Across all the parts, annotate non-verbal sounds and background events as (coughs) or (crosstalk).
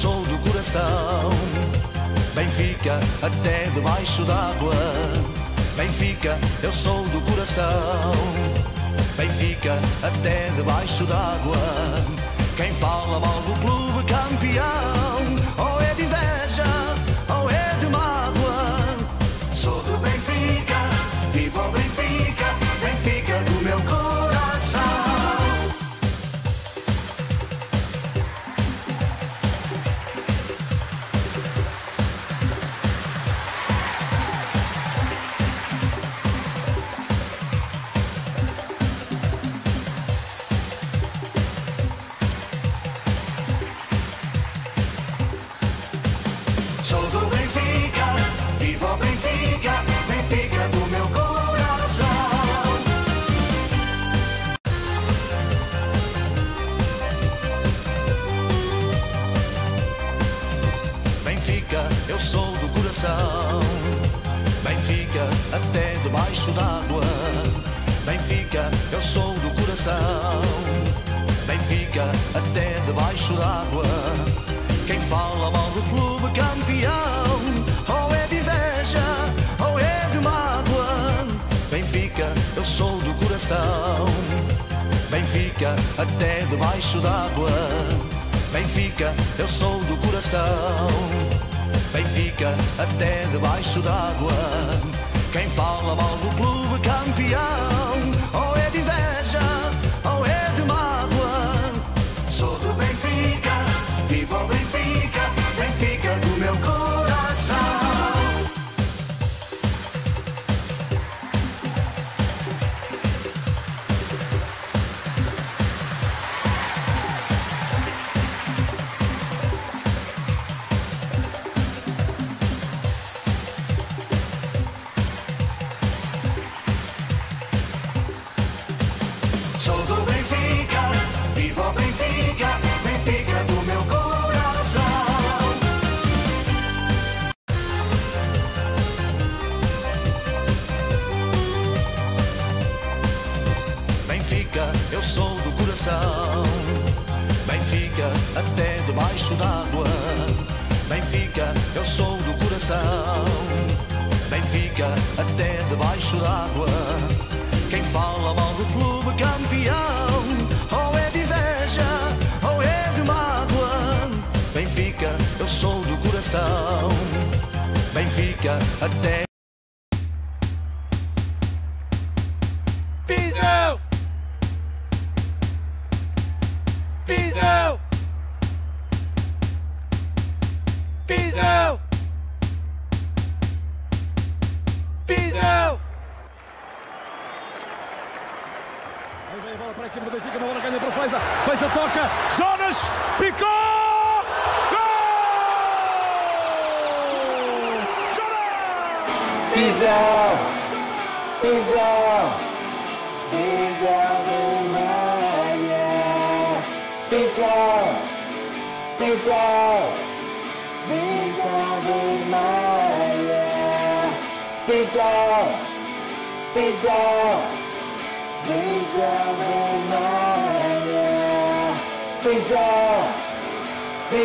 sou do coração. Benfica, até debaixo d'água. Benfica, eu é sou do coração. Benfica, até debaixo d'água. Quem fala mal do clube campeão. Benfica, até debaixo d'água. Benfica, eu sou do coração. Benfica, até debaixo d'água. Quem fala mal do clube campeão?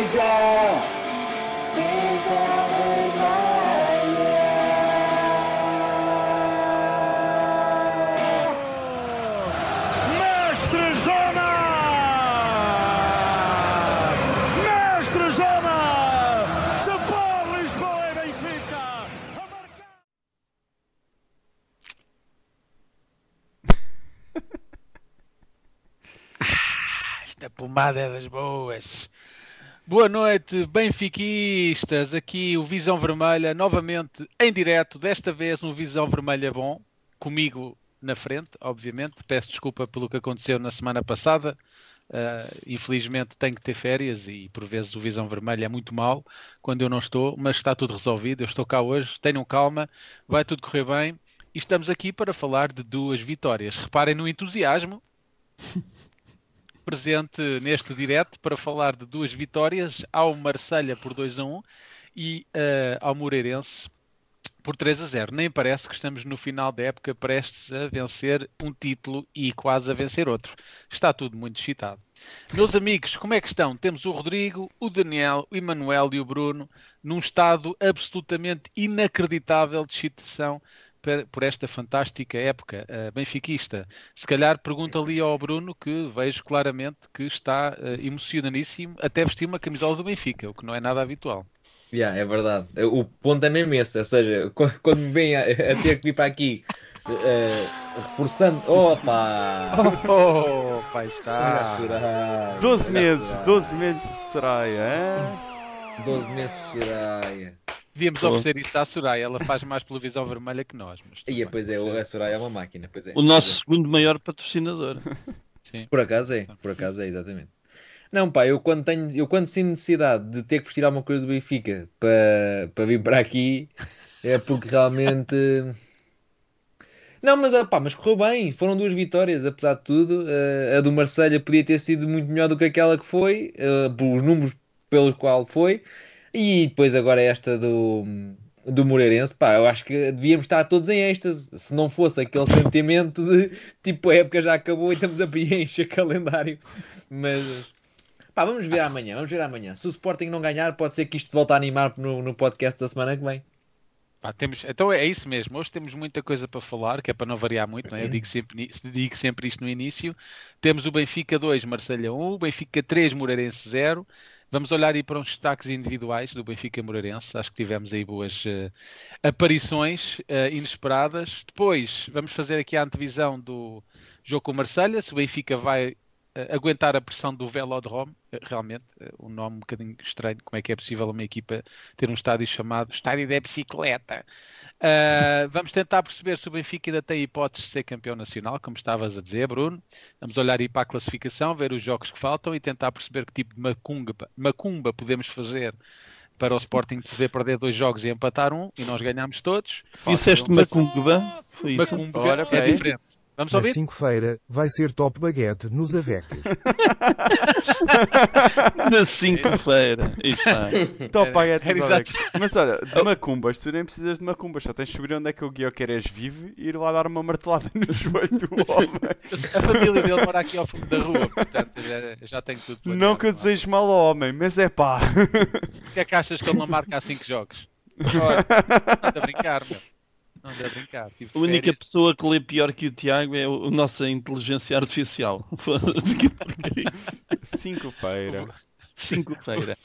Beza, Beza Ave Maria. Mestre Jona! Mestre Jona! Sapor, Lisboa e Benfica! (laughs) Ah, esta pomada é das boas. Boa noite, benfiquistas. Aqui o Visão Vermelha, novamente em direto, desta vez um Visão Vermelha bom, comigo na frente, obviamente. Peço desculpa pelo que aconteceu na semana passada. Uh, infelizmente tenho que ter férias e por vezes o Visão Vermelha é muito mal quando eu não estou, mas está tudo resolvido. Eu estou cá hoje, tenham calma, vai tudo correr bem. E estamos aqui para falar de duas vitórias. Reparem no entusiasmo (laughs) presente neste direto para falar de duas vitórias ao Marselha por 2 a 1 e uh, ao Moreirense por 3 a 0. Nem parece que estamos no final da época prestes a vencer um título e quase a vencer outro. Está tudo muito excitado. Meus amigos, como é que estão? Temos o Rodrigo, o Daniel, o Emanuel e o Bruno num estado absolutamente inacreditável de excitação por esta fantástica época uh, benfiquista. Se calhar pergunta ali ao Bruno, que vejo claramente que está uh, emocionadíssimo, até vestir uma camisola do Benfica, o que não é nada habitual. Yeah, é verdade. O ponto é mesmo esse. Ou seja, (laughs) quando me vem a, a, ter que vir para aqui uh, reforçando. Opa! (laughs) Oh, opa, está! Será, 12 meses, será. 12 meses de Soraya, 12 meses de Soraya. Devíamos Pô. oferecer isso à Soraya, ela faz mais pela visão vermelha que nós. Mas e é, bem, pois é, a Soraya é uma máquina, pois é. O nosso é. segundo maior patrocinador. Sim. Por acaso é, por acaso é, exatamente. Não, pá, eu quando tenho, eu quando sinto necessidade de ter que vestir alguma coisa do Benfica para, para vir para aqui, é porque realmente. Não, mas, opá, mas correu bem, foram duas vitórias, apesar de tudo. Eh, a do Marselha podia ter sido muito melhor do que aquela que foi, uh, eh, os números pelos qual foi, e depois agora esta do, do Moreirense, pá, eu acho que devíamos estar todos em êxtase, se não fosse aquele sentimento de tipo a época já acabou e estamos a preencher calendário. Mas pá, vamos ver amanhã, vamos ver amanhã. Se o Sporting não ganhar, pode ser que isto volte a animar no, no podcast da semana que vem. Pá, temos, então é isso mesmo. Hoje temos muita coisa para falar, que é para não variar muito, não é? Eu digo sempre, digo sempre isto no início. Temos o Benfica 2, Marselha 1, o Benfica 3, Moreirense 0. Vamos olhar aí para uns destaques individuais do Benfica Moreirense. Acho que tivemos aí boas uh, aparições uh, inesperadas. Depois vamos fazer aqui a antevisão do jogo com o Marselha. Se o Benfica vai aguentar a pressão do Velodrome, eh, realmente, eh, um nome um bocadinho estranho, como é que é possível uma equipa ter um estádio chamado Estádio da Bicicleta. Uh, vamos tentar perceber se o Benfica ainda tem hipótese de ser campeão nacional, como estavas a dizer, Bruno. Vamos olhar aí para a classificação, ver os jogos que faltam e tentar perceber que tipo de macumba, macumba podemos fazer para o Sporting poder perder dois jogos e empatar um, e nós ganhamos todos. Disseste Macumba? Macumba é diferente. Vamos ouvir? Na cinco-feira, vai ser top baguete nos Avecas. (laughs) Na cinco-feira. (laughs) top baguete nos Avecas. Mas olha, de oh. macumbas, tu nem precisas de macumbas, só tens de saber onde é que o Guió Queres vive e ir lá dar uma martelada no joelho do (laughs) homem. A família dele mora aqui ao fundo da rua, portanto já, tenho tudo. não que eu é? deseje mal ao homem, mas é pá. O que é que achas que ele não marca há cinco jogos? Olha, a brincar, meu. Não, deve brincar. a única férias. pessoa que lê pior que o Tiago é a nossa inteligência artificial. (laughs) Cinco-feira. Cinco-feira.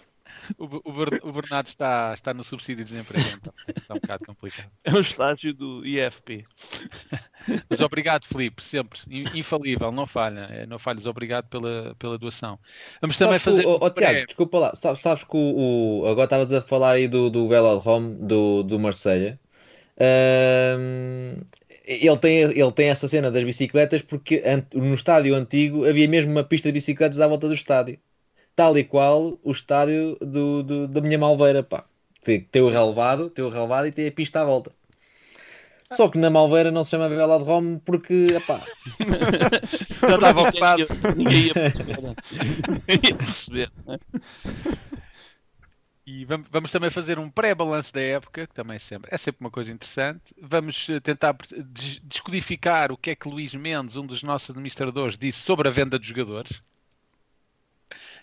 O, o, o, Bernardo está, está no subsídio de desemprego, então está um bocado complicado. É um estágio do IFP. (laughs) Mas obrigado, Felipe, sempre. Infalível, não falha. É, não falhas, obrigado pela, pela doação. Vamos também sabes fazer. Que, oh, Tiago, desculpa lá, sabes, sabes que o, o, agora estavas a falar aí do, do Velo Home do, do Marselha ele, tem, ele tem essa cena das bicicletas porque no estádio antigo havia mesmo uma pista de bicicletas à volta do estádio, tal e qual o estádio do, do da minha Malveira, pá. Tem, tem o relevado, tem o relevado e tem a pista à volta. Só que na Malveira não se chama Vela de Rome porque, epá, (laughs) já estava ocupado. Ninguém ia perceber. Né? Ninguém ia perceber. Né? E vamos, também fazer um pré-balanço da época, que também é sempre, é sempre uma coisa interessante. Vamos eh, tentar descodificar o que é que Luís Mendes, um dos nossos administradores, disse sobre a venda de jogadores.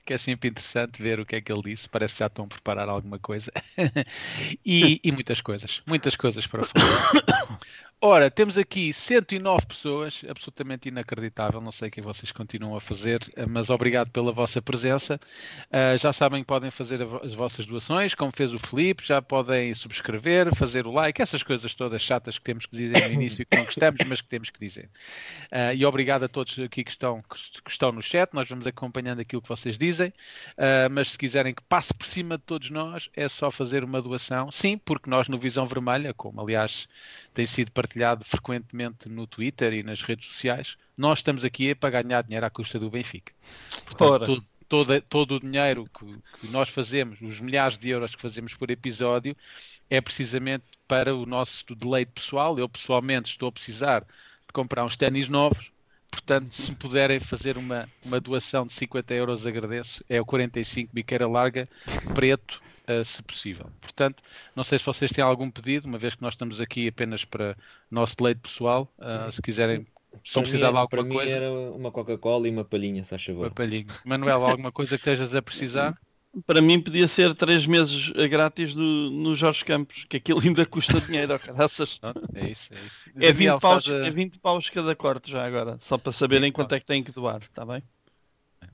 Que é sempre interessante ver o que é que ele disse. Parece que já estão a preparar alguma coisa. (laughs) e, e muitas coisas, muitas coisas para falar. Ora, temos aqui 109 pessoas, absolutamente inacreditável. Não sei o que vocês continuam a fazer, eh, mas obrigado pela vossa presença. Uh, já sabem que podem fazer as vossas doações, como fez o Felipe, já podem subscrever, fazer o like, essas coisas todas chatas que temos que dizer no início que não gostamos, mas que temos que dizer. Uh, e obrigado a todos aqui que estão, que estão no chat, nós vamos acompanhando aquilo que vocês dizem, uh, mas se quiserem que passe por cima de todos nós, é só fazer uma doação, sim, porque nós no Visão Vermelha, como aliás tem sido partilhado, partilhado frequentemente no Twitter e nas redes sociais, nós estamos aqui é para ganhar dinheiro à custa do Benfica. Portanto, todo, todo, todo, o dinheiro que, que nós fazemos, os milhares de euros que fazemos por episódio, é precisamente para o nosso deleite pessoal. Eu pessoalmente estou a precisar de comprar uns ténis novos, Portanto, se puderem fazer uma, uma doação de 50 euros, agradeço. É o 45 biqueira larga, preto, uh, se possível. Portanto, não sei se vocês têm algum pedido, uma vez que nós estamos aqui apenas para nosso leito pessoal, uh, se quiserem só precisar de é- alguma para coisa. Mim era uma Coca-Cola e uma palhinha, se achas Uma palhinha. Manuel, alguma coisa que estejas a precisar? Para mim podia ser três meses eh, grátis do, no Jorge Campos, que aquilo ainda custa dinheiro, oh, ao (laughs) É isso, é isso. É 20, paus, a... é 20 paus cada corte já agora, só para saberem quanto é que têm que doar, está bem?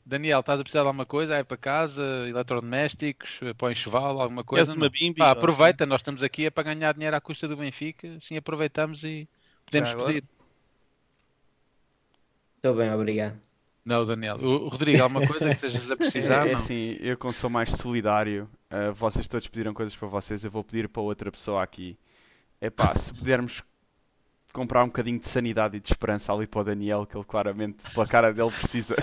Daniel, estás a precisar de alguma coisa? Aí ah, é para casa, eletrodomésticos, eh, põe cheval, alguma coisa. uma bimbi, Pá, aproveita, assim? nós estamos aqui é para ganhar dinheiro à custa do Benfica, assim aproveitamos e podemos pedir. Estou bem, obrigado. Não, Daniel. O, Rodrigo, alguma coisa que estejas a precisar? É, é assim, eu como sou mais solidário, uh, vocês todos pediram coisas para vocês, eu vou pedir para outra pessoa aqui. É pá, se pudermos comprar um bocadinho de sanidade e de esperança ali para o Daniel, que ele claramente, pela cara dele, precisa.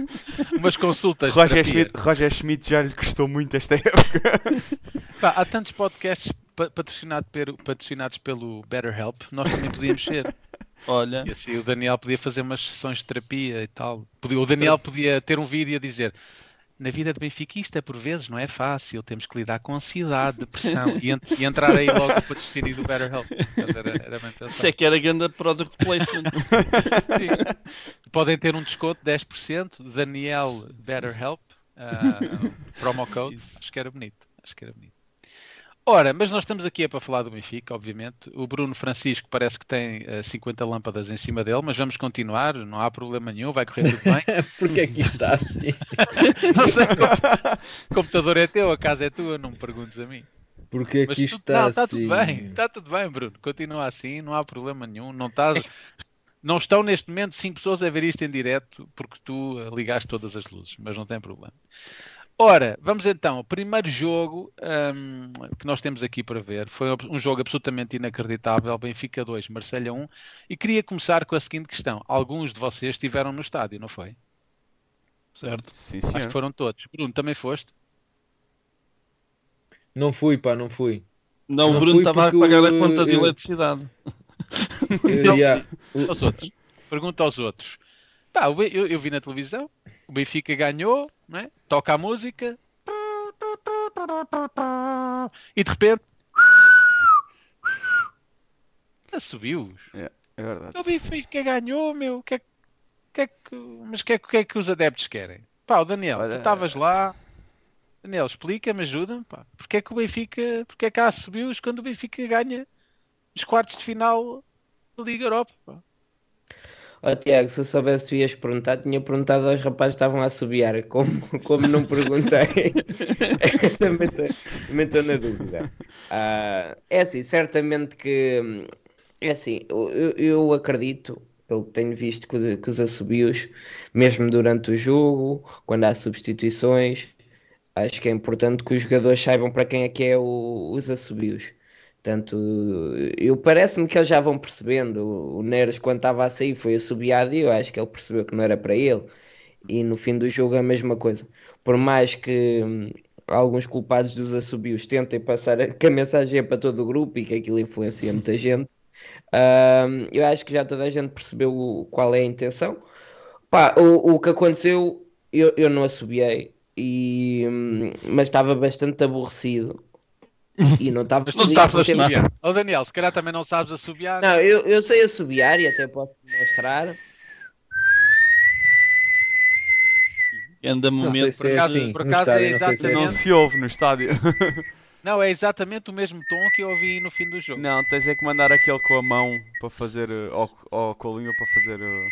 (laughs) Umas consultas. Roger Schmidt, Roger Schmidt já lhe custou muito esta época. (laughs) Pá, há tantos podcasts patrocinado pelo, patrocinados pelo BetterHelp, nós também podíamos ser. (laughs) Olha. E assim o Daniel podia fazer umas sessões de terapia e tal. O Daniel podia ter um vídeo a dizer: na vida de benfiquista, é por vezes, não é fácil. Temos que lidar com ansiedade, (laughs) depressão e, e entrar aí logo para patrocínio do BetterHelp. Mas era, era bem pensado. Isso é que era grande product placement. (laughs) Podem ter um desconto de 10%. Daniel BetterHelp, uh, promo code. Acho que era bonito. Acho que era bonito. Ora, mas nós estamos aqui é para falar do Benfica, obviamente. O Bruno Francisco parece que tem uh, eh, 50 lâmpadas em cima dele, mas vamos continuar, não há problema nenhum, vai correr tudo bem. (laughs) Porque é que está assim? (laughs) não sei, o computador é teu, a casa é tua, não me perguntes a mim. Porque aqui é tu, está não, está assim? tudo bem, está tudo bem, Bruno. Continua assim, não há problema nenhum. Não estás, é não estão neste momento cinco pessoas a ver isto em direto porque tu eh, ligaste todas as luzes, mas não tem problema. Ora, vamos então. O primeiro jogo um, que nós temos aqui para ver foi um jogo absolutamente inacreditável: Benfica 2, Marselha 1. E queria começar com a seguinte questão: alguns de vocês estiveram no estádio, não foi? Certo? Sim, sim. Acho que foram todos. Bruno, também foste? Não fui, pá, não fui. Não, o Bruno estava a pagar a conta eu... de eh, eletricidade. Eu, yeah. Então, Pergunta aos outros. Pá, eu, eu vi na televisão: o Benfica ganhou é? toca a música e de repente subiu É, é verdade. O Benfica ganhou, meu. Que é, que é que, mas o que, é, que é que os adeptos querem? Pá, o Daniel, Olha... tu estavas lá. Daniel, explica-me, ajuda-me. Porque é que o Benfica, porque é que há subiu quando o Benfica ganha os quartos de final da Liga Europa? Pá? Oh, Tiago, se eu soubesse que tu ias perguntar, tinha perguntado aos rapazes que estavam a assobiar. Como, como não perguntei, (laughs) também estou na dúvida. Uh, é assim, certamente que. É assim, eu, eu acredito, pelo que tenho visto, que, que os assobios, mesmo durante o jogo, quando há substituições, acho que é importante que os jogadores saibam para quem é que é o, os assobios. Portanto, eu parece-me que eles já vão percebendo. O Neres, quando estava a sair, foi assobiado e eu acho que ele percebeu que não era para ele. E no fim do jogo, é a mesma coisa. Por mais que hum, alguns culpados dos assobios tentem passar a, (laughs) que a mensagem é para todo o grupo e que aquilo influencia muita uhum. gente, hum, eu acho que já toda a gente percebeu qual é a intenção. Pá, o, o que aconteceu, eu, eu não assobiei, e, hum, mas estava bastante aborrecido e não estava. Mas não sabes assobiar. Oh, Daniel, se calhar também não sabes assobiar. Não, eu, eu sei assobiar e até posso mostrar. Anda momento. Se por é acaso, é, assim, por acaso estádio, é exatamente. Não se, é assim. não se ouve no estádio. (laughs) Não, é exatamente o mesmo tom que eu ouvi no fim do jogo. Não, tens é que mandar aquele com a mão para fazer. Eh, ou, ou com a língua para fazer. Eh,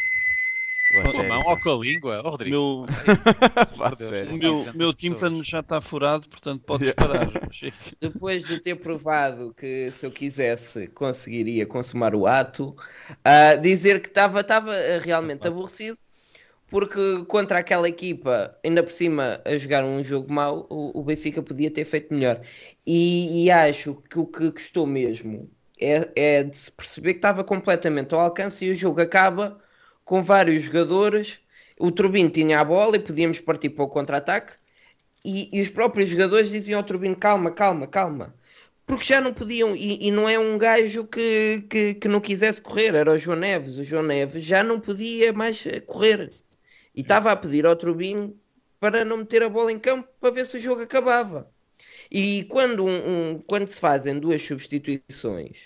com a mão ou com a língua, oh, Rodrigo. Meu, (laughs) o meu, meu tímpano já está furado, portanto pode parar. (laughs) Depois de ter provado que se eu quisesse conseguiria consumar o ato, uh, dizer que estava ah, realmente aborrecido, porque contra aquela equipa, ainda por cima a jogar um jogo mau, o, o Benfica podia ter feito melhor. E, e, acho que o que custou mesmo é, é de se perceber que estava completamente ao alcance e o jogo acaba com vários jogadores. O Turbino tinha a bola e podíamos partir para o contra-ataque. E, e, os próprios jogadores diziam ao Turbino: calma, calma, calma. Porque já não podiam, e, e não é um gajo que, que, que, não quisesse correr, era o João Neves. O João Neves já não podia mais eh, correr. E estava a pedir ao Turbino para não meter a bola em campo para ver se o jogo acabava. E quando, um, um, quando se fazem duas substituições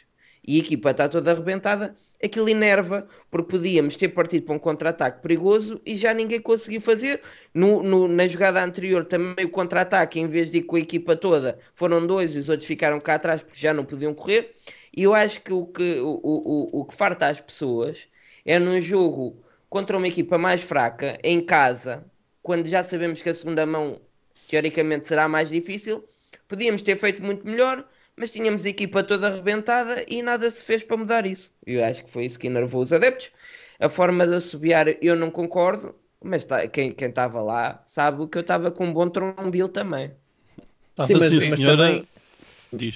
e a equipa está toda arrebentada, aquilo inerva, porque podíamos ter partido para um contra-ataque perigoso e já ninguém conseguiu fazer. No, no, na jogada anterior também o contra-ataque, em vez de ir com a equipa toda, foram dois e os outros ficaram cá atrás porque já não podiam correr. E eu acho que o que, o, o, o que farta às pessoas é num jogo contra uma equipa mais fraca, em casa, quando já sabemos que a segunda mão teoricamente será mais difícil, podíamos ter feito muito melhor mas tínhamos a equipa toda arrebentada e nada se fez para mudar isso. Eu acho que foi isso que enervou os adeptos. A forma de assobiar eu não concordo, mas tá, quem estava lá sabe que eu estava com um bom trombil também. Ah, Sim, mas, mas também. Diz.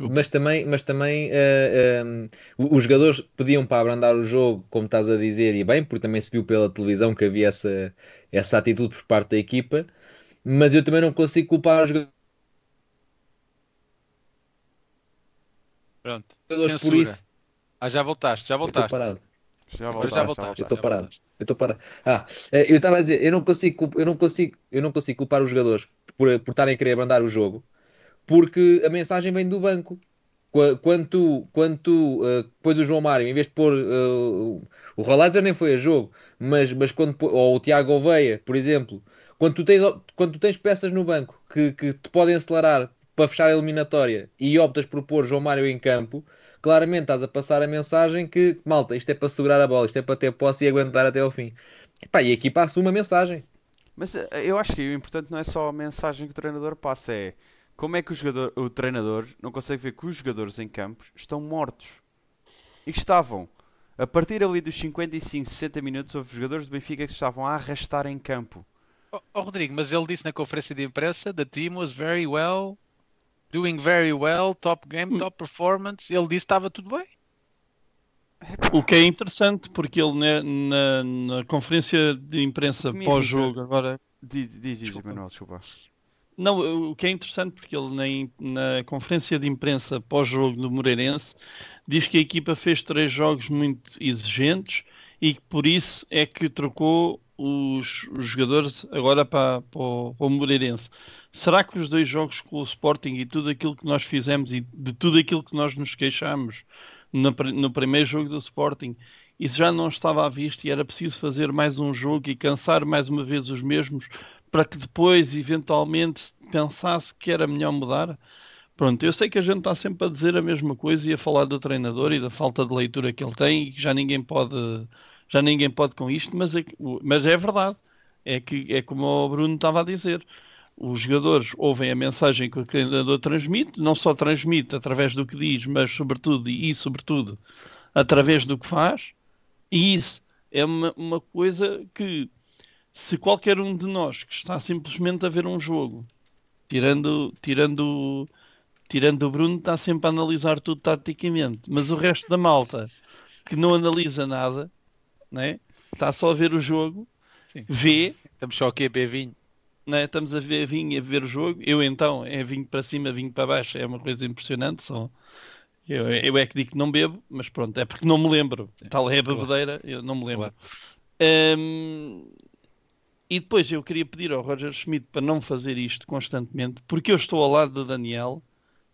Mas também, mas também uh, eh, um, eh, os jogadores pediam para abrandar o jogo, como estás a dizer, e bem, porque também se viu pela televisão que havia essa, essa atitude por parte da equipa, mas eu também não consigo culpar os jogadores Pronto. Pelos por isso. Ah, já voltaste, já voltaste. Estou parado. Já voltaste, já voltaste. Eu estou parado. Eu estou parado. Ah, é, eu estava a dizer, eu não consigo, eu não consigo, eu não consigo culpar os jogadores por, por estarem a querer abandonar o jogo, porque a mensagem vem do banco. Quando tu, quando tu uh, eh, pôs o João Mário, em vez de pôr uh, o Rolaiser nem foi a jogo, mas, mas quando ou o Tiago Oveia, por exemplo, quando tu tens, quando tu tens peças no banco que, que te podem acelerar para fechar a eliminatória e optas por pôr João Mário em campo, claramente estás a passar a mensagem que, malta, isto é para segurar a bola, isto é para ter posse e aguentar até ao fim. E, pá, e uma mensagem. Mas eh, eu acho que o importante não é só a mensagem que o treinador passa, é como é que o, jogador, o treinador não consegue ver que os jogadores em campos estão mortos. E estavam. A partir ali dos 55, 60 minutos, houve jogadores do Benfica que estavam a arrastar em campo. Oh, oh Rodrigo, mas ele disse na conferência de imprensa: The team was very well doing very well, top game, hum. top performance. Ele disse que estava tudo bem. O que é interessante, porque ele na, na, na conferência de imprensa pós-jogo então. agora. Diz, diz, diz desculpa. Manuel, desculpa. Não, o que é interessante, porque ele na, na conferência de imprensa pós-jogo do Moreirense diz que a equipa fez três jogos muito exigentes e que por isso é que trocou os, os jogadores agora para, para, o, para o Moreirense. Será que os dois jogos com o Sporting e tudo aquilo que nós fizemos e de tudo aquilo que nós nos queixamos no, no primeiro jogo do Sporting, isso já não estava à vista e era preciso fazer mais um jogo e cansar mais uma vez os mesmos para que depois, eventualmente, pensasse que era melhor mudar? Pronto, eu sei que a gente está sempre a dizer a mesma coisa e a falar do treinador e da falta de leitura que ele tem e que já ninguém pode já ninguém pode com isto, mas é, mas é verdade. É, que, é como o Bruno estava a dizer. Os jogadores ouvem a mensagem que o treinador transmite, não só transmite através do que diz, mas sobretudo e sobretudo através do que faz. E isso é uma, uma coisa que se qualquer um de nós que está simplesmente a ver um jogo, tirando, tirando, tirando o Bruno, está sempre a analisar tudo taticamente, mas o resto da malta que não analisa nada, né? está só a ver o jogo, Sim. vê. Estamos só aqui a beber vinho. Né? Estamos a ver vinho, a ver o jogo. Eu então, é vinho para cima, vinho para baixo, é uma coisa impressionante. Só... Eu, eu é que digo que não bebo, mas pronto, é porque não me lembro. Sim. Tal é a bebedeira, eu não me lembro. Hum, e depois eu queria pedir ao Roger Schmidt para não fazer isto constantemente, porque eu estou ao lado de Daniel,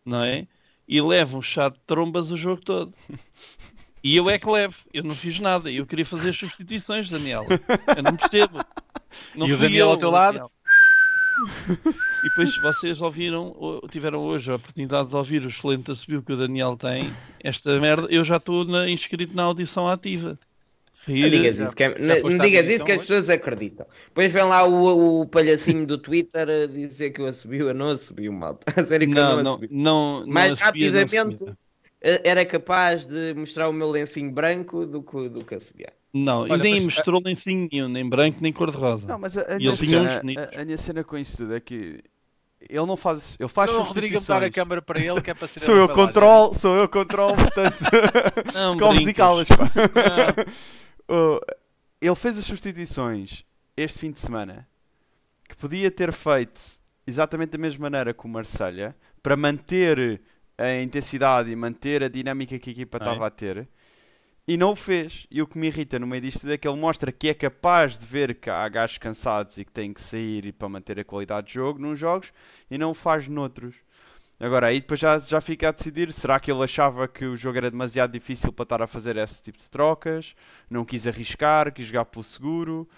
não é? E levo um chá de trombas o jogo todo. (laughs) E eu é que levo, eu não fiz nada, eu queria fazer substituições, Daniel Eu não percebo. Não e o Daniel eu, ao teu lado? E depois vocês ouviram, tiveram hoje a oportunidade de ouvir o excelente assobio que o Daniel tem. Esta merda, eu já estou na, inscrito na audição ativa. não digas isso, que, é, não, digas isso que as pessoas acreditam. Depois vem lá o, o palhacinho do Twitter a dizer que eu assobio, eu não assobio, mal (laughs) A sério que não, eu não assobio. Não, não, Mais rapidamente. Eh, era capaz de mostrar o meu lencinho branco do que, do que a Subiá. Não, Olha, e nem mas... Eh, mostrou lencinho nenhum, nem branco, nem cor-de-rosa. Não, mas a, a, minha cena, a, a, minha cena, com isso tudo é que ele não faz. Ele faz não, Rodrigo dar a câmera para ele, que é para ser. sou, eu control, sou eu controlo, sou eu controlo, portanto. (laughs) Com comes e pá. (laughs) ele fez as substituições este fim de semana que podia ter feito exatamente da mesma maneira que o Marselha para manter a intensidade e manter a dinâmica que a equipa é? estava a ter. E não o fez. E o que me irrita no meio disto é que ele mostra que é capaz de ver que há gajos cansados e que têm que sair para manter a qualidade de jogo nos jogos e não o faz noutros. Agora, aí depois já, já fica a decidir: será que ele achava que o jogo era demasiado difícil para estar a fazer esse tipo de trocas? Não quis arriscar, quis jogar pelo seguro?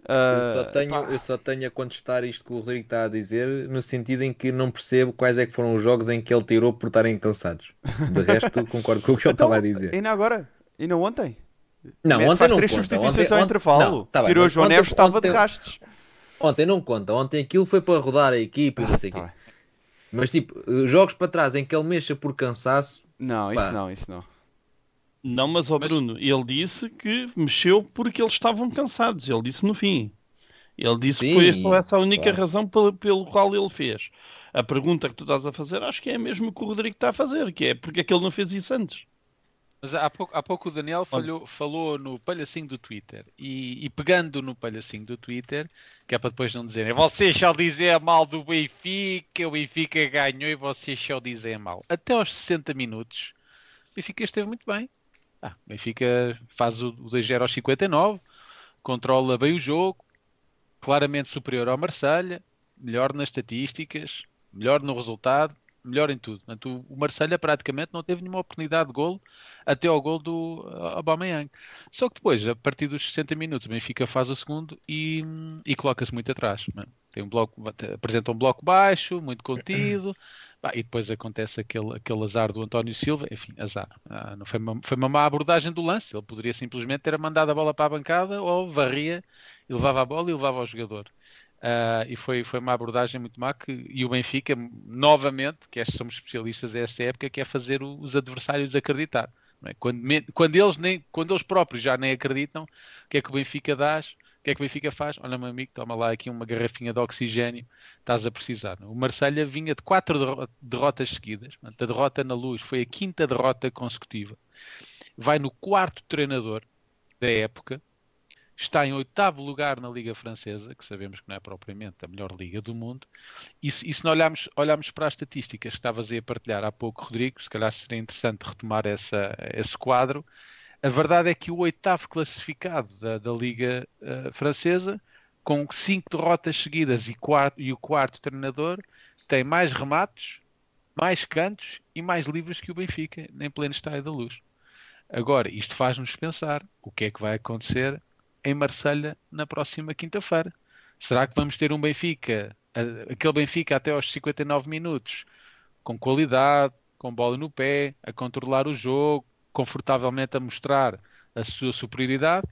Uh, eu, ah, só tenho, eu só tenho a contestar isto que o Rodrigo está a dizer, no sentido em que não percebo quais é que foram os jogos em que ele tirou por estarem cansados. De resto, (laughs) concordo com o que ele estava a então, dizer. Ainda agora? Ainda ontem? Não, Mete, ontem faz não três conta. substituições ontem, ao ontem, intervalo. Não, conta. Tá tirou o João ontem, Neves, estava de rastes. Ontem não conta. Ontem aquilo foi para rodar a equipa, ah, não sei tá quê. Mas tipo, jogos para trás em que ele mexa por cansaço. Não, pá. isso não, isso não. Não, mas o mas... Bruno, ele disse que mexeu porque eles estavam cansados. Ele disse no fim. Ele disse Sim, que foi essa a única claro. razão pelo, pelo qual ele fez. A pergunta que tu estás a fazer, acho que é a mesma que o Rodrigo está a fazer, que é porque é que ele não fez isso antes? Mas há pouco, há pouco o Daniel falhou, falou no palhacinho do Twitter e, e, pegando no palhacinho do Twitter, que é para depois não dizerem vocês só dizer mal do Benfica, o Benfica ganhou e vocês só dizem mal. Até aos 60 minutos, o Benfica esteve muito bem. Ah, Benfica faz o, o 2-0 aos 59, controla bem o jogo, claramente superior ao Marselha, melhor nas estatísticas, melhor no resultado, melhor em tudo. Portanto, o Marselha praticamente não teve nenhuma oportunidade de golo até ao golo do Aubameyang. Só que depois, a partir dos 60 minutos, o Benfica faz o segundo e, e coloca-se muito atrás. Tem um bloco, apresenta um bloco baixo, muito contido, bah, e depois acontece aquele, aquele azar do António Silva, enfim, azar. Ah, não foi, uma, foi uma má abordagem do lance, ele poderia simplesmente ter mandado a bola para a bancada ou varria e levava a bola e levava ao jogador. Ah, e foi, foi uma abordagem muito má que, e o Benfica, novamente, que estes é, somos especialistas a esta época, que é fazer os adversários acreditar. É? Quando, quando, eles nem, quando eles próprios já nem acreditam, o que é que o Benfica dá? que é que o Benfica faz? Olha, meu amigo, toma lá aqui uma garrafinha de oxigênio, estás a precisar. É? O Marselha vinha de quatro derrotas seguidas. A derrota na luz foi a quinta derrota consecutiva. Vai no quarto treinador da época, está em oitavo lugar na Liga Francesa, que sabemos que não é propriamente a melhor liga do mundo, e se, e se não olharmos, olharmos para as estatísticas que estavas aí a partilhar há pouco, Rodrigo, se calhar seria interessante retomar essa, esse quadro. A verdade é que o oitavo classificado da, da Liga uh, Francesa, com cinco derrotas seguidas e, quarto, e o quarto treinador, tem mais remates, mais cantos e mais livros que o Benfica, em pleno estádio da luz. Agora, isto faz-nos pensar o que é que vai acontecer em Marselha na próxima quinta-feira. Será que vamos ter um Benfica, aquele Benfica até aos 59 minutos, com qualidade, com bola no pé, a controlar o jogo, confortavelmente a mostrar a sua superioridade,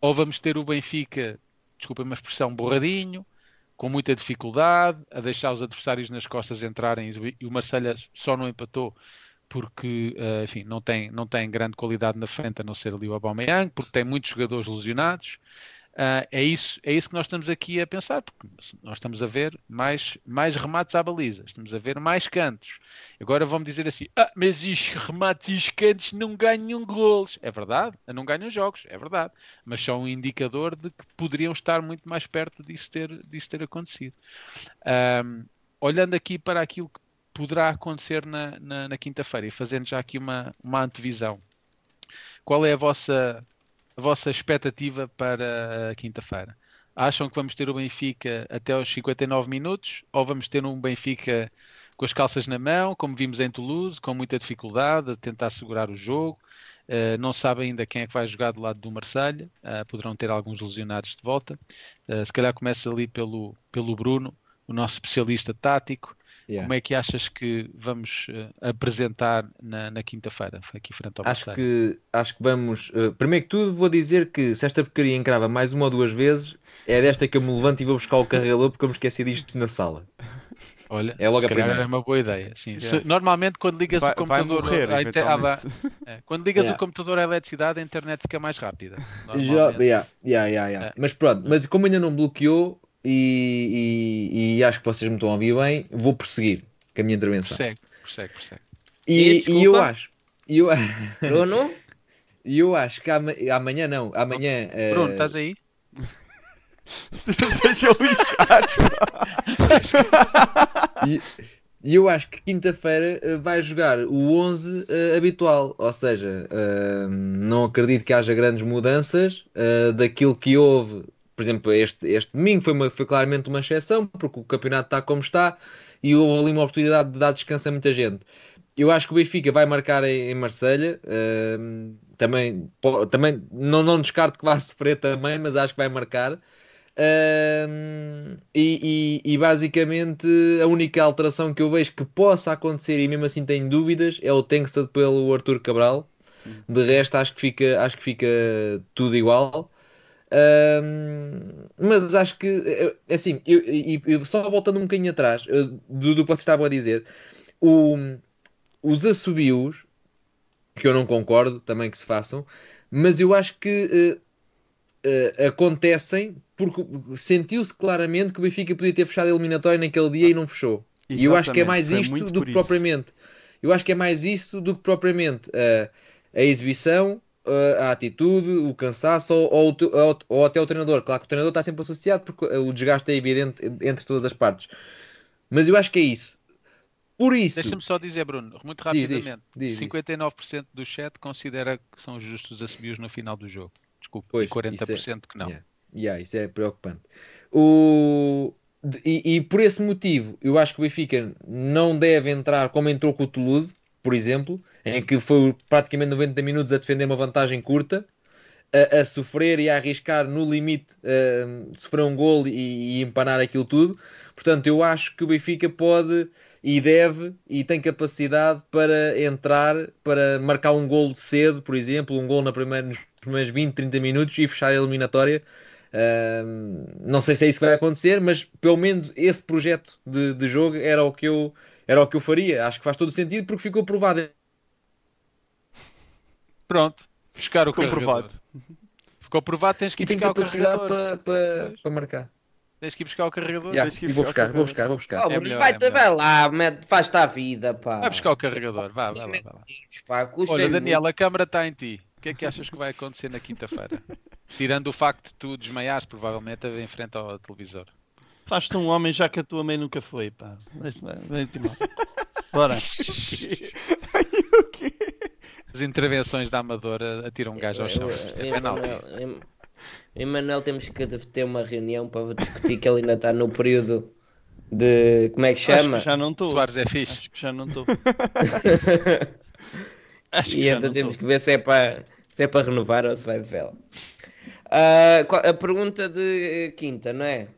ou vamos ter o Benfica, desculpa uma expressão, borradinho, com muita dificuldade, a deixar os adversários nas costas entrarem e o Marselha só não empatou porque, eh, enfim, não tem, não tem grande qualidade na frente a não ser ali o Aubameyang, porque tem muitos jogadores lesionados. Uh, é, isso, é isso que nós estamos aqui a pensar, porque nós estamos a ver mais, mais remates à baliza, estamos a ver mais cantos. Agora vão me dizer assim: ah, mas os remates e os cantos não ganham golos. É verdade, não ganham jogos, é verdade, mas são um indicador de que poderiam estar muito mais perto disso ter, disso ter acontecido. Um, olhando aqui para aquilo que poderá acontecer na, na, na quinta-feira e fazendo já aqui uma, uma antevisão, qual é a vossa a vossa expectativa para a quinta-feira. Acham que vamos ter o Benfica até aos 59 minutos ou vamos ter um Benfica com as calças na mão, como vimos em Toulouse, com muita dificuldade, a tentar segurar o jogo? Uh, não sabe ainda quem é que vai jogar do lado do Marselha. Uh, poderão ter alguns lesionados de volta. Uh, se calhar começa ali pelo, pelo Bruno, o nosso especialista tático. Yeah. Como é que achas que vamos eh, apresentar na, na quinta-feira, aqui frente ao acho que Acho que vamos. Uh, primeiro que tudo, vou dizer que se esta porcaria encrava mais uma ou duas vezes, é desta que eu me levanto e vou buscar o carregador porque eu me esqueci disto na sala. Olha, é logo se a calhar primeira. era uma boa ideia. Sim. Yeah. Se, normalmente, quando ligas vai, o computador morrer, a, inter... ah, é. quando ligas yeah. o computador à eletricidade, a internet fica mais rápida. Já, yeah, yeah, yeah, yeah. É. Mas pronto, mas como ainda não bloqueou, e, e, e, acho que vocês me estão a ouvir bem. Vou prosseguir com a minha intervenção. Prossegue, prossegue, E, e, e eu acho. Eu... Bruno? (laughs) E eu acho que amanhã não, amanhã. Eh, Bruno, uh... estás aí? (laughs) Se sejam lixados. (laughs) e, e eu acho que quinta-feira eh, vai jogar o 11 uh, eh, habitual, ou seja, uh, não acredito que haja grandes mudanças uh, daquilo que houve por exemplo, este, este domingo foi, uma, foi claramente uma exceção, porque o campeonato está como está e houve ali uma oportunidade de dar descanso a muita gente. Eu acho que o Benfica vai marcar em, em Marselha. Uh, também, também não, não descarto que vá (laughs) sofrer também, mas acho que vai marcar. Uh, e, e, e, basicamente a única alteração que eu vejo que possa acontecer, e mesmo assim tenho dúvidas, é o Tankstead pelo Arthur Cabral. Hum. De resto, acho que fica, acho que fica tudo igual mas acho que, eh, assim, eu, eu, só voltando um bocadinho atrás eh, do, do que vocês estavam a dizer, o, os assobios, que eu não concordo também que se façam, mas eu acho que uh, uh, acontecem porque sentiu-se claramente que o Benfica podia ter fechado a eliminatória naquele dia e não fechou. É Exatamente, e eu acho que é mais isto do que isso. propriamente. Eu acho que é mais isso do que propriamente uh, a exibição a atitude, o cansaço ou, ou, ou, até o treinador. Claro que o treinador está sempre associado porque o desgaste é evidente entre todas as partes. Mas eu acho que é isso. Por isso. Deixa-me só dizer, Bruno, muito rapidamente: diz, diz, diz, 59% do chat considera que são justos assumidos no final do jogo. Desculpa, pois, e 40% é, que não. Yeah, yeah, isso é preocupante. O, e, e, por esse motivo, eu acho que o Benfica não deve entrar como entrou com o Toulouse, por exemplo, em que foi praticamente 90 minutos a defender uma vantagem curta, a, a sofrer e a arriscar no limite ehm, sofrer um gol e, e, empanar aquilo tudo. Portanto, eu acho que o Benfica pode e deve e tem capacidade para entrar, para marcar um gol cedo, por exemplo, um gol na primeira, nos primeiros 20, 30 minutos e fechar a eliminatória. Uh, não sei se é isso que vai acontecer, mas pelo menos esse projeto de, de jogo era o que eu era o que eu faria. Acho que faz todo sentido porque ficou provado. Pronto, buscar o ficou carregador. provado. Ficou provado, tens que ir buscar o carregador. Para, para, para marcar. Tens que ir buscar o carregador. e vou, buscar, vou buscar, vou buscar, é vai, é tá, vai lá, faz-te a vida, pá. Vai buscar o carregador, vá, vá. vá. Olha, Daniel, a câmara está em ti. O que é que achas que vai acontecer na quinta-feira? (laughs) Tirando o facto de tu desmaiares, provavelmente, em frente ao televisor. Faz-te um homem já que a tua mãe nunca foi, pá. Vem-te mal. Bora. (laughs) o quê? As intervenções da Amadora atiram um gajo ao chão. É Emanuel, temos que ter uma reunião para discutir que ele ainda está no período de. Como é que chama? Que já não estou. Soares é fixe. Acho que já não estou. e ainda temos tô. que ver se é para se é para renovar ou se vai de vela. Uh, a pergunta de eh, quinta, não é?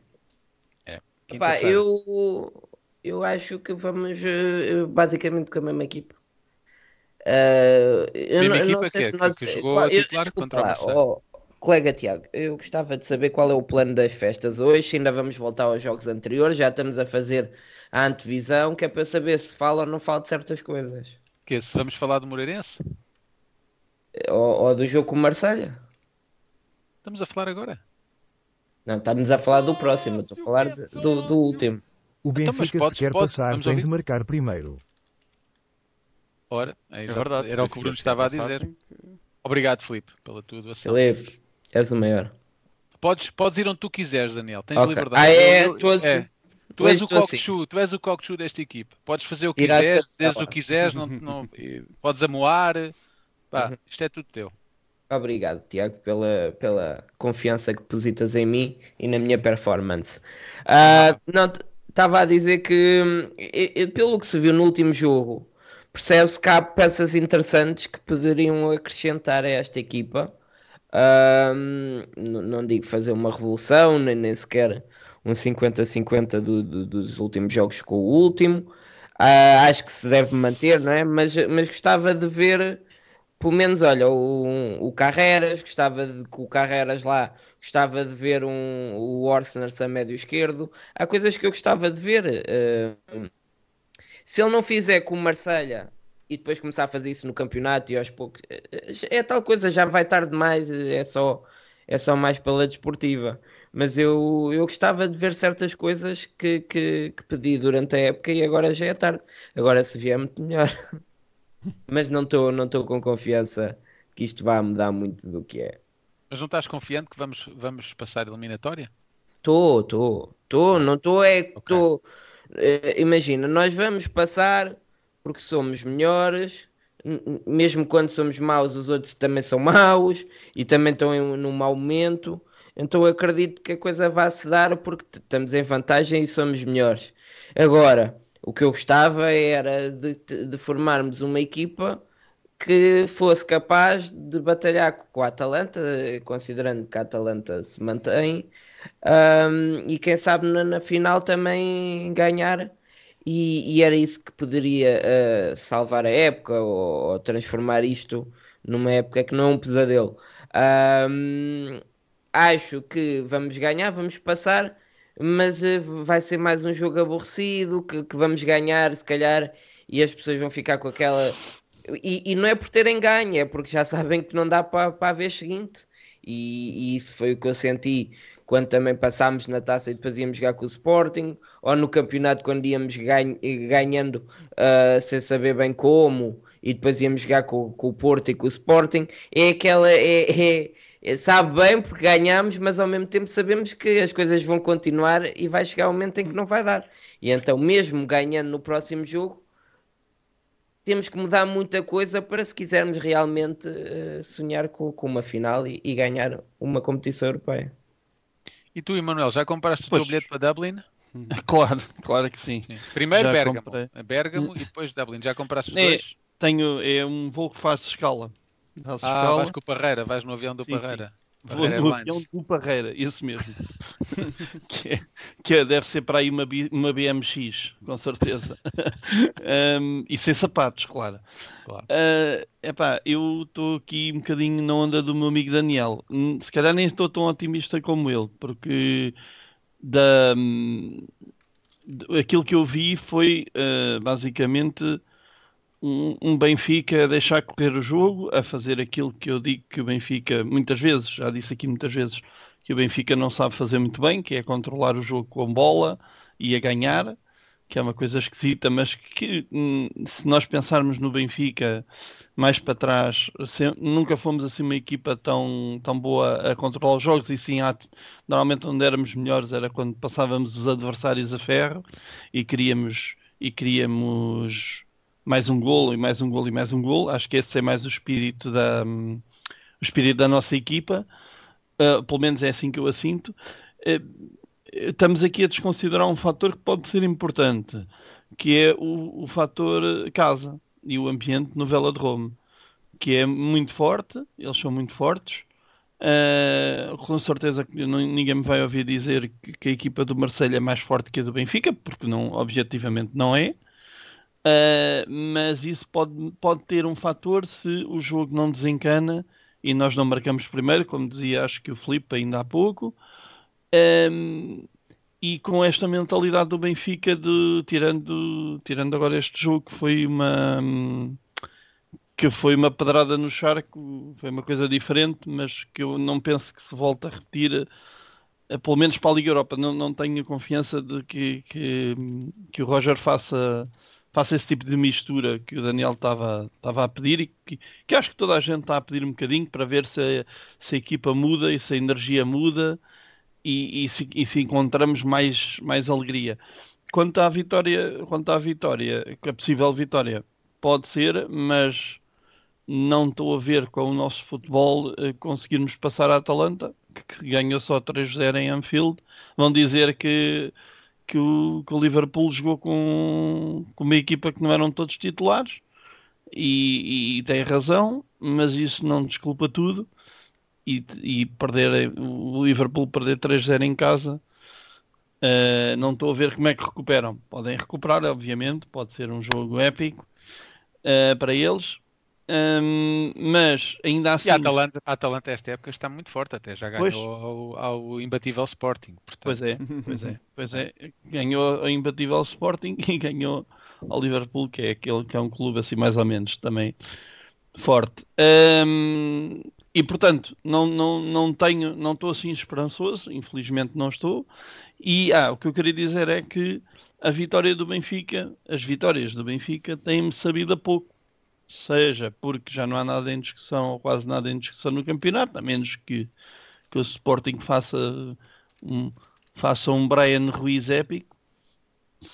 Opa, eu, eu acho que vamos eh, basicamente com a mesma equipa. Uh, eu mesma não, equipa não sei que é se é, nós... que é, jogou qual, a titular eu, tipo, desculpa, contra o oh, Colega Tiago, eu gostava de saber qual é o plano das festas hoje, se ainda vamos voltar aos jogos anteriores, já estamos a fazer a antevisão, que é para saber se fala ou não fala de certas coisas. Que é, se vamos falar do Moreirense? Ou, ou do jogo com o Marselha? Estamos a falar agora. Não, estamos a falar do ah, próximo, estou a falar do, do último. O então, Benfica então, podes, se quer podes, passar tem de marcar primeiro. Ora, é, é verdade. Era o que o Bruno estava a dizer. Que... Obrigado, Filipe, pela tua doação. Filipe, és o maior. Podes, podes ir onde tu quiseres, Daniel. Tens okay. liberdade. Ah, é, é. Tu és, o cockchu, assim. tu és o desta equipe. Podes fazer o que quiseres, dizes o que quiseres, não, não, (laughs) podes amoar. Pá, uhum. isto é tudo teu. Obrigado, Tiago, pela, pela confiança que depositas em mim e na minha performance. Uh, não, estava a dizer que, hum, pelo que se viu no último jogo, percebe-se que há peças interessantes que poderiam acrescentar a esta equipa. Uh, não digo fazer uma revolução, nem, nem sequer um 50-50 do, do, dos últimos jogos com o último. Uh, acho que se deve manter, não é? Mas, mas gostava de ver pelo menos, olha, o, o Carreras, gostava de que o Carreras lá gostava de ver um, o Orsner a médio esquerdo. Há coisas que eu gostava de ver. Uh, se ele não fizer com o Marselha e depois começar a fazer isso no campeonato e aos poucos, é, é tal coisa, já vai tarde demais, é só, é só mais pela desportiva. Mas eu, eu gostava de ver certas coisas que, que, que pedi durante a época e agora já é tarde. Agora se vier, muito melhor. (laughs) mas não estou não com confiança que isto vá mudar muito do que é. Mas não estás confiante que vamos, vamos passar eliminatória? Estou, estou, estou, não estou, é que estou. Okay. Eh, imagina, nós vamos passar porque somos melhores, mesmo quando somos maus, os outros também são maus e também estão num mau momento. Então acredito que a coisa vá se dar porque estamos em vantagem e somos melhores. Agora, o que eu gostava era de, de formarmos uma equipa que fosse capaz de batalhar com a Atalanta, considerando que a Atalanta se mantém, um, e quem sabe na, na final também ganhar. E, e, era isso que poderia uh, salvar a época ou, ou, transformar isto numa época que não é um pesadelo. Um, acho que vamos ganhar, vamos passar, mas eh, vai ser mais um jogo aborrecido que, que, vamos ganhar, se calhar, e as pessoas vão ficar com aquela. E, e não é por terem ganho, é porque já (laughs) sabem que não dá para, para a vez seguinte. E, e, isso foi o que eu senti quando também passámos na taça e depois íamos jogar com o Sporting, ou no campeonato, quando íamos ganho, ganhando uh, sem saber bem como, e depois íamos jogar com, com, o Porto e com o Sporting. É aquela. é, é sabe bem porque ganhamos, mas ao mesmo tempo sabemos que as coisas vão continuar e vai chegar um momento em que não vai dar. E então, mesmo ganhando no próximo jogo, temos que mudar muita coisa para se quisermos realmente uh, sonhar com, com, uma final e, e, ganhar uma competição europeia. E tu, Emanuel, já compraste pois. o teu bilhete para Dublin? (laughs) Claro, claro que sim. sim. Primeiro já Bergamo, é Bergamo e depois Dublin. Já compraste os é, dois? Tenho, é um voo que faço escala. Ah, escala. vais com o Parreira, vais no avião do sim, Parreira. Sim. Parreira Vou avião do Parreira, esse mesmo. (laughs) que, é, que é, deve ser para aí uma, uma BMX, com certeza. um, (laughs) e sem sapatos, claro. claro. Uh, epá, eu estou aqui um bocadinho na onda do meu amigo Daniel. Hum, se calhar nem estou tão otimista como ele, porque da, um, aquilo que eu vi foi uh, basicamente um, um, Benfica a deixar correr o jogo, a fazer aquilo que eu digo que o Benfica muitas vezes, já disse aqui muitas vezes, que o Benfica não sabe fazer muito bem, que é controlar o jogo com bola e a ganhar, que é uma coisa esquisita, mas que hum, se nós pensarmos no Benfica mais para trás, nunca fomos assim uma equipa tão, tão boa a controlar os jogos e sim, há, normalmente onde éramos melhores era quando passávamos os adversários a ferro e queríamos e queríamos mais um golo e mais um golo e mais um golo. Acho que esse é mais o espírito da, um, o espírito da nossa equipa. Uh, pelo menos é assim que eu a sinto. Uh, estamos aqui a desconsiderar um fator que pode ser importante, que é o, o fator ah, casa e o ambiente no Vela de Rome, que é muito forte, eles são muito fortes. Uh, com certeza que ninguém me vai ouvir dizer que, que a equipa do Marseille é mais forte que a do Benfica, porque não, objetivamente não é. Uh, mas isso pode, pode ter um fator se o jogo não desencana e nós não marcamos primeiro, como dizia acho que o Felipe ainda há pouco. Um, e com esta mentalidade do Benfica de tirando, tirando agora este jogo que foi uma que foi uma pedrada no charco, foi uma coisa diferente, mas que eu não penso que se volte a repetir, eh, pelo menos para a Liga Europa. Não, não tenho confiança de que, que, que o Roger faça faça esse tipo de mistura que o Daniel estava, estava a pedir e que, que, acho que toda a gente está a pedir um bocadinho para ver se a, se a equipa muda e se a energia muda e, e, se, e se, encontramos mais, mais alegria. Quanto à vitória, quanto à vitória, a possível vitória, pode ser, mas não estou a ver com o nosso futebol eh, conseguirmos passar a Atalanta, que ganhou só 3-0 em Anfield. Vão dizer que que o, que o Liverpool jogou com, com uma equipa que não eram todos titulares e, e tem razão, mas isso não desculpa tudo. E, e perder o Liverpool perder 3-0 em casa, uh, não estou a ver como é que recuperam. Podem recuperar, obviamente, pode ser um jogo épico uh, para eles, um, mas ainda assim. E a assim- Atalanta, a Atalanta, esta época, está muito forte, até já ganhou ao, ao, imbatível Sporting. Portanto. Pois é, pois é, pois é. Ganhou ao imbatível Sporting (laughs) e ganhou ao Liverpool, que é aquele que é um clube assim, mais ou menos, também forte. Um, e portanto, não, não, não tenho, não estou assim esperançoso, infelizmente não estou. E ah, o que eu queria dizer é que a vitória do Benfica, as vitórias do Benfica têm-me sabido a pouco seja porque já não há nada em discussão, ou quase nada em discussão no campeonato, a menos que, que o Sporting faça um, faça um Brian Ruiz épico.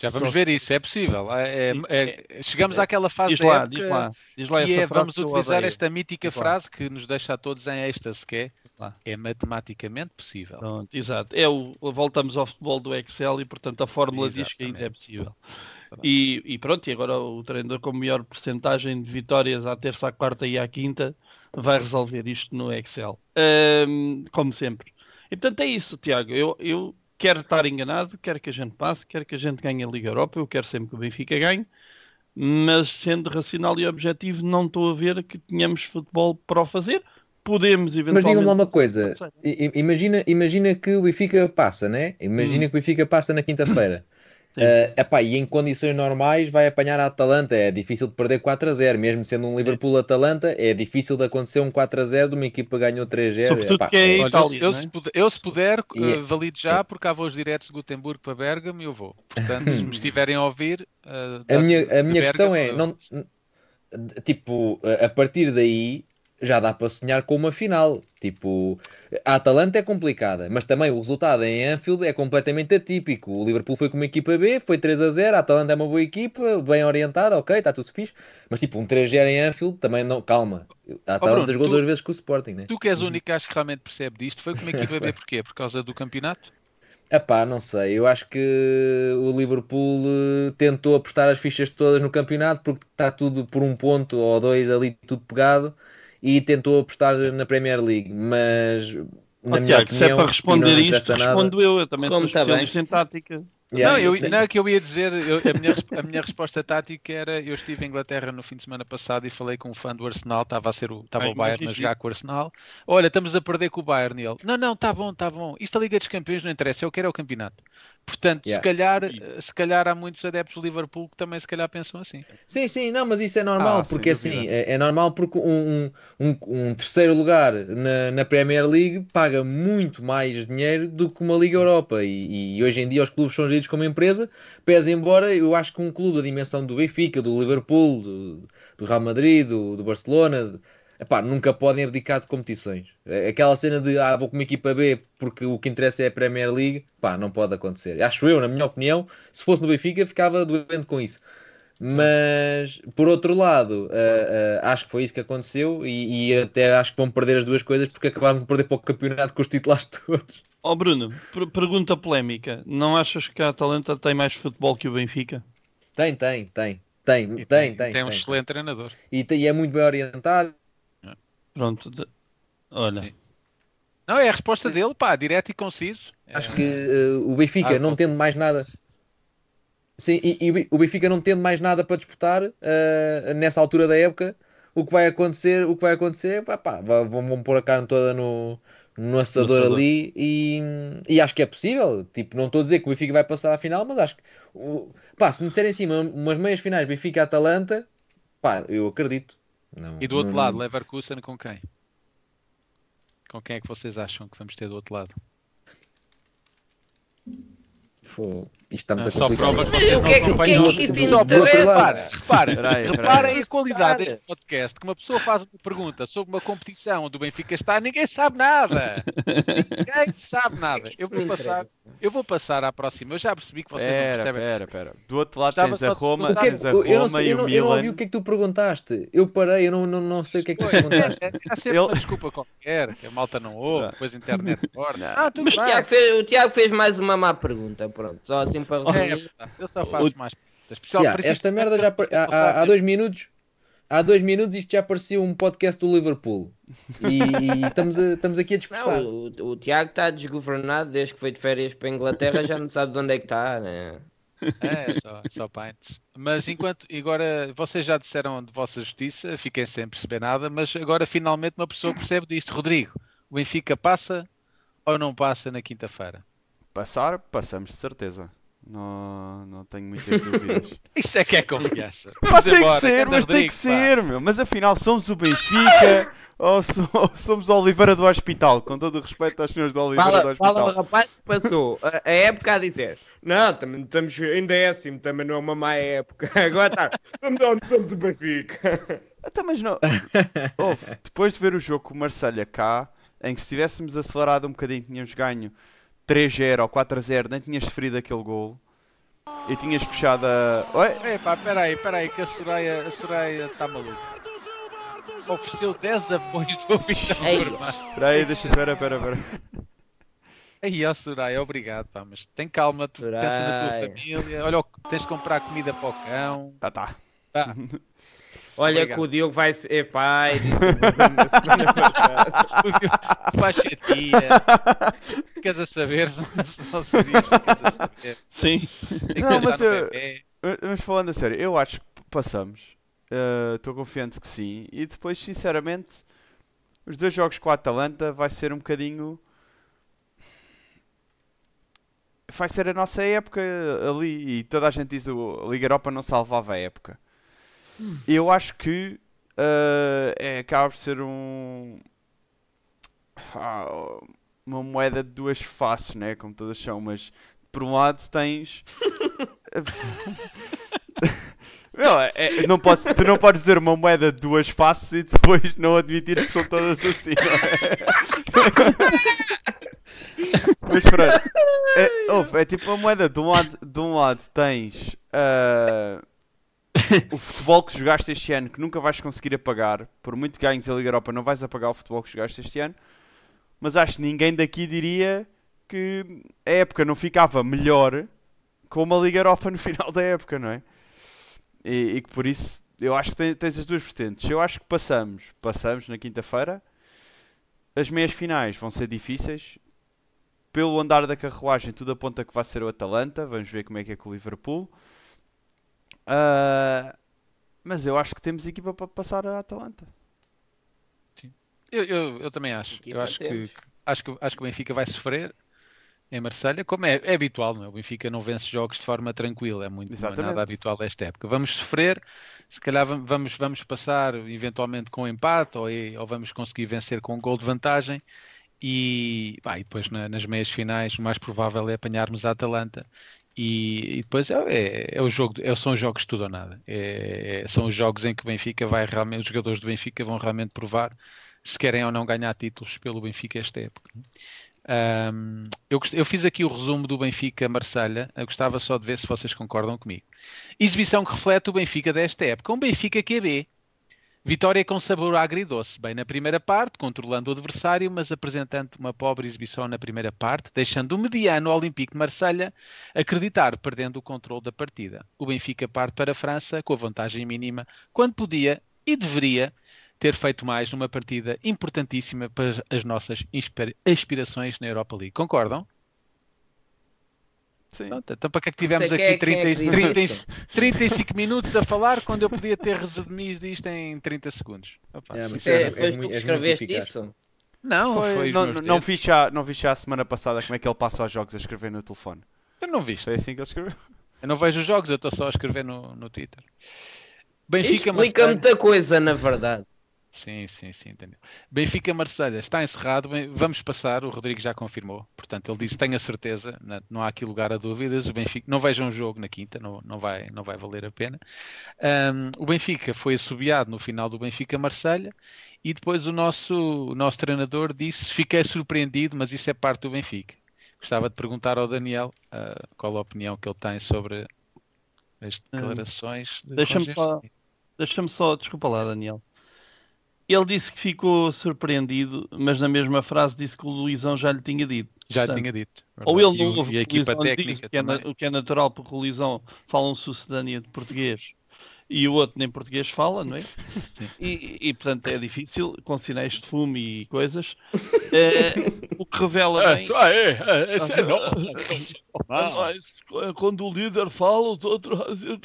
Já vamos ver isso, é possível. É, é, é, é, chegamos é, àquela fase lá, da época diz lá, diz lá que é, vamos utilizar esta mítica frase que nos deixa a todos em êxtase, que é, é matematicamente possível. Pronto, exato. É o, voltamos ao futebol do Excel e, portanto, a fórmula Exatamente. diz que ainda é possível. E, e, pronto, e agora o treinador com melhor percentagem de vitórias à terça, à quarta e à quinta vai resolver isto no Excel. Um, como sempre. E portanto é isso, Tiago. Eu, eu quero estar enganado, quero que a gente passe, quero que a gente ganhe a Liga Europa, eu quero sempre que o Benfica ganhe, mas sendo racional e objetivo, não estou a ver que tenhamos futebol para o fazer. Podemos eventualmente. Mas diga me lá uma coisa: imagina, imagina que o Benfica passa, né? Imagina hum. que o Benfica passa na quinta-feira. Uh, epá, e em condições normais vai apanhar a Atalanta. É difícil de perder 4 a 0, mesmo sendo um Liverpool-Atalanta. É difícil de acontecer um 4 a 0 de uma equipa que ganhou 3 a 0. epá, que é, é Itália, eu, é? se puder, eu, se puder, e, é- ah, valido já, é. porque há voos diretos de Gutenberg para Bergamo e eu vou. Portanto, se (laughs) me estiverem a ouvir, uh, a minha, a minha questão é: não, tipo, a partir daí já dá para sonhar com uma final. Tipo, a Atalanta é complicada, mas também o resultado em Anfield é completamente atípico. O Liverpool foi com uma equipa B, foi 3 a 0. A Atalanta é uma boa equipa, bem orientada, ok, está tudo fixe. Mas tipo, um 3 a 0 em Anfield também não. Calma, a oh, Atalanta oh, Bruno, jogou tu, duas vezes com o Sporting, né? Tu que és o único que acho que realmente percebe disto, foi com uma equipa (laughs) B porquê? Por causa do campeonato? Epá, não sei. Eu acho que o Liverpool eh, tentou apostar as fichas todas no campeonato porque está tudo por um ponto ou dois ali, tudo pegado e tentou apostar na Premier League, mas na oh, minha Tiago, opinião, se é para responder isto, respondo eu, eu também Como sou tá especialista em tática. Yeah, não, eu, não, é que eu ia dizer, eu, a, minha, a minha resposta tática era: eu estive em Inglaterra no fim de semana passado e falei com um fã do Arsenal, estava a ser o, estava Ai, o é Bayern a jogar com o Arsenal. Olha, estamos a perder com o Bayern, e ele. Não, não, está bom, está bom. Isto é a Liga dos Campeões não interessa, eu quero é o campeonato. Portanto, yeah. se, calhar, se calhar há muitos adeptos do Liverpool que também se calhar pensam assim. Sim, sim, não, mas isso é normal, ah, porque assim, é, é, normal porque um, um, um terceiro lugar na, na, Premier League paga muito mais dinheiro do que uma Liga Europa e, e hoje em dia os clubes são geridos como empresa, pese embora eu acho que um clube da dimensão do Benfica, do Liverpool, do, do Real Madrid, do, do Barcelona, Epá, nunca podem abdicar de competições. É, aquela cena de ah, vou com uma equipa B porque o que interessa é a Premier League, pá, não pode acontecer. Acho eu, na minha opinião, se fosse no Benfica, ficava doente com isso. Mas por outro lado, uh, uh, acho que foi isso que aconteceu e, e, até acho que vão perder as duas coisas porque acabaram de perder para o campeonato com os titulares (laughs) todos. Ó oh Bruno, per pergunta polémica: não achas que a Atalanta tem mais futebol que o Benfica? Tem, tem, tem. Tem, tem, tem, tem, tem um tem, excelente tem. treinador. E, e, é muito bem orientado Pronto, de... olha. Sim. Não, é a resposta dele, pá, direto e conciso. Acho é. que uh, o Benfica, ah, não tendo mais nada. Sim, e, e, o Benfica não tendo mais nada para disputar uh, nessa altura da época, o que vai acontecer, o que vai acontecer, pá, pá, vão, pôr a carne toda no, no assador no ali e, e, acho que é possível. Tipo, não estou a dizer que o Benfica vai passar à final, mas acho que pá, se me disserem assim umas meias finais Benfica-Atalanta, pá, eu acredito. Não, e do outro não, lado, Leverkusen com quem? Com quem é que vocês acham que vamos ter do outro lado? Foi. Isto está ah, é, é Só prova que vocês não que, acompanham. Que, que, só prova, repara, repara, a qualidade deste podcast, que uma pessoa faz uma pergunta sobre uma competição onde o Benfica está, ninguém sabe nada. ninguém sabe nada. É eu vou, passar, eu vou passar à próxima. Eu já percebi que vocês pera, não percebem. Pera, pera, Do outro lado Estava tens a Roma, que, tens a Roma eu não, sei, e o eu não, Milan. Eu não ouvi o que é que tu perguntaste. Eu parei, eu não, não, não sei o que é que tu é, perguntaste. sempre uma desculpa qualquer, que a malta não ouve, ah. depois a internet corta. Ah, O Tiago fez mais uma má pergunta, pronto. Só assim para resolver. É, eu só faço o... mais. Yeah, é esta merda já há, há, dois minutos. Há dois minutos isto já parecia um podcast do Liverpool. E, e estamos, a, estamos aqui a dispersar. Não, o, o, Tiago está desgovernado desde que foi de férias para a Inglaterra, já não sabe de onde é que está, né? É, só, só pints. Mas enquanto agora vocês já disseram de vossa justiça, fiquem sem perceber nada, mas agora finalmente uma pessoa percebe disto. Rodrigo, o Benfica passa ou não passa na quinta-feira? Passar, passamos de certeza. Não, não tenho muitas dúvidas. (laughs) Isso é que é confiança. Pá, tem que ser, mas tem que ser, meu. Mas afinal, somos o Benfica (laughs) ou, so, ou somos Oliveira do Hospital? Com todo o respeito aos senhores do Oliveira fala, do Hospital. Fala, rapaz, passou a, a época a dizer: Não, também estamos em décimo, também não é uma má época. (laughs) Agora está, estamos onde somos o Benfica. Até, então, mas não. Ouve, depois de ver o jogo com o Marselha cá, em que se tivéssemos acelerado um bocadinho, tínhamos ganho 3-0 ou 4-0, nem tinhas ferido aquele gol e tinhas fechado a. Oi? Epá, peraí, peraí, que a Soraya, a Soraya está maluca. Ofereceu 10 apoios do Vitão Ei. por baixo. Peraí, deixa, pera, pera, Aí, ó Soraya, obrigado, pá, mas tem calma, tu pensa na tua família, olha, tens de comprar comida para o cão. tá. tá. tá. (laughs) Olha Obrigado. que o Diogo vai ser. Epá, disse na semana passada. Faz chatia. a saber, não a saber. Sim. Não, mas, eu, mas falando a sério, eu acho que passamos. Eh, estou uh, confiante que sim. E depois, sinceramente, os dois jogos com a Atalanta vai ser um bocadinho. Vai ser a nossa época ali. E toda a gente diz que a Liga Europa não salvava a época. Eu acho que uh, é, acaba por ser um. Ah, uma moeda de duas faces, né? Como todas são, mas por um lado tens. Não, (laughs) é, é, não podes, tu não podes dizer uma moeda de duas faces e depois não admitir que são todas assim. É? (laughs) Mas pronto. É, ouve, é tipo uma moeda. De um lado, de um lado tens. Uh (laughs) o futebol que jogaste este ano, que nunca vais conseguir apagar, por muito ganhos a Liga Europa, não vais apagar o futebol que jogaste este ano. Mas acho que ninguém daqui diria que a época não ficava melhor com uma Liga Europa no (laughs) final da época, não é? E, e que por isso eu acho que tens as duas vertentes. Eu acho que passamos, passamos na quinta-feira. As meias finais vão ser difíceis. Pelo andar da carruagem, tudo aponta que vai ser o Atalanta. Vamos ver como é que é com o Liverpool. Uh, mas eu acho que temos equipa para passar a Atalanta. Sim. Eu, eu, eu também acho. Equipa eu acho que, que, acho, que, acho que o Benfica vai sofrer em Marselha, como é, é habitual, não é? O Benfica não vence jogos de forma tranquila, é muito é nada habitual esta época. Vamos sofrer, se calhar vamos, vamos passar eventualmente com empate ou, ou vamos conseguir vencer com um gol de vantagem. E, e depois na, nas meias finais, o mais provável é apanharmos a Atalanta e, e depois é, é, é, o jogo, é, são os jogos tudo ou nada. É, é são os jogos em que o Benfica vai realmente, os jogadores do Benfica vão realmente provar se querem ou não ganhar títulos pelo Benfica esta época. Um, eu, eu, fiz aqui o resumo do Benfica-Marselha. Gostava só de ver se vocês concordam comigo. Exibição que reflete o Benfica desta época. Um Benfica QB Vitória com sabor agridoce, bem na primeira parte, controlando o adversário, mas apresentando uma pobre exibição na primeira parte, deixando o mediano Olympique de Marselha acreditar, perdendo o controle da partida. O Benfica parte para a França com a vantagem mínima, quando podia e deveria ter feito mais numa partida importantíssima para as nossas aspirações na Europa League. Concordam? Sim. Pronto, então para que é que tivemos aqui é, 30, é que 30, 35 minutos a falar quando eu podia ter resumido isto em 30 segundos? é, mas é, é, depois tu é escreveste isso? Não, foi, foi não, não, vi já, não vi já a semana passada como é que ele passa aos jogos a escrever no telefone. Eu não vi. Foi assim que ele escreveu. Eu não vejo os jogos, eu estou só a escrever no, no Twitter. Benfica, Explica muita coisa, na verdade. Sim, sim, sim, Daniel. Benfica Marselha está encerrado. Bem, vamos passar, o Rodrigo já confirmou. Portanto, ele disse: tenha a certeza, não, não há aqui lugar a dúvidas. O Benfica não vejam um jogo na quinta, não, não, vai, não vai valer a pena. Um, o Benfica foi assobiado no final do Benfica Marselha e depois o nosso, o nosso treinador disse: fiquei surpreendido, mas isso é parte do Benfica. Gostava de perguntar ao Daniel uh, qual a opinião que ele tem sobre as declarações. Deixa-me só, deixa só, desculpa lá, Daniel. Ele disse que ficou surpreendido, mas na mesma frase disse que o Luizão já lhe tinha dito. Já lhe tinha dito. É verdade. Ou ele não ouve e a equipa técnica que é, o que é natural, porque o Luizão fala um sucedâneo de português e o outro nem português fala, não é? E, e, portanto é difícil, com sinais de fumo e coisas. É, o que revela. É bem... isso aí, é, isso é, é (laughs) não. Eh, quando o líder fala, os outros. Assim,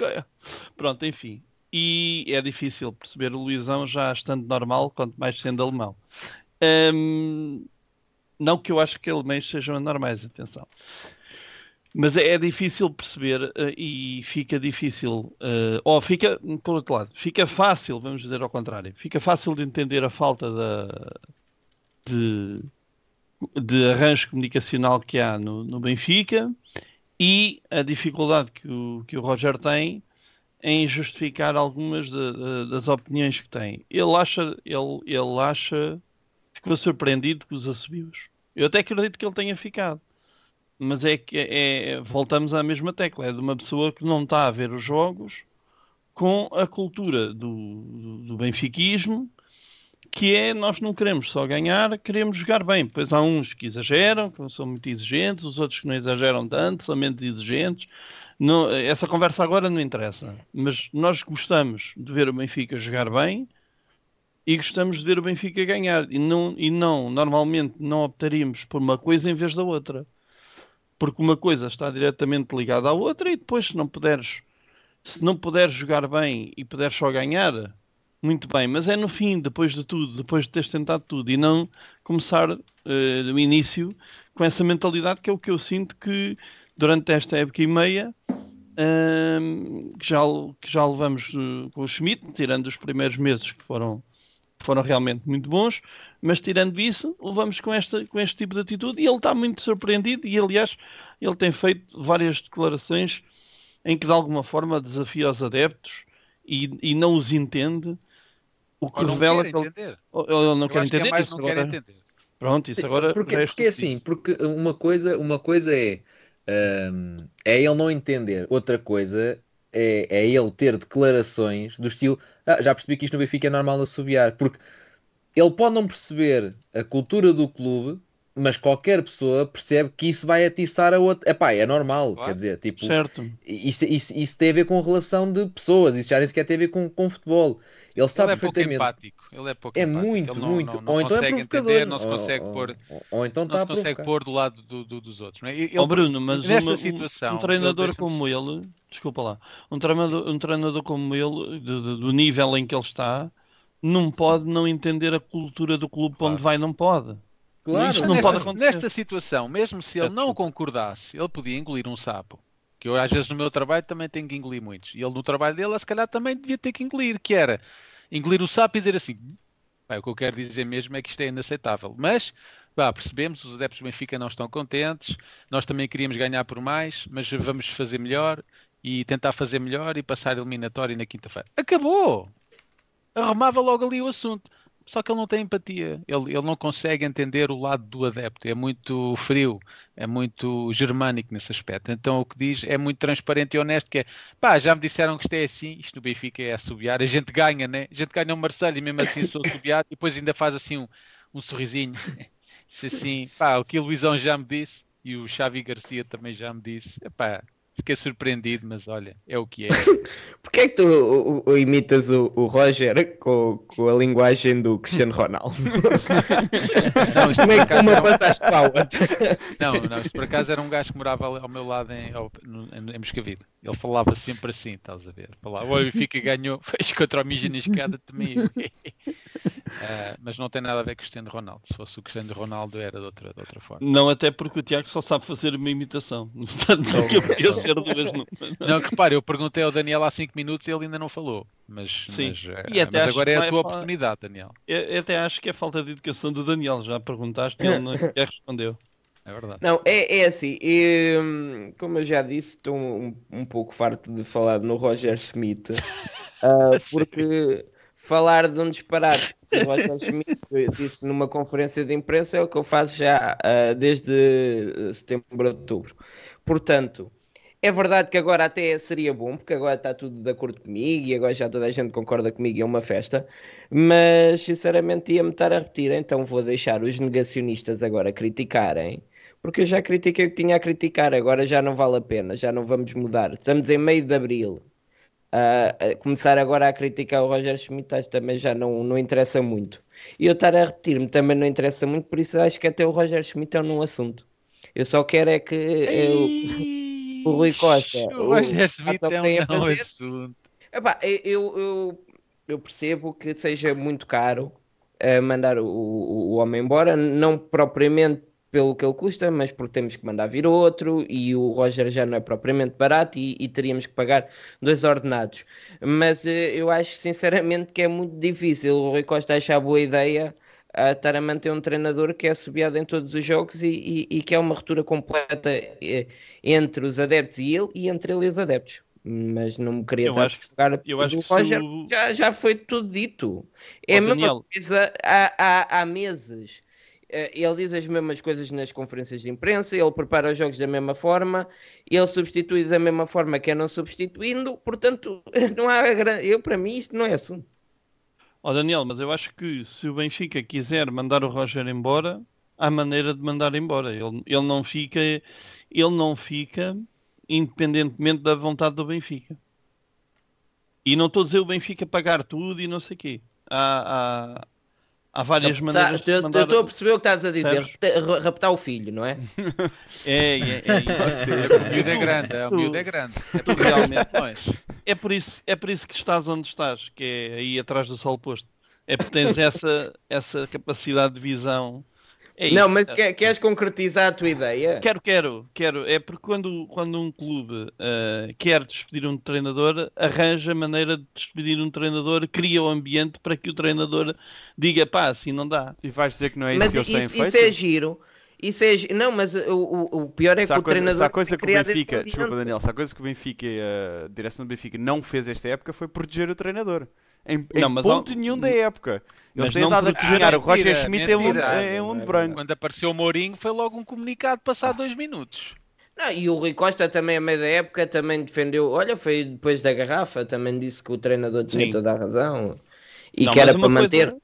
Pronto, enfim e é difícil perceber o Luizão já estando normal, quanto mais sendo alemão. Um, não que eu acho que alemães sejam anormais, atenção. Mas é, é difícil perceber uh, e fica difícil, uh, ou fica, por outro lado, fica fácil, vamos dizer ao contrário, fica fácil de entender a falta da, de, de arranjo comunicacional que há no, no Benfica e a dificuldade que o, que o Roger tem em justificar algumas de, de, das opiniões que tem. Ele acha, ele, ele acha, ficou surpreendido com os assobios. Eu até acredito que ele tenha ficado. Mas é que é, é, voltamos à mesma tecla. É de uma pessoa que não está a ver os jogos com a cultura do, do, do benfiquismo, que é nós não queremos só ganhar, queremos jogar bem. Pois há uns que exageram, que são muito exigentes, os outros que não exageram tanto, são menos exigentes não, essa conversa agora não interessa, mas nós gostamos de ver o Benfica jogar bem e gostamos de ver o Benfica ganhar. E não, e não normalmente não optaríamos por uma coisa em vez da outra, porque uma coisa está diretamente ligada à outra. E depois, se não puderes, se não puderes jogar bem e puderes só ganhar, muito bem, mas é no fim, depois de tudo, depois de teres tentado tudo, e não começar uh, do início com essa mentalidade que é o que eu sinto que durante esta época e meia um, que, já, que já levamos eh, com o Schmidt, tirando os primeiros meses que foram, foram realmente muito bons, mas tirando isso, levamos com, esta, com este tipo de atitude e ele está muito surpreendido e, aliás, ele tem feito várias declarações em que, de alguma forma, desafia os adeptos e, e não os entende, o que revela... que ele, não Eu quer é entender. É mais isso não agora... quer entender. Pronto, isso agora... Porque, porque assim, porque uma coisa, uma coisa é um, é ele não entender. Outra coisa é, é ele ter declarações do estilo: ah, já percebi que isto no Benfica é normal assobiar, porque ele pode não perceber a cultura do clube, mas qualquer pessoa percebe que isso vai atiçar a outra. Epá, é normal, claro. quer dizer, tipo, certo. Isso, isso, isso tem a ver com relação de pessoas, isso já nem sequer tem a ver com, com futebol. Ele sabe ele é perfeitamente. Pouco empático. Ele é pouco é empático. muito, não, muito. Não, não, ou então é provocador. Entender, não se consegue ou, pôr, ou, ou então não se consegue pôr do lado do, do, dos outros. Não é? ele, oh, Bruno, mas nessa uma, situação, um, treinador como ele, desculpa lá, um treinador, um treinador como ele, do, do, do nível em que ele está, não pode não entender a cultura do clube claro. onde vai, não pode. Claro, não nesta, pode nesta situação, mesmo se ele não concordasse, ele podia engolir um sapo. Que eu, às vezes, no meu trabalho também tenho que engolir muitos. E ele, no trabalho dele, se calhar também devia ter que engolir, que era engolir o sapo e dizer assim: o que eu quero dizer mesmo é que isto é inaceitável. Mas, vá, percebemos, os adeptos do Benfica não estão contentes, nós também queríamos ganhar por mais, mas vamos fazer melhor e tentar fazer melhor e passar a eliminatória na quinta-feira. Acabou! Arrumava logo ali o assunto só que ele não tem empatia, ele, ele não consegue entender o lado do adepto, é muito frio, é muito germânico nesse aspecto. Então o que diz é muito transparente e honesto, que é, pá, já me disseram que isto é assim, isto no Benfica é assobiar, a gente ganha, né? A gente ganha o Marcelo e mesmo assim sou assobiado e depois ainda faz assim um, um sorrisinho. (laughs) se assim, pá, o que o Luizão já me disse e o Xavi Garcia também já me disse, pá, Fiquei surpreendido, mas olha, é o que é. (laughs) Porquê é que tu o, o, imitas o, o Roger com, com, a linguagem do Cristiano Ronaldo? não, Como é que uma não... passaste para outra? Não, não, isto por acaso era um gajo que morava ao meu lado em, Moscavida. em Moscavide. Ele falava sempre assim, estás a ver? Falava, o Benfica ganhou, (laughs) fez contra o Mija na escada também. uh, (laughs) mas não tem nada a ver com o Cristiano Ronaldo. Se fosse o Cristiano Ronaldo era de outra, de outra forma. Não, até porque o Tiago só sabe fazer uma imitação. Portanto, (laughs) não, que eu ser não, repare, eu perguntei ao Daniel há 5 minutos e ele ainda não falou. Mas, mas, eh, mas agora é a tua oportunidade, Daniel. Eu, eu até acho que é falta de educação do Daniel. Já perguntaste, e ele não (coughs) respondeu. É verdade. Não, é, é assim. e ehm, como eu já disse, estou um, um pouco farto de falar no Roger Schmidt, uh, (laughs) porque falar de um disparate que o Roger Schmidt disse numa conferência de imprensa é o que eu faço já uh, desde setembro, outubro. Portanto, é verdade que agora até seria bom, porque agora está tudo de acordo comigo e agora já toda a gente concorda comigo é uma festa, mas sinceramente ia-me estar a repetir, então vou deixar os negacionistas agora criticarem porque eu já critiquei o que tinha a criticar, agora já não vale a pena, já não vamos mudar. Estamos em meio de abril. Uh, começar agora a criticar o Roger Schmidt também já não, não interessa muito. E eu estar a repetir-me também não interessa muito, por isso acho que até o Roger Schmidt é um assunto. Eu só quero é que eu, o Rui Costa. O, o Roger Schmidt é um não assunto. Epá, eu, eu, eu percebo que seja muito caro eh, mandar o, o, homem embora, não propriamente pelo que ele custa, mas porque temos que mandar vir outro e o Roger já não é propriamente barato e, e teríamos que pagar dois ordenados. Mas eh, eu acho sinceramente que é muito difícil o Rui Costa achar boa ideia a eh, estar a manter um treinador que é assobiado em todos os jogos e, e, e, que é uma ruptura completa eh, entre os adeptos e ele e entre ele e os adeptos. Mas não me queria eu acho que, a eu acho que Roger, já, já foi tudo dito. É oh, a mesma Daniel. coisa há, há, há meses eh, ele diz as mesmas coisas nas conferências de imprensa, ele prepara os jogos da mesma forma, ele substitui da mesma forma que é não substituindo, portanto, (laughs) não há eu para mim isto não é assunto. Ó oh, Daniel, mas eu acho que se o Benfica quiser mandar o Roger embora, há maneira de mandar embora. Ele, ele não fica, ele não fica independentemente da vontade do Benfica. E não estou a dizer o Benfica pagar tudo e não sei o quê. Há, há, Há várias raptar, maneiras de eu, mandar... Eu estou a perceber o que estás a dizer. Sabes? Raptar o filho, não é? (laughs) É, é, é é. é. é. O miúdo é grande, é, o miúdo é grande. É, realmente, é? é, por isso, é por isso que estás onde estás, que é aí atrás do sol posto. É porque tens essa, essa capacidade de visão é não, mas tá. quer, queres concretizar a tua ideia? Quero, quero, quero. É porque quando, quando um clube uh, quer despedir um treinador, arranja maneira de despedir um treinador, cria o ambiente para que o treinador diga pá, assim não dá. E vais dizer que não é isso mas que eles têm isso, feito? Isso é giro. Isso é, não, mas o, o, pior é se que o treinador. Se há coisa que o Benfica, desculpa Daniel, se há coisa que o Benfica, eh, a direção do Benfica não fez esta época foi proteger o treinador em, em não, ponto nenhum da época. Eles têm andado a cozinhar o Roger Schmidt é um, é um branco. Quando apareceu o Mourinho foi logo um comunicado passado dois minutos. Não, e o Rui Costa também, a meio da época, também defendeu. Olha, foi depois da garrafa, também disse que o treinador tinha Sim. toda a razão e não, que era para coisa... manter.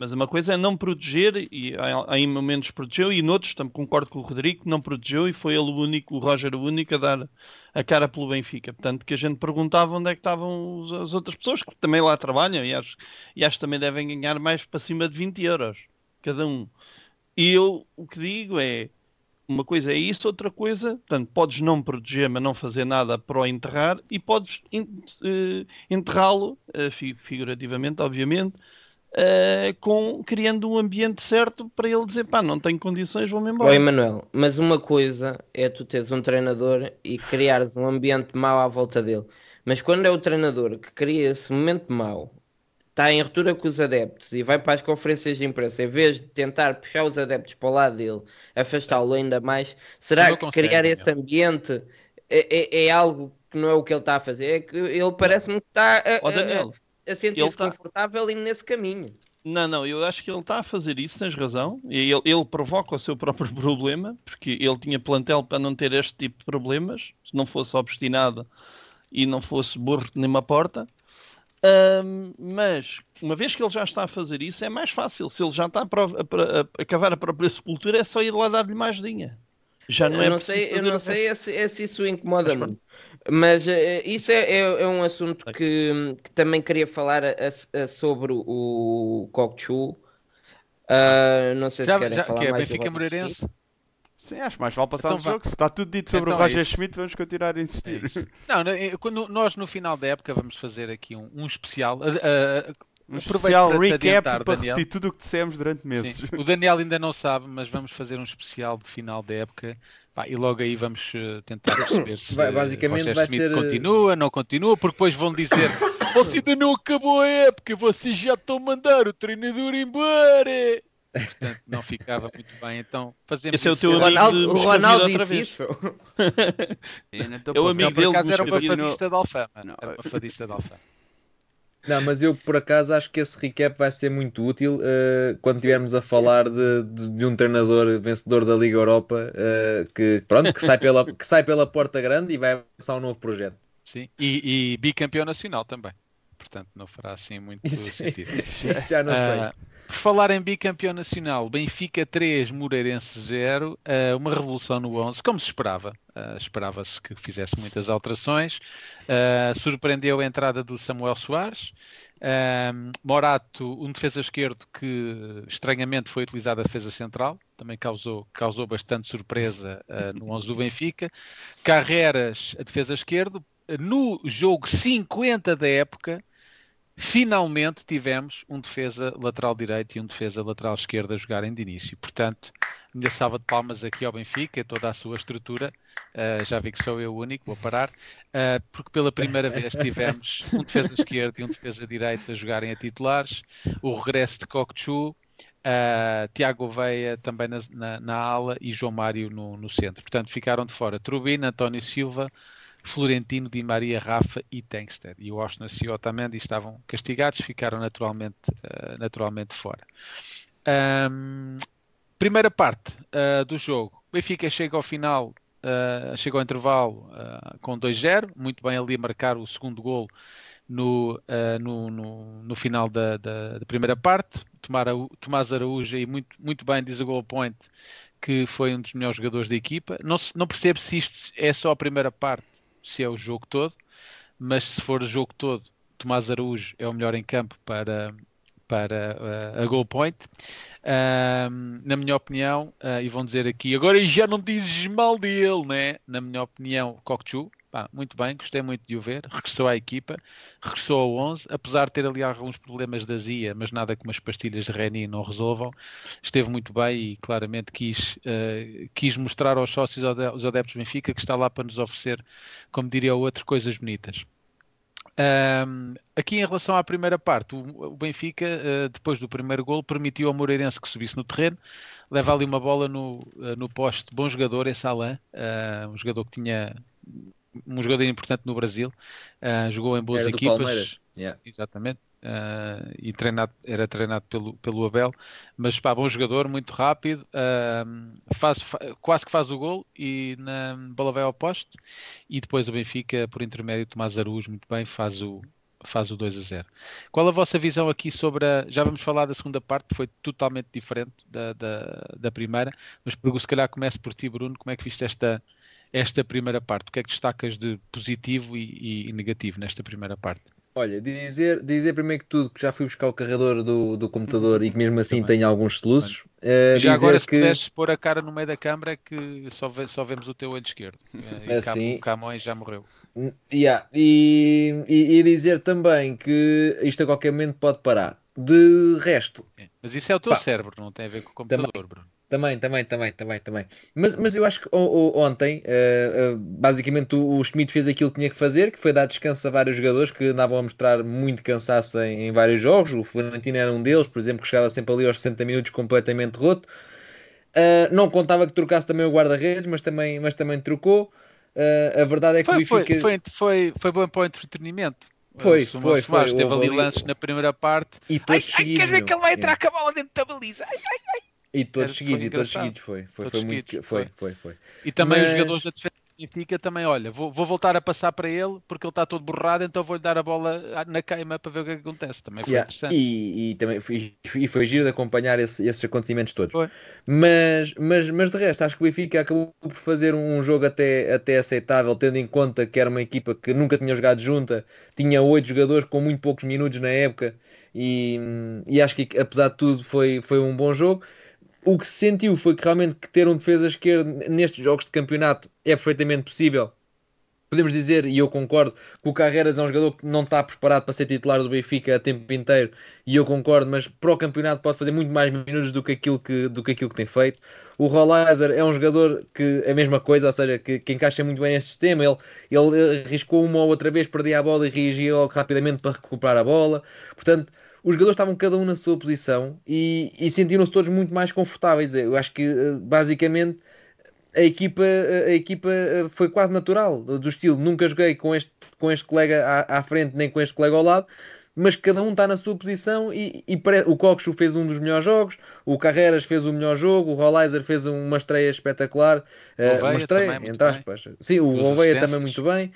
Mas uma coisa é não proteger, e em momentos protegeu, e noutros, também concordo com o Rodrigo, não protegeu e foi ele o único, o Roger o único a dar a cara pelo Benfica. Portanto, que a gente perguntava onde é que estavam os, as outras pessoas que também lá trabalham e acho, e acho que também devem ganhar mais para cima de 20 euros cada um. E eu o que digo é uma coisa é isso, outra coisa, portanto, podes não proteger, mas não fazer nada para o enterrar e podes eh, enterrá-lo, eh, figurativamente, obviamente Uh, com, criando um ambiente certo para ele dizer pá, não tenho condições, vou-me embora. Oi, Manuel, mas uma coisa é tu teres um treinador e criares um ambiente mau à volta dele. Mas quando é o treinador que cria esse momento mau, está em ruptura com os adeptos e vai para as conferências de imprensa, em vez de tentar puxar os adeptos para o lado dele, afastá-lo ainda mais, será que consegue, criar esse ambiente é, é, é algo que não é o que ele está a fazer. É que ele parece-me que está a, a, a sentir-se confortável e nesse caminho. Não, não, eu acho que ele está a fazer isso, tens razão. Ele, ele provoca o seu próprio (laughs) problema, porque ele tinha plantel para não ter este tipo de problemas, se não fosse obstinado e não fosse burro de nenhuma porta. Um, mas, uma vez que ele já está a fazer isso, é mais fácil. Se ele já está a, a, a, a cavar a própria sepultura, é só ir lá dar-lhe mais dinha. Já não eu é não sei, Eu não sei se, se isso incomoda-me. Mas uh, isso é, é, é, um assunto que, que também queria falar a, a, sobre o Kokchu. Uh, ah, não sei já, se querem já, falar que é, mais. Benfica Moreirense? Sim, acho mais vale passar então, o jogo. Se está tudo dito sobre então o é Roger é Schmidt, vamos continuar a insistir. É não, não, é, quando, nós no final da época vamos fazer aqui um, um especial. Uh, uh, um especial recap adiantar, para Daniel. repetir tudo o que dissemos durante meses. Sim. O Daniel ainda não sabe, mas vamos fazer um especial de final da época e logo aí vamos eh, tentar perceber se vai, basicamente vai Smith ser... Eh, continua, não continua, porque depois vão dizer você ainda não acabou a época, vocês já estão a mandar o treinador embora. Portanto, não ficava muito bem. Então, fazemos Esse isso. É o, teu Ronaldo, o Ronaldo disse isso. (laughs) Eu, não é amigo dele, por acaso, era um bafadista de Alfama. Não. Era um bafadista de Alfama. Não, mas eu por acaso acho que esse recap vai ser muito útil uh, quando estivermos a falar de, de, de, um treinador vencedor da Liga Europa uh, que, pronto, que, sai pela, que sai pela porta grande e vai avançar um novo projeto. Sim, e, e bicampeão nacional também. Portanto, não fará assim muito (laughs) isso, sentido. Isso já não sei. Uh, por falar em bicampeão nacional, Benfica 3, Moreirense 0, eh, uma revolução no 11, como se esperava. Eh, esperava-se que fizesse muitas alterações. Eh, surpreendeu a entrada do Samuel Soares. Morato, um defesa esquerdo que estranhamente foi utilizado a defesa central, também causou, causou bastante surpresa no 11 do Benfica. Carreras, a defesa esquerdo. No jogo 50 da época, finalmente tivemos um defesa lateral direito e um defesa lateral esquerda a jogarem de início. Portanto, minha salva de palmas aqui ao Benfica, toda a sua estrutura. Uh, já vi que sou eu o único a parar, uh, porque pela primeira vez tivemos um defesa esquerdo e um defesa direito a jogarem a titulares. O regresso de Cocchu, uh, ah, Tiago Veia também na, na, na, ala e João Mário no, no centro. Portanto, ficaram de fora Trubina, António Silva, Florentino, Di Maria, Rafa e Tankstead. E o Osnas e o Otamendi estavam castigados, ficaram naturalmente, uh, naturalmente fora. Um, primeira parte uh, do jogo. O Benfica chega ao final, uh, chega ao intervalo com 2-0, muito bem ali a marcar o segundo gol no, no, no, no, final da, da, da primeira parte. Tomara Tomás Araújo aí muito, muito bem diz o goal point que foi um dos melhores jogadores da equipa. Não, não percebo se isto é só a primeira parte se é o jogo todo, mas se for o jogo todo, Tomás Araújo é o melhor em campo para, para uh, a goal point. Uh, na minha opinião, uh, e vão dizer aqui, agora já não dizes mal dele, né? Na minha opinião, Kokchu Pá, muito bem, gostei muito de o ver. Regressou à equipa, regressou ao 11, apesar de ter ali alguns problemas da ZIA, mas nada que umas pastilhas de Reni não resolvam. Esteve muito bem e claramente quis, uh, quis mostrar aos sócios, aos adeptos do Benfica, que está lá para nos oferecer, como diria o outro, coisas bonitas. Um, aqui em relação à primeira parte, o, o Benfica, uh, depois do primeiro gol, permitiu ao Moreirense que subisse no terreno, leva ali uma bola no, uh, no poste, bom jogador esse é Alain, um jogador que tinha um jogador importante no Brasil, uh, jogou em boas era equipas. Yeah. Exatamente. Uh, e treinado, era treinado pelo, pelo Abel, mas pá, bom jogador, muito rápido, uh, faz, quase que faz o gol e na bola vai ao poste e depois o Benfica, por intermédio de Tomás Aruz, muito bem, faz o, faz o 2 a 0. Qual a vossa visão aqui sobre a, Já vamos falar da segunda parte, foi totalmente diferente da, da, da primeira, mas se calhar começo por ti, Bruno, como é que viste esta, esta primeira parte? O que é que destacas de positivo e, e negativo nesta primeira parte? Olha, dizer, dizer primeiro que tudo que já fui buscar o carregador do, do computador e que mesmo assim tem alguns soluços. Uh, eh, já agora, se que... pudesses pôr a cara no meio da câmara, que só, ve só vemos o teu olho esquerdo. Uh, (laughs) assim. O Camões já morreu. Yeah. E, e, e, dizer também que isto a qualquer momento pode parar. De resto. É, mas isso é o teu pá. cérebro, não tem a ver com o computador, também. Bruno. Também, também, também, também, também. Mas, mas eu acho que o, o, ontem, uh, uh, basicamente, o, o Schmidt fez aquilo que tinha que fazer, que foi dar descanso a vários jogadores que andavam a mostrar muito cansaço em, em vários jogos. O Florentino era um deles, por exemplo, que chegava sempre ali aos 60 minutos completamente roto. Uh, não contava que trocasse também o guarda-redes, mas também, mas também trocou. a verdade é que foi, o Benfica... foi, foi, foi bom para o entretenimento. Foi, foi, foi. Teve ali lances na primeira parte. E ai, ai, ver que ele vai entrar com a bola dentro da baliza? Ai, ai, ai. E todos seguidos, e todos seguidos foi. Foi, foi muito. Seguidos, foi, foi, foi, E também Mas... os jogadores da defesa Benfica também, olha, vou, vou, voltar a passar para ele porque ele está todo borrado, então vou-lhe dar a bola na queima para ver o é que acontece. Também foi yeah. interessante. E, e também foi, foi giro de acompanhar esse, esses acontecimentos todos. Foi. Mas, mas, mas de resto, acho que o Benfica acabou por fazer um jogo até, até aceitável, tendo em conta que era uma equipa que nunca tinha jogado junta, tinha oito jogadores com muito poucos minutos na época, e, e acho que apesar de tudo foi, foi um bom jogo. O que se sentiu foi que realmente que ter um defesa esquerdo nestes jogos de campeonato é perfeitamente possível. Podemos dizer, e eu concordo, que o Carreiras é um jogador que não está preparado para ser titular do Benfica a tempo inteiro, e eu concordo, mas para o campeonato pode fazer muito mais minutos do que aquilo que, do que, aquilo que tem feito. O Rollizer é um jogador que a mesma coisa, ou seja, que, que encaixa muito bem neste sistema. Ele, ele arriscou uma ou outra vez, perdia a bola e reagia logo rapidamente para recuperar a bola. Portanto, os jogadores estavam cada um na sua posição e, e sentiram-se todos muito mais confortáveis. Eu acho que eh, basicamente a equipa, eh, a equipa eh, foi quase natural do estilo. Nunca joguei com este, com este colega à, à frente nem com este colega ao lado, mas cada um está na sua posição e, e o Coxo fez um dos melhores jogos, o Carreras fez o melhor jogo, o Rollizer fez uma estreia espetacular, Oveia uma estreia, entre aspas. Bem. Sim, o Os Oveia também muito bem.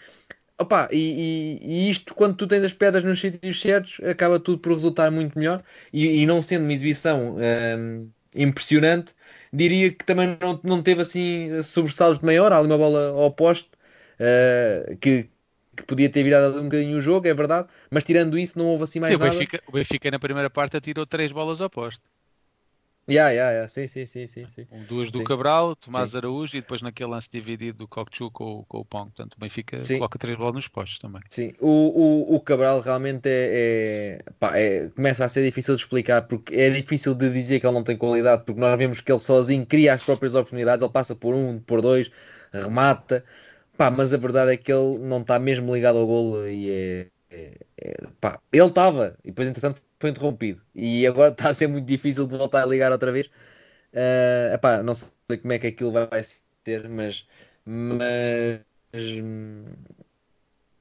Opa, e, e, e, isto, quando tu tens as pedras nos sítios certos, acaba tudo por resultar muito melhor. E, e não sendo uma exibição um, impressionante, diria que também não, não teve assim sobressaltos de maior. Há ali uma bola oposta uh, eh, que, que podia ter virado um bocadinho o jogo, é verdade. Mas tirando isso, não houve assim mais Sim, nada. O Benfica, o Benfica na primeira parte atirou três bolas ao Yeah, yeah, yeah. Sim, sim, sim, sim, sim. Um, duas do sim. Cabral, Tomás sim. Araújo e depois naquele lance dividido do Cocchu com, com o Pong. Portanto, o Benfica sim. coloca três bolas nos postos também. Sim, o, o, o Cabral realmente é, é, pá, é, começa a ser difícil de explicar porque é difícil de dizer que ele não tem qualidade, porque nós vemos que ele sozinho cria as próprias oportunidades, ele passa por um, por dois, remata. Pá, mas a verdade é que ele não está mesmo ligado ao golo e é, é, é pá, ele estava, e depois entretanto foi interrompido e agora está a ser muito difícil de voltar a ligar outra vez. Uh, epá, não sei como é que aquilo vai ser, mas, mas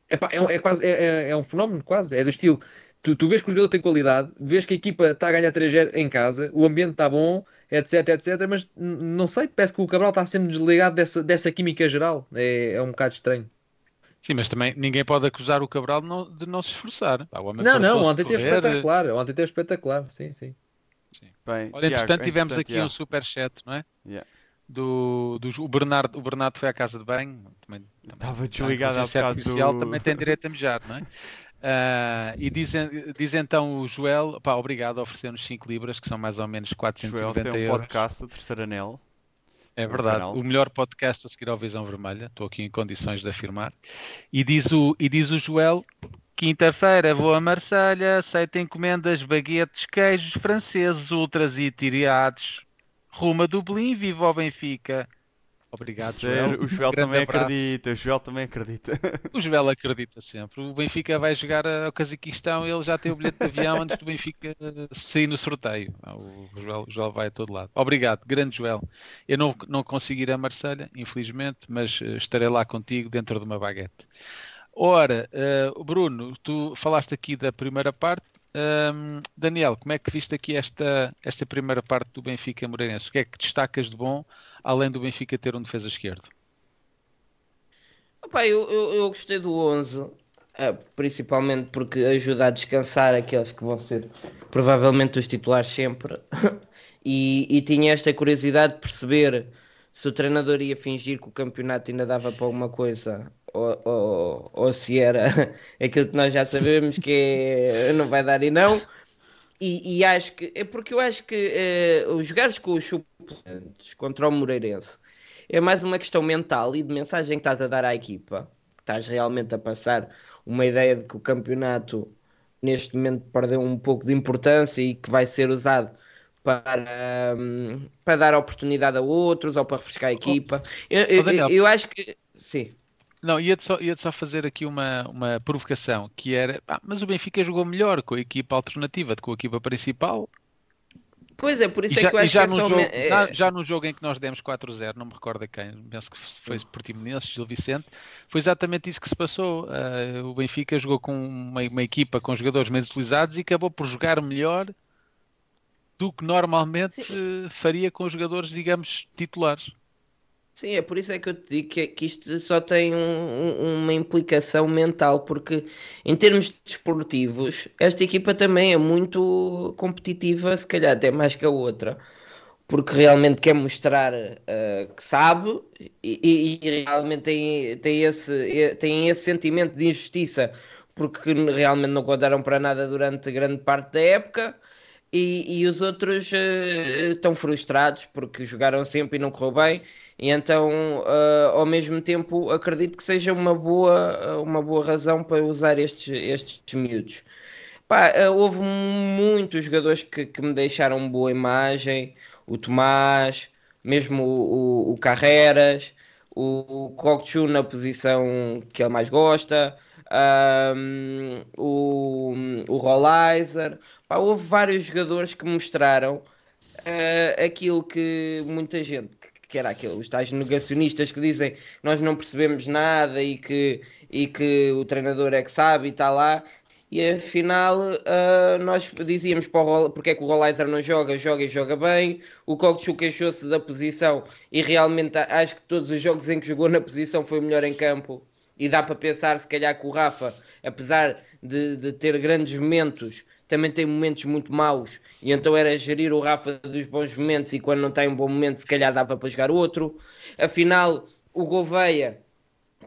epá, é, é, quase, é, é, é, um fenómeno quase, é do estilo. Tu, tu vês que o jogador tem qualidade, vês que a equipa está a ganhar 3 em casa, o ambiente está bom, etc, etc, mas não sei, parece que o Cabral está sendo desligado dessa, dessa química geral, é, é um bocado estranho. Sim, mas também ninguém pode acusar o Cabral de não, de não se esforçar. não, não, ontem teve é eh, espetacular, ontem teve é espetacular, sim, sim. sim. Bem, Olha, Tiago, entretanto, tivemos aqui yeah. um superchat, não é? Yeah. Do, do, o, Bernardo, o Bernardo foi à casa de banho, também, também estava desligado a bocado artificial, do... também tem direito a mejar, não é? Uh, (laughs) e diz, diz então o Joel, pá, obrigado, ofereceu-nos 5 libras, que são mais ou menos 490 Joel tem um euros. podcast, o Terceiro Anel. É verdade. O melhor podcast a seguir ao Visão Vermelha. Estou aqui em condições de afirmar. E diz o, e diz o Joel: quinta-feira vou a Marselha, aceito encomendas, baguetes, queijos franceses, ultras e tiriados. Rumo a Dublin, vivo ao Benfica. Obrigado, Joel. O Joel um também abraço. acredita, o Joel também acredita. O Joel acredita sempre. O Benfica vai jogar ao Cazaquistão, ele já tem o bilhete de avião antes do Benfica sair no sorteio. Ah, o Joel, o Joel vai a todo lado. Obrigado, grande Joel. Eu não, não consegui ir a Marselha, infelizmente, mas eh, estarei lá contigo dentro de uma baguete. Ora, eh, Bruno, tu falaste aqui da primeira parte, um, Daniel, como é que viste aqui esta, esta primeira parte do Benfica Moreirense? O que é que destacas de bom, além do Benfica ter um defesa esquerdo? Opa, eu, eu, eu, gostei do 11, eh, principalmente porque ajuda a descansar aqueles que vão ser provavelmente os titulares sempre. (laughs) e, e tinha esta curiosidade de perceber se o treinador ia fingir que o campeonato ainda dava para alguma coisa ou, ou, ou se era (laughs) aquilo que nós já sabemos que é, não vai dar e não. E, e, acho que é porque eu acho que eh, os jogares com os suplentes contra o Moreirense é mais uma questão mental e de mensagem que estás a dar à equipa, que estás realmente a passar uma ideia de que o campeonato neste momento perdeu um pouco de importância e que vai ser usado para, hum, para dar oportunidade a outros ou para refrescar a equipa. Eu, eu, eu, acho que. Sim. Não, ia-te só, ia só fazer aqui uma, uma provocação, que era, ah, mas o Benfica jogou melhor com a equipa alternativa do que com a equipa principal. Pois é, por isso e é já, que eu acho já que é no jogo, me... É- já no jogo em que nós demos 4-0, não me recordo a quem, penso que foi hum. Portimonense, Gil Vicente, foi exatamente isso que se passou. Uh, o Benfica jogou com uma, uma equipa com jogadores menos utilizados e acabou por jogar melhor do que normalmente Sim. faria com os jogadores, digamos, titulares. Sim, é por isso é que eu te digo que, que isto só tem um, um, uma implicação mental, porque em termos desportivos, esta equipa também é muito competitiva, se calhar até mais que a outra, porque realmente quer mostrar uh, que sabe e, e, realmente tem, tem, esse, tem esse sentimento de injustiça, porque realmente não contaram para nada durante grande parte da época e, e os outros uh, estão frustrados porque jogaram sempre e não correu bem. E então, uh, ao mesmo tempo, acredito que seja uma boa, uma boa razão para usar estes, estes miúdos. Pá, uh, houve muitos jogadores que, que, me deixaram boa imagem, o Tomás, mesmo o, o, o Carreras, o, o Kokchu na posição que ele mais gosta, um, o, o Rollizer. Pá, houve vários jogadores que mostraram uh, aquilo que muita gente, que era aquilo, os tais negacionistas que dizem nós não percebemos nada e que, e que o treinador é que sabe e está lá. E afinal, uh, nós dizíamos para o, porque é que o Rollizer não joga, joga e joga bem. O Kogchu queixou-se da posição e realmente acho que todos os jogos em que jogou na posição foi melhor em campo e dá para pensar se calhar que o Rafa, apesar de, de ter grandes momentos, também tem momentos muito maus, e então era gerir o Rafa dos bons momentos, e quando não tem um bom momento, se calhar dava para jogar outro. Afinal, o Gouveia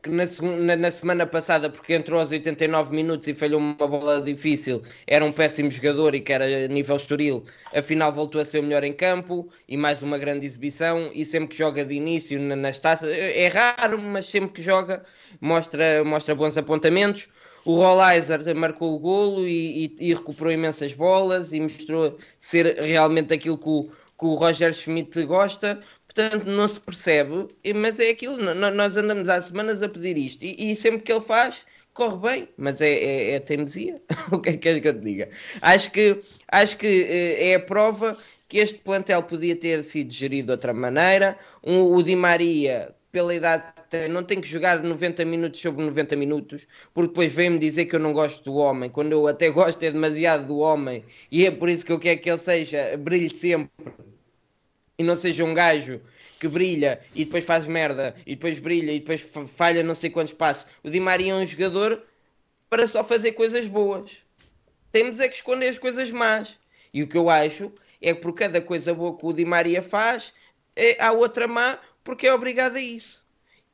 que na, na, na, semana passada, porque entrou aos 89 minutos e falhou uma bola difícil, era um péssimo jogador e que era nível estoril, afinal voltou a ser o melhor em campo e mais uma grande exibição. E sempre que joga de início na, nas taças, é raro, mas sempre que joga mostra, mostra bons apontamentos. O Rollizer marcou o golo e, e, e recuperou imensas bolas e mostrou ser realmente aquilo que o que o Roger Schmidt gosta. Portanto, não se percebe, mas é aquilo. Nós andamos há semanas a pedir isto e, e sempre que ele faz, corre bem, mas é, é, é teimosia. (laughs) o que é que, eu te diga? Acho que, acho que eh, é a prova que este plantel podia ter sido gerido de outra maneira. o Di Maria, pela idade que tem, não tem que jogar 90 minutos sobre 90 minutos, porque depois vem-me dizer que eu não gosto do homem, quando eu até gosto é demasiado do homem, e é por isso que eu quero que ele seja, brilhe sempre e não seja um gajo que brilha e depois faz merda e depois brilha e depois falha não sei quantos passos. O Di Maria é um jogador para só fazer coisas boas. Temos é que esconder as coisas más. E o que eu acho é que por cada coisa boa que o Di Maria faz, é, há outra má porque é obrigado a isso.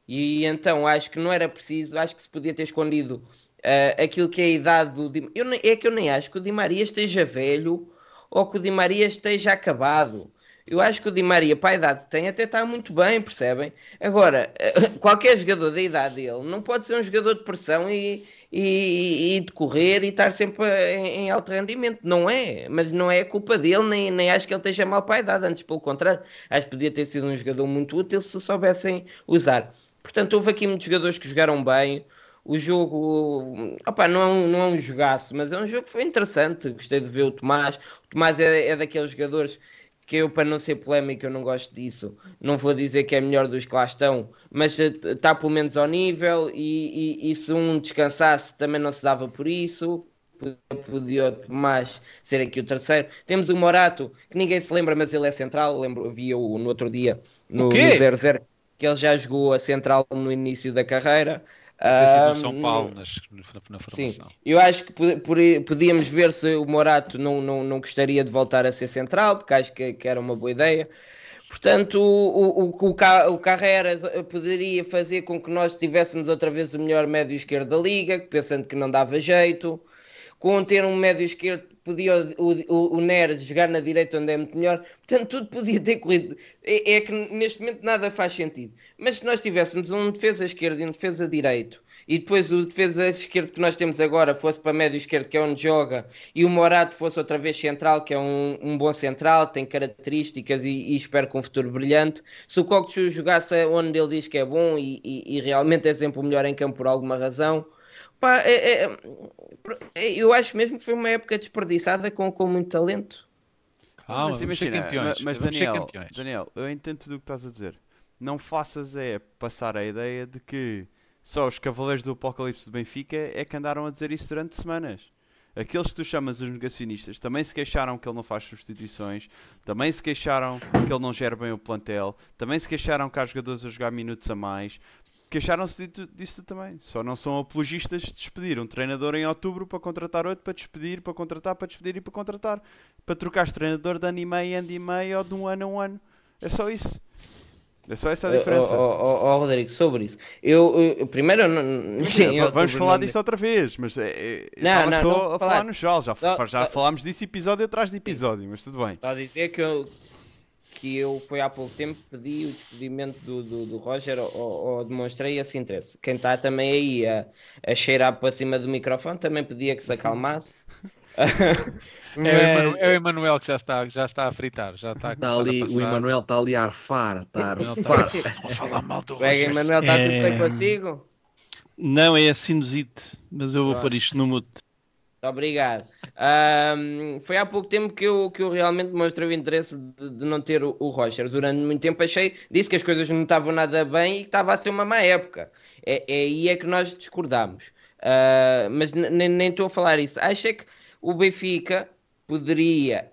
E então acho que não era preciso, acho que se podia ter escondido uh, aquilo que é a idade do Di Maria. É que eu nem acho que o Di Maria esteja velho ou que o Di Maria esteja acabado. Eu acho que o Di Maria, para a idade que tem, até está muito bem, percebem? Agora, eh, (laughs) qualquer jogador da idade dele não pode ser um jogador de pressão e, e, e de correr e estar sempre em, alto rendimento. Não é, mas não é culpa dele, nem, nem acho que ele esteja mal para a idade. Antes, pelo contrário, acho que podia ter sido um jogador muito útil se o soubessem usar. Portanto, houve aqui muitos jogadores que jogaram bem. O jogo, opa, não, é não é um jogaço, mas é um jogo que foi interessante. Gostei de ver o Tomás. O Tomás é, é daqueles jogadores que eu, para não ser polémico, eu não gosto disso. Não vou dizer que é melhor dos que lá estão, mas está eh, pelo menos ao nível e, e, e se um descansasse também não se dava por isso podia mais ser aqui o terceiro. Temos o Morato, que ninguém se lembra, mas ele é central. Lembro, vi-o no outro dia no 0-0, que ele já jogou a central no início da carreira. Tem São ah, Paulo, hum, nas, na, formação. Sim, eu acho que podíamos ver se o Morato não, não, não gostaria de voltar a ser central, porque acho que, que era uma boa ideia. Portanto, o, o, o, o eh, poderia fazer com que nós tivéssemos outra vez o melhor médio esquerdo da liga, pensando que não dava jeito. Com ter um médio esquerdo podia o, o, o Neres jogar na direita onde é muito melhor, portanto tudo podia ter corrido. É, é, que neste momento nada faz sentido. Mas se nós tivéssemos um defesa esquerdo e um defesa direito, e depois o defesa esquerdo que nós temos agora fosse para médio esquerdo, que é onde joga, e o Morato fosse outra vez central, que é um, um bom central, tem características e, e espero com um futuro brilhante. Se o Coxo jogasse onde ele diz que é bom e, e, e realmente é sempre o melhor em campo por alguma razão Pá, é, é, é, eu acho mesmo que foi uma época desperdiçada com, com muito talento. Ah, mas, imagina, mas, mas Daniel, Daniel, eu entendo tudo o que estás a dizer. Não faças é passar a ideia de que só os cavaleiros do apocalipse do Benfica é que andaram a dizer isso durante semanas. Aqueles que tu chamas os negacionistas também se queixaram que ele não faz substituições, também se queixaram que ele não gera bem o plantel, também se queixaram que há jogadores a jogar minutos a mais, queixaram-se disso também. Só não são apologistas de despedir um treinador em outubro para contratar outro, para despedir, para contratar, para despedir e para contratar. Para trocar de treinador de ano e meio, ano e meio ou de um ano a um ano. É só isso. É só essa a diferença. Ó oh, oh, oh, Rodrigo, sobre isso. Eu, eu primeiro. Sim, vamos falar disto outra vez, mas é, é, não, não, só não a falar, falar no geral. Já, não, já tá. falámos disso episódio atrás de episódio, mas tudo bem. Está a dizer que eu que eu foi há pouco tempo pedi o despedimento do, do, do Roger ou, ou, demonstrei esse interesse. Quem está também aí a, a cheirar para cima do microfone também pedia que se acalmasse. (laughs) É, é o Emanuel que já está, já está a fritar. Já está, está ali, o Emanuel está ali a arfar. Está a arfar. Estão a falar mal do (laughs) Roger. O Emanuel está tudo bem é. consigo? Não, é a sinusite, mas eu vou Pronto. pôr isto no mute. Muito obrigado. Um, foi há pouco tempo que eu, que eu realmente mostrei o interesse de, de não ter o, o, Roger. Durante muito tempo achei, disse que as coisas não estavam nada bem e que estava a ser uma má época. É, é aí é que nós discordamos. Uh, mas nem estou a falar isso. Acho é que o Benfica poderia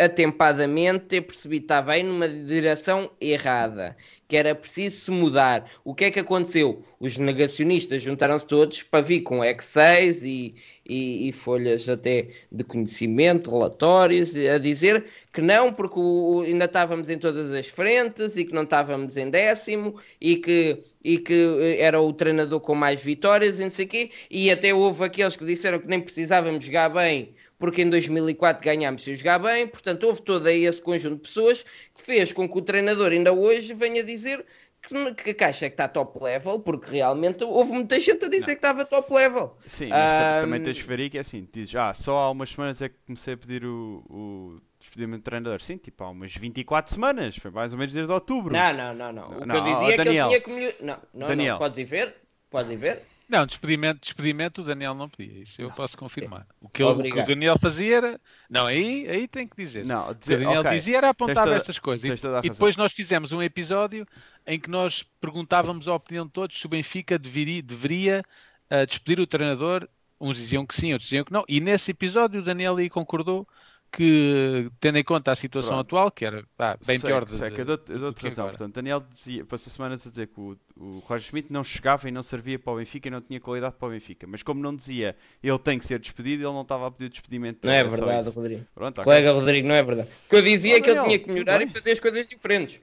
atempadamente ter percebido que estava aí numa direção errada, que era preciso se mudar. O que é que aconteceu? Os negacionistas juntaram-se todos para vir com Excel e, e, e, folhas até de conhecimento, relatórios, a dizer que não, porque o, ainda estávamos em todas as frentes e que não estávamos em décimo e que, e que eh, era o treinador com mais vitórias e não sei o quê. E até houve aqueles que disseram que nem precisávamos jogar bem porque em 2004 ganhámos sem jogar bem, portanto houve todo esse conjunto de pessoas que fez com que o treinador ainda hoje venha dizer que, que é que está top level, porque realmente houve muita gente a dizer não. que estava top level. Sim, mas um... também tens que ver que é assim, dizes, ah, só há umas semanas é que comecei a pedir o, o despedimento do treinador. Sim, tipo, há umas 24 semanas, foi mais ou menos desde outubro. Não, não, não, não. O não, que eu dizia é que Daniel. ele tinha que melhorar. Não, não, Daniel. não, podes ir ver, podes ir ver. Não, despedimento, despedimento o Daniel não pedia, isso eu não. posso confirmar. É. O que, ele, o que, o Daniel fazia era. Não, aí, aí tem que dizer. Não, dizer, o Daniel okay. dizia era apontar estas coisas. E, e depois nós fizemos um episódio em que nós perguntávamos a opinião de todos se o Benfica deveria, deveria uh, despedir o treinador. Uns diziam que sim, outros diziam que não. E nesse episódio o Daniel aí concordou que, tendo em conta a situação Pronto. atual, que era pá, bem sei, pior do que eu dou-te razão. Agora. Portanto, Daniel dizia, passou semanas a dizer que o, o Roger Schmidt não chegava e não servia para o Benfica e não tinha qualidade para o Benfica. Mas como não dizia ele tem que ser despedido, ele não estava a pedir despedimento. Não é verdade, Rodrigo. Pronto, Colega Rodrigo, não é verdade. O que eu dizia é que ele tinha que melhorar e fazer as coisas diferentes.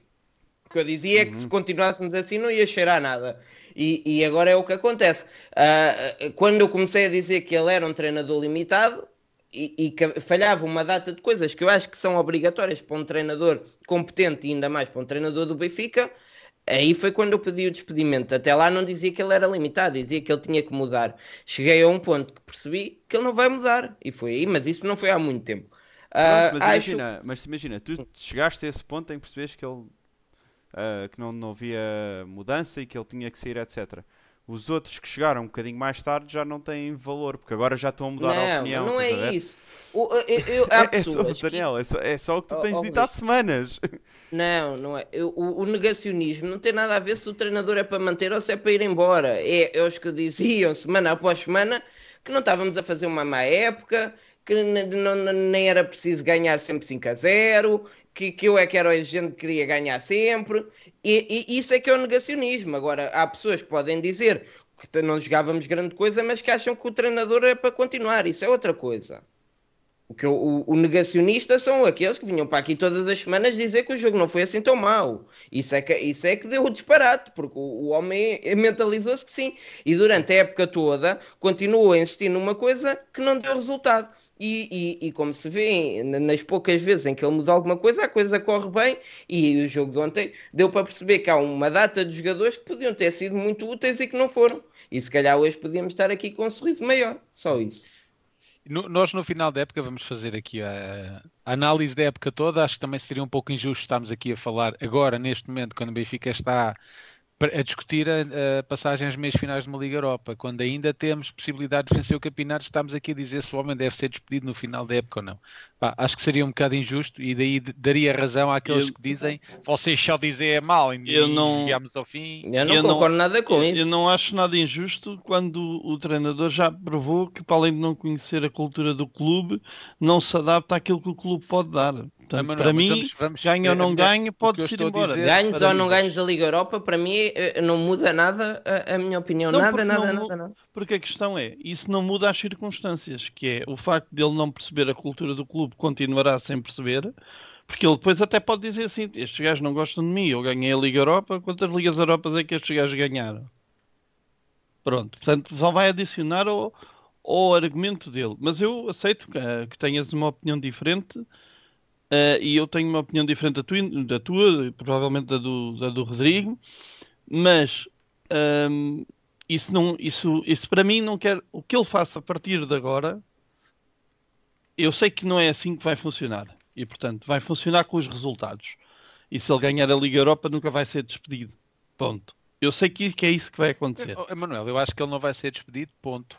O que eu dizia é que se uhum. continuássemos assim não ia cheirar nada. E, e agora é o que acontece. Uh, quando eu comecei a dizer que ele era um treinador limitado, e, e falhava uma data de coisas que eu acho que são obrigatórias para um treinador competente e ainda mais para um treinador do Benfica. Aí foi quando eu pedi o despedimento. Até lá não dizia que ele era limitado, dizia que ele tinha que mudar. Cheguei a um ponto que percebi que ele não vai mudar. E foi aí, mas isso não foi há muito tempo. Pronto, mas, uh, imagina, acho... mas imagina, tu chegaste a esse ponto em que percebes que ele uh, que não, não havia mudança e que ele tinha que sair, etc. Os outros que chegaram um bocadinho mais tarde já não têm valor, porque agora já estão a mudar não, a opinião. Não, é isso. O, eu, eu, é, (laughs) é só, Daniel, que... é, só, é só o que tu oh, tens oh, dito há semanas. (laughs) Não, não é. Eu, o, o, negacionismo não tem nada a ver se o treinador é para manter ou se é para ir embora. É, é os que diziam semana após semana que não estávamos a fazer uma má época, que nem era preciso ganhar sempre 5 a 0, que, que eu é que era a gente que queria ganhar sempre, e, e isso é que é o negacionismo. Agora, há pessoas que podem dizer que não jogávamos grande coisa, mas que acham que o treinador é para continuar, isso é outra coisa. O, que o, o negacionista são aqueles que vinham para aqui todas as semanas dizer que o jogo não foi assim tão mau. Isso é que, isso é que deu o disparate, porque o, o homem é, mentalizou-se que sim. E durante a época toda continuou a insistir numa coisa que não deu resultado. E, e, e, como se vê, nas poucas vezes em que ele muda alguma coisa, a coisa corre bem. E o jogo de ontem deu para perceber que há uma data de jogadores que podiam ter sido muito úteis e que não foram. E se calhar hoje podíamos estar aqui com um sorriso maior. Só isso. No, nós, no final da época, vamos fazer aqui a, a, análise da época toda. Acho que também seria um pouco injusto estarmos aqui a falar agora, neste momento, quando o Benfica está a discutir a, a passagem às meias finais de uma Liga Europa, quando ainda temos possibilidade de vencer o campeonato, estamos aqui a dizer se o homem deve ser despedido no final da época ou não. Pá, acho que seria um bocado injusto e daí daria razão àqueles eu, que dizem vocês só dizem é mal e eu não, chegamos ao fim. Eu não eu concordo não, nada com eu, isso. Eu não acho nada injusto quando o treinador já provou que, para além de não conhecer a cultura do clube, não se adapta àquilo que o clube pode dar. Manuel, para mim, vamos, vamos, ganho ou é, é não minha, ganho, pode ir embora. Dizer, ganhos ou não ganhos a Liga Europa, para mim eh, eh, não muda nada a, a minha opinião. Não, nada, nada, não, nada, nada. Porque a questão é, isso não muda as circunstâncias, que é o facto de ele não perceber a cultura do clube continuará sem perceber, porque ele depois até pode dizer assim, estes gajos não gostam de mim, eu ganhei a Liga Europa, quantas Ligas Europas é que estes gajos ganharam? Pronto, portanto, só vai adicionar ao, o argumento dele. Mas eu aceito que, eh, que tenhas uma opinião diferente Uh, e eu tenho uma opinião diferente da tua, da tua provavelmente da do, da do Rodrigo, mas um, ehm, isso, não, isso, isso para mim não quer. O que ele faça a partir de agora, eu sei que não é assim que vai funcionar. E portanto, vai funcionar com os resultados. E se ele ganhar a Liga Europa, nunca vai ser despedido. Ponto. Eu sei que, que é isso que vai acontecer. É, Manuel, eu acho que ele não vai ser despedido, ponto.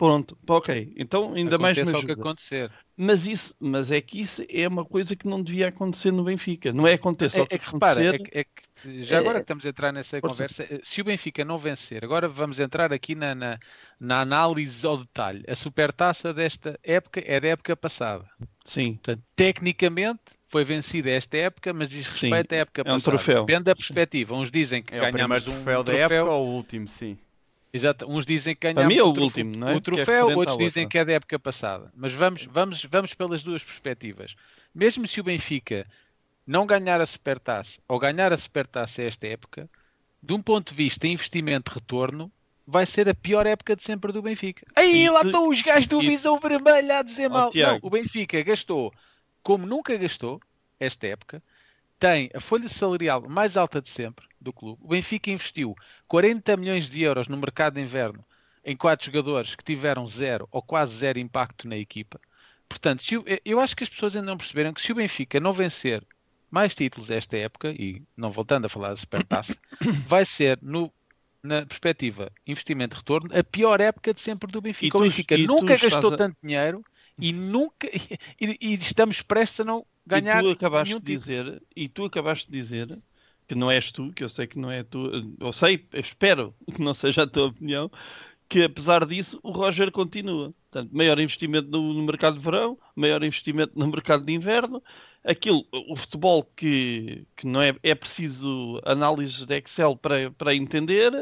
Pronto, tá ok. Então ainda Aconteça mais me ajuda. o que acontecer. Mas, isso, mas é que isso é uma coisa que não devia acontecer no Benfica. Não é acontecer é, o que, é que repara, é que, é que, já é, agora que estamos a entrar nessa conversa, eh, se o Benfica não vencer, agora vamos entrar aqui na, na, na análise ao detalhe. A supertaça desta época é da época passada. Sim. Portanto, tecnicamente foi vencida esta época, mas diz respeito sim, à época passada. É um troféu. Depende da perspectiva. Uns dizem que é ganhamos o um troféu da troféu. época ou o último, sim. Exato. Uns dizem que ganhamos é o, o, último, troféu, é? o, é troféu, é outros dizem que é da época passada. Mas vamos, vamos, vamos pelas duas perspectivas. Mesmo se o Benfica não ganhar a Supertaça ou ganhar a Supertaça esta época, de um ponto de vista investimento retorno, vai ser a pior época de sempre do Benfica. Aí lá estão os gajos do Visão Vermelho a dizer oh, mal. Tiago. Não, o Benfica gastou como nunca gastou esta época tem a folha salarial mais alta de sempre do clube. O Benfica investiu 40 milhões de euros no mercado de inverno em quatro jogadores que tiveram zero ou quase zero impacto na equipa. Portanto, eu, eh, eu acho que as pessoas ainda não perceberam que se o Benfica não vencer mais títulos esta época, e não voltando a falar da Supertaça, (coughs) vai ser, no, na perspectiva investimento retorno, a pior época de sempre do Benfica. Tu, o Benfica nunca gastou a... tanto dinheiro e nunca (laughs) e, e, estamos prestes a não ganhar. E tu acabaste de dizer, tipo. e tu acabaste de dizer que não és tu, que eu sei que não é tu, eu sei, eu espero (laughs) que não seja a tua opinião, que apesar disso o Roger continua. Portanto, maior investimento no, no mercado de verão, maior investimento no mercado de inverno. Aquilo, o futebol que, que não é, é preciso análises de Excel para, para entender,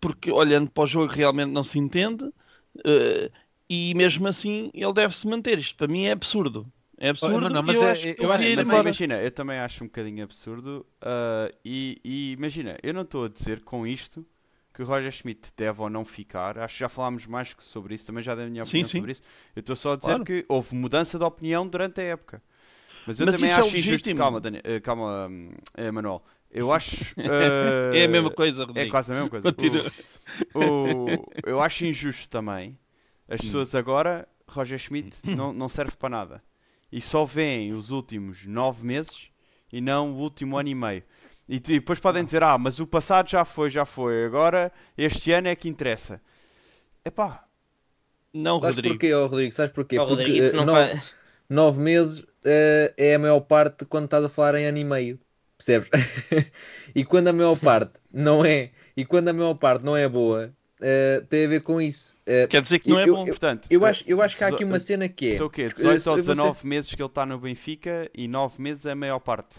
porque olhando para o jogo realmente não se entende, uh, e mesmo assim ele deve se manter. Isto para mim é absurdo. É absurdo. Não, não, mas eu, é, acho eu acho que imagina, eu também acho um bocadinho absurdo. Uh, e, e, imagina, eu não estou a dizer com isto que o Roger Schmidt deve ou não ficar. Acho que já falámos mais sobre isso, também já a minha opinião sim, sim. sobre isso. Eu estou só a dizer claro. que houve mudança de opinião durante a época. Mas eu mas também é acho é injusto. Calma, Daniel, eh, calma eh, Manuel. Eu acho. Uh, (laughs) é a mesma coisa, é Rodrigo. É quase a mesma coisa. O, o, eu acho injusto também. As hum. pessoas agora, Roger Schmidt, hum. não, não serve para nada e só vêem os últimos nove meses e não o último ano e meio. E, e depois podem dizer, ah, mas o passado já foi, já foi, agora este ano é que interessa. é pá Não, Sabes Rodrigo. porquê, oh, Rodrigo? Sabes porquê? Oh, Rodrigo, Porque nove, eh, faz... nove, meses uh, é a maior parte quando estás a falar em ano e meio. Percebes? (laughs) e quando a maior (laughs) parte não é, e quando a maior parte não é boa, uh, tem a ver com isso. Uh, Quer dizer que não é eu, é bom, eu, portanto. Eu, eh, acho, eu acho que há aqui uma cena que é. São o quê? 18 ou 19 ser... meses que ele está no Benfica e 9 meses é a maior parte.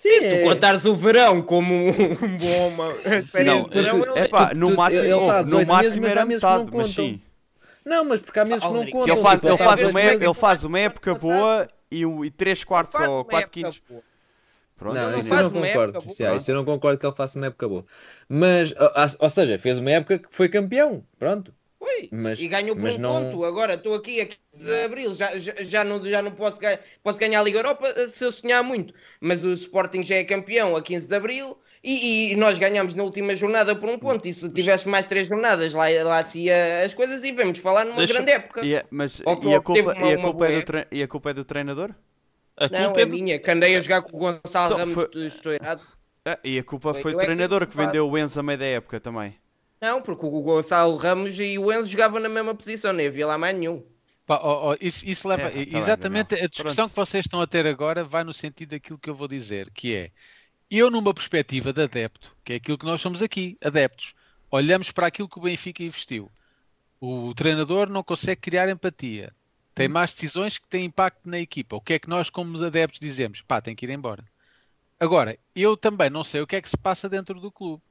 Sim, se tu é. contares o verão como um, bom. Uma... Sim, não, verão, é, ele, pá, tu, tu, no máximo, ele tá no máximo meses, era metade, mas, sim. Não, mas porque há meses que não contam. Tipo, ele faz, ele faz, uma, ele faz uma época boa e, e 3 quartos ou 4 quintos. Boa. Pronto, não, é isso eu não concordo. Época, é, isso eu não concordo que ele faça uma época boa. Mas, ou, ou seja, fez uma época que foi campeão. Pronto. Foi. Mas, e ganhou por um não... ponto. Agora estou aqui, 15 de abril, já, já, já, não, já não posso ganhar, posso ganhar a Liga Europa eh, se eu sonhar muito. Mas o Sporting já é campeão a 15 de abril e, e nós ganhamos na última jornada por um ponto. E se tivesse mais três jornadas, lá, lá se ia as coisas e vamos falar numa Deixa... grande época. É- mas, é e a culpa é do treinador? A não, é, é, minha, que andei a jogar com o Gonçalo então, Ramos foi... estourado. Ah, e a culpa foi o é treinador que, que vendeu o Enzo a meio da época também. Não, porque o Gonçalo Ramos e o Enzo jogavam na mesma posição, nem havia lá mais nenhum. Pá, oh, oh, isso, isso, leva. É, tá exatamente bem, a discussão Pronto. que vocês estão a ter agora vai no sentido daquilo que eu vou dizer, que é eu, numa perspectiva de adepto, que é aquilo que nós somos aqui, adeptos, olhamos para aquilo que o Benfica investiu. O treinador não consegue criar empatia. Tem más decisões que têm impacto na equipa. O que é que nós, como adeptos, dizemos? Pá, tem que ir embora. Agora, eu também não sei o que é que se passa dentro do clube.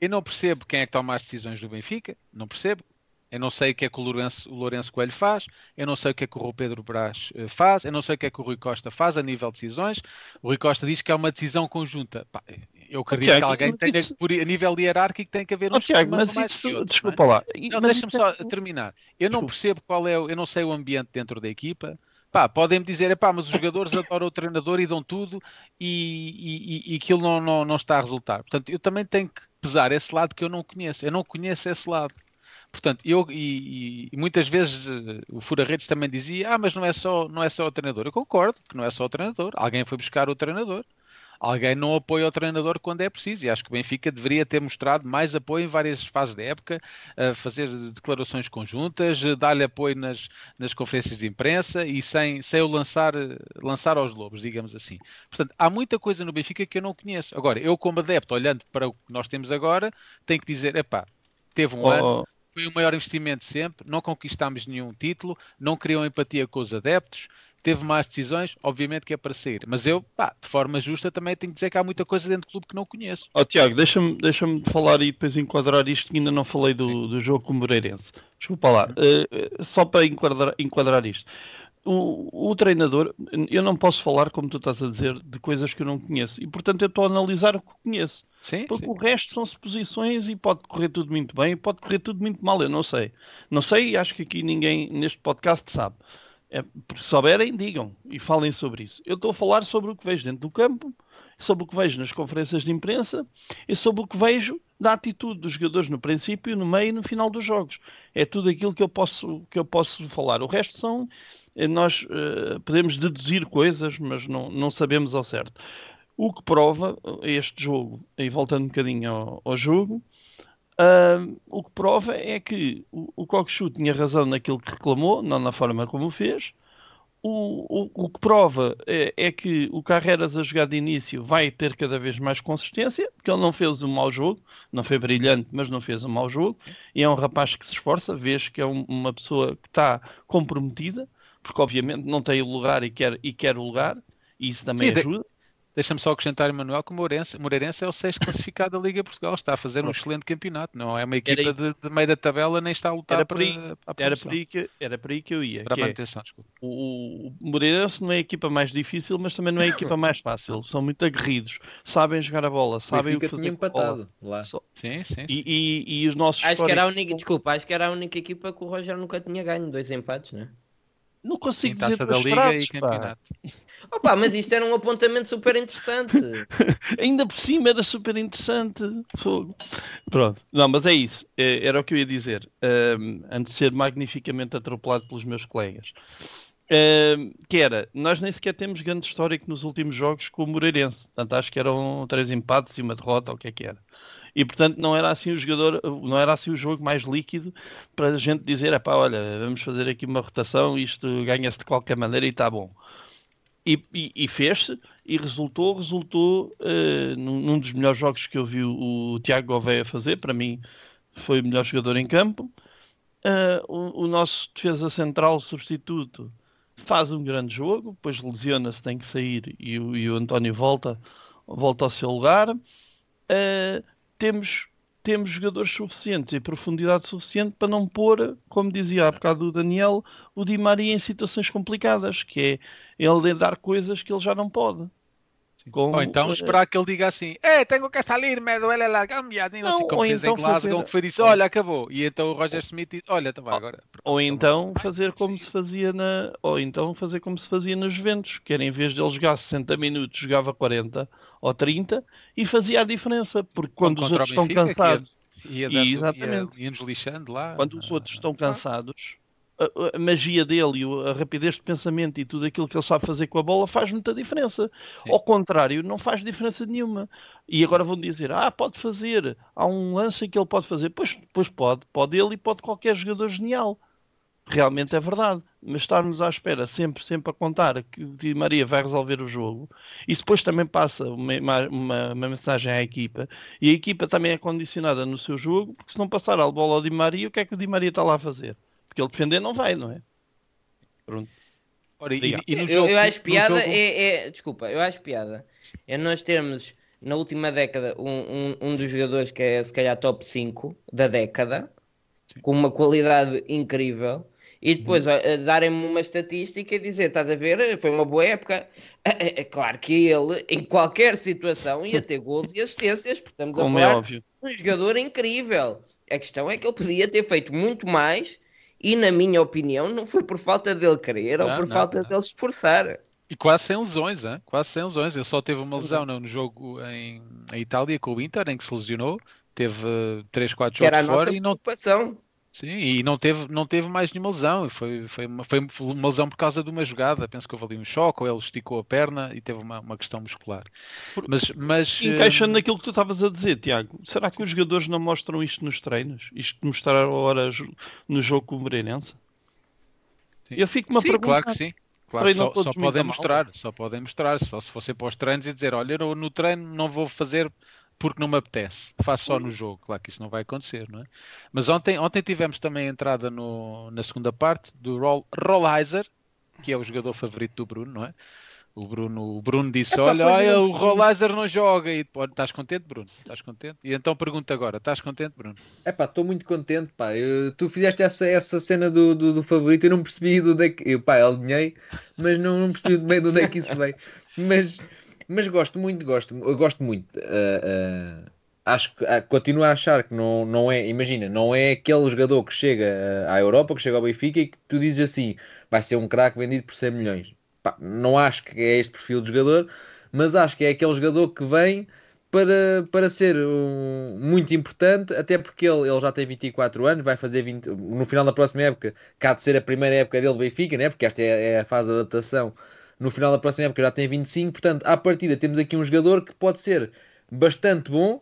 Eu não percebo quem é que toma as decisões do Benfica, não percebo. Eu não sei o que é que o Lourenço, o Lourenço Coelho faz, eu não sei o que é que o Rui Pedro Brás eh, faz, eu não sei o que é que o Rui Costa faz a nível de decisões. O Rui Costa diz que é uma decisão conjunta. Pá, eu acredito okay, que alguém tenha, isso... por, a nível hierárquico, tem que haver um okay, mas mais isso, outro, é? Desculpa lá. Não, não deixa-me é só terminar. Eu não percebo qual é, o, eu não sei o ambiente dentro da equipa. Pá, podem-me dizer, pá, mas os jogadores adoram o treinador e dão tudo e, e, e, aquilo não, não, não está a resultar. Portanto, eu também tenho que pesar esse lado que eu não conheço. Eu não conheço esse lado. Portanto, eu e, e, muitas vezes eh, o Fura Redes também dizia: "Ah, mas não é só, não é só o treinador". Eu concordo que não é só o treinador. Alguém foi buscar o treinador alguém não apoia o treinador quando é preciso. E acho que o Benfica deveria ter mostrado mais apoio em várias fases da época, fazer declarações conjuntas, dar-lhe apoio nas, nas conferências de imprensa e sem, sem o lançar, lançar aos lobos, digamos assim. Portanto, há muita coisa no Benfica que eu não conheço. Agora, eu como adepto, olhando para o que nós temos agora, tenho que dizer, epá, teve um oh. ano, oh. foi o maior investimento sempre, não conquistámos nenhum título, não criou empatia com os adeptos, teve más decisões, obviamente que é para sair. Mas eu, pá, de forma justa, também tenho que dizer que há muita coisa dentro do clube que não conheço. Oh, Tiago, deixa-me deixa falar e depois enquadrar isto, que ainda não falei do, do jogo com o Moreirense. Desculpa lá, uh, só para enquadrar, enquadrar isto. O, o, treinador, eu não posso falar, como tu estás a dizer, de coisas que eu não conheço. E, portanto, eu estou a analisar o que conheço. Sim, Porque sim. o resto são suposições e pode correr tudo muito bem e pode correr tudo muito mal. Eu não sei. Não sei e acho que aqui ninguém neste podcast sabe. É, se souberem, digam e falem sobre isso. Eu estou a falar sobre o que vejo dentro do campo, sobre o que vejo nas conferências de imprensa e sobre o que vejo da atitude dos jogadores no princípio, no meio e no final dos jogos. É tudo aquilo que eu posso, que eu posso falar. O resto são. Eh, nós uh, podemos deduzir coisas, mas não, não sabemos ao certo. O que prova eh, este jogo, e voltando um bocadinho ao, ao jogo, o que prova é que o, o tinha razão naquilo que reclamou, não na forma como o fez. O, o, o que prova é, é, que o Carreras a jogar de início vai ter cada vez mais consistência, porque ele não fez um mau jogo, não foi brilhante, mas não fez um mau jogo, e é um rapaz que se esforça, vês que é um, uma pessoa que está comprometida, porque obviamente não tem o lugar e quer, e quer o lugar, e isso também Sim, ajuda. Deixa-me só acrescentar, Emanuel, que o Moreirense, Moreirense é o sexto classificado da Liga Portugal. Está a fazer um excelente campeonato. Não é uma equipa de, de, meio da tabela, nem está a lutar era para, aí, a era por, aí que, era por aí que eu ia. Para a é manutenção, é, desculpa. O, o Moreirense não é a equipa mais difícil, mas também não é a equipa mais fácil. São muito aguerridos. Sabem jogar a bola. Sabem o que fazer empatado lá. Só. Sim, sim. sim. E, e, e, os nossos... Acho históricos... que era a única... Desculpa, acho que era a única equipa que o Roger nunca tinha ganho. Dois empates, é? Não consigo dizer taça da Liga e campeonato. Pá. Opa, mas isto era um apontamento super interessante. (laughs) Ainda por cima era super interessante. Fogo. Pronto. Não, mas é isso. É, era o que eu ia dizer. Um, antes de ser magnificamente atropelado pelos meus colegas. Um, que era, nós nem sequer temos grande histórico nos últimos jogos com o Moreirense. Portanto, acho que eram três empates e uma derrota, ou o que é que era e portanto não era assim o jogador, não era assim o jogo mais líquido para a gente dizer, pá, olha, vamos fazer aqui uma rotação, isto ganha-se de qualquer maneira e está bom. E, e, e fez-se e resultou, resultou uh, num, num, dos melhores jogos que eu vi o, Tiago Gouveia fazer, para mim foi o melhor jogador em campo. Uh, o, o, nosso defesa central substituto faz um grande jogo, depois lesiona-se, tem que sair e, e, o António volta, volta ao seu lugar. Uh, temos, temos jogadores suficientes e profundidade suficiente para não pôr, como dizia há bocado o Daniel, o Di Maria em situações complicadas, que é ele dar coisas que ele já não pode. ou então eh, esperar que ele diga assim: Eh, tenho que salir, me duele la gambia. Não, assim, como fez então em Glasgow, fazer... que foi disse: Olha, acabou. E então o Roger Smith diz: Olha, então vai agora. ou então fazer como se fazia na. Ou então fazer como se fazia nos Juventus, que era em vez de ele jogar 60 minutos, jogava 40 ou 30 e fazia a diferença, porque quando os outros estão cansados. Ia, ia, e, exatamente. ia nos lixando lá. Quando os ah, outros ah, estão ah. cansados a, magia dele e a rapidez de pensamento e tudo aquilo que ele sabe fazer com a bola faz muita diferença. Sim. Ao contrário, não faz diferença nenhuma. E agora vão dizer: ah, pode fazer, há um lance que ele pode fazer. Pois, pois pode, pode ele e pode qualquer jogador genial. Realmente é verdade, mas estarmos à espera sempre, sempre a contar que o Di Maria vai resolver o jogo, e depois também passa uma, uma, uma, mensagem à equipa, e a equipa também é condicionada no seu jogo, porque se não passar a bola ao Di Maria, o que é que o Di Maria está lá a fazer? porque ele defender não vai, não é? Pronto. Ora, e, e jogo, eu, eu acho piada jogo... é, é, Desculpa, eu acho piada. É nós termos na última década um, um, um dos jogadores que é se calhar top 5 da década, Sim. com uma qualidade incrível, e depois uhum. darem-me uma estatística e dizer: estás a ver, foi uma boa época. (laughs) É, é claro que ele, em qualquer situação, ia ter gols e assistências, portanto, Como a é falar, é óbvio. um jogador incrível. A questão é que ele podia ter feito muito mais e na minha opinião, não foi por falta dele querer não, ou por não, falta não. dele esforçar. E quase sem lesões, hein? quase sem lesões. Ele só teve uma é lesão no jogo em, em Itália com o Inter, em que se lesionou. Teve 3, 4 jogos fora e não. Preocupação. Sim, e não teve, não teve mais nenhuma lesão. Foi, foi, uma, foi uma lesão por causa de uma jogada. Penso que houve ali um choque, ou ele esticou a perna e teve uma, uma questão muscular. Mas, mas Encaixando uh... naquilo que tu estavas a dizer, Tiago, será que os jogadores não mostram isto nos treinos? Isto que mostraram agora no jogo com o Moreirense? Sim. Eu fico-me a sim, perguntar. Claro que sim. Claro, só, só podem é? mostrar, só podem mostrar, só se fossem para os treinos e dizer, olha, no treino não vou fazer porque não me apetece. Faço só no uhum. jogo, claro que isso não vai acontecer, não é? Mas ontem, ontem tivemos também a entrada no, na segunda parte do Roll, que é o jogador favorito do Bruno, não é? O Bruno, o Bruno disse: Olha, é, olha o Rollizer não joga. E estás contente, Bruno? Estás contente? E então pergunta agora: Estás contente, Bruno? É pá, estou muito contente, pá. Eu, tu fizeste essa, essa cena do, do, do, favorito. Eu não percebi de onde é que. Eu, pá, alinhei, mas não, não percebi bem de onde é que isso veio. Mas, mas gosto muito, gosto, eu gosto muito. Uh, uh, acho que uh, continuo a achar que não, não é, imagina, não é aquele jogador que chega eh, à Europa, que chega ao Benfica e que tu dizes assim, vai ser um craque vendido por 100 milhões. Pá, não acho que é este perfil de jogador, mas acho que é aquele jogador que vem para, para ser um, muito importante, até porque ele, ele já tem 24 anos, vai fazer 20, no final da próxima época, cá de ser a primeira época dele do Benfica, né? porque esta é, é a fase de adaptação no final da próxima época já tem 25. Portanto, à partida, temos aqui um jogador que pode ser bastante bom,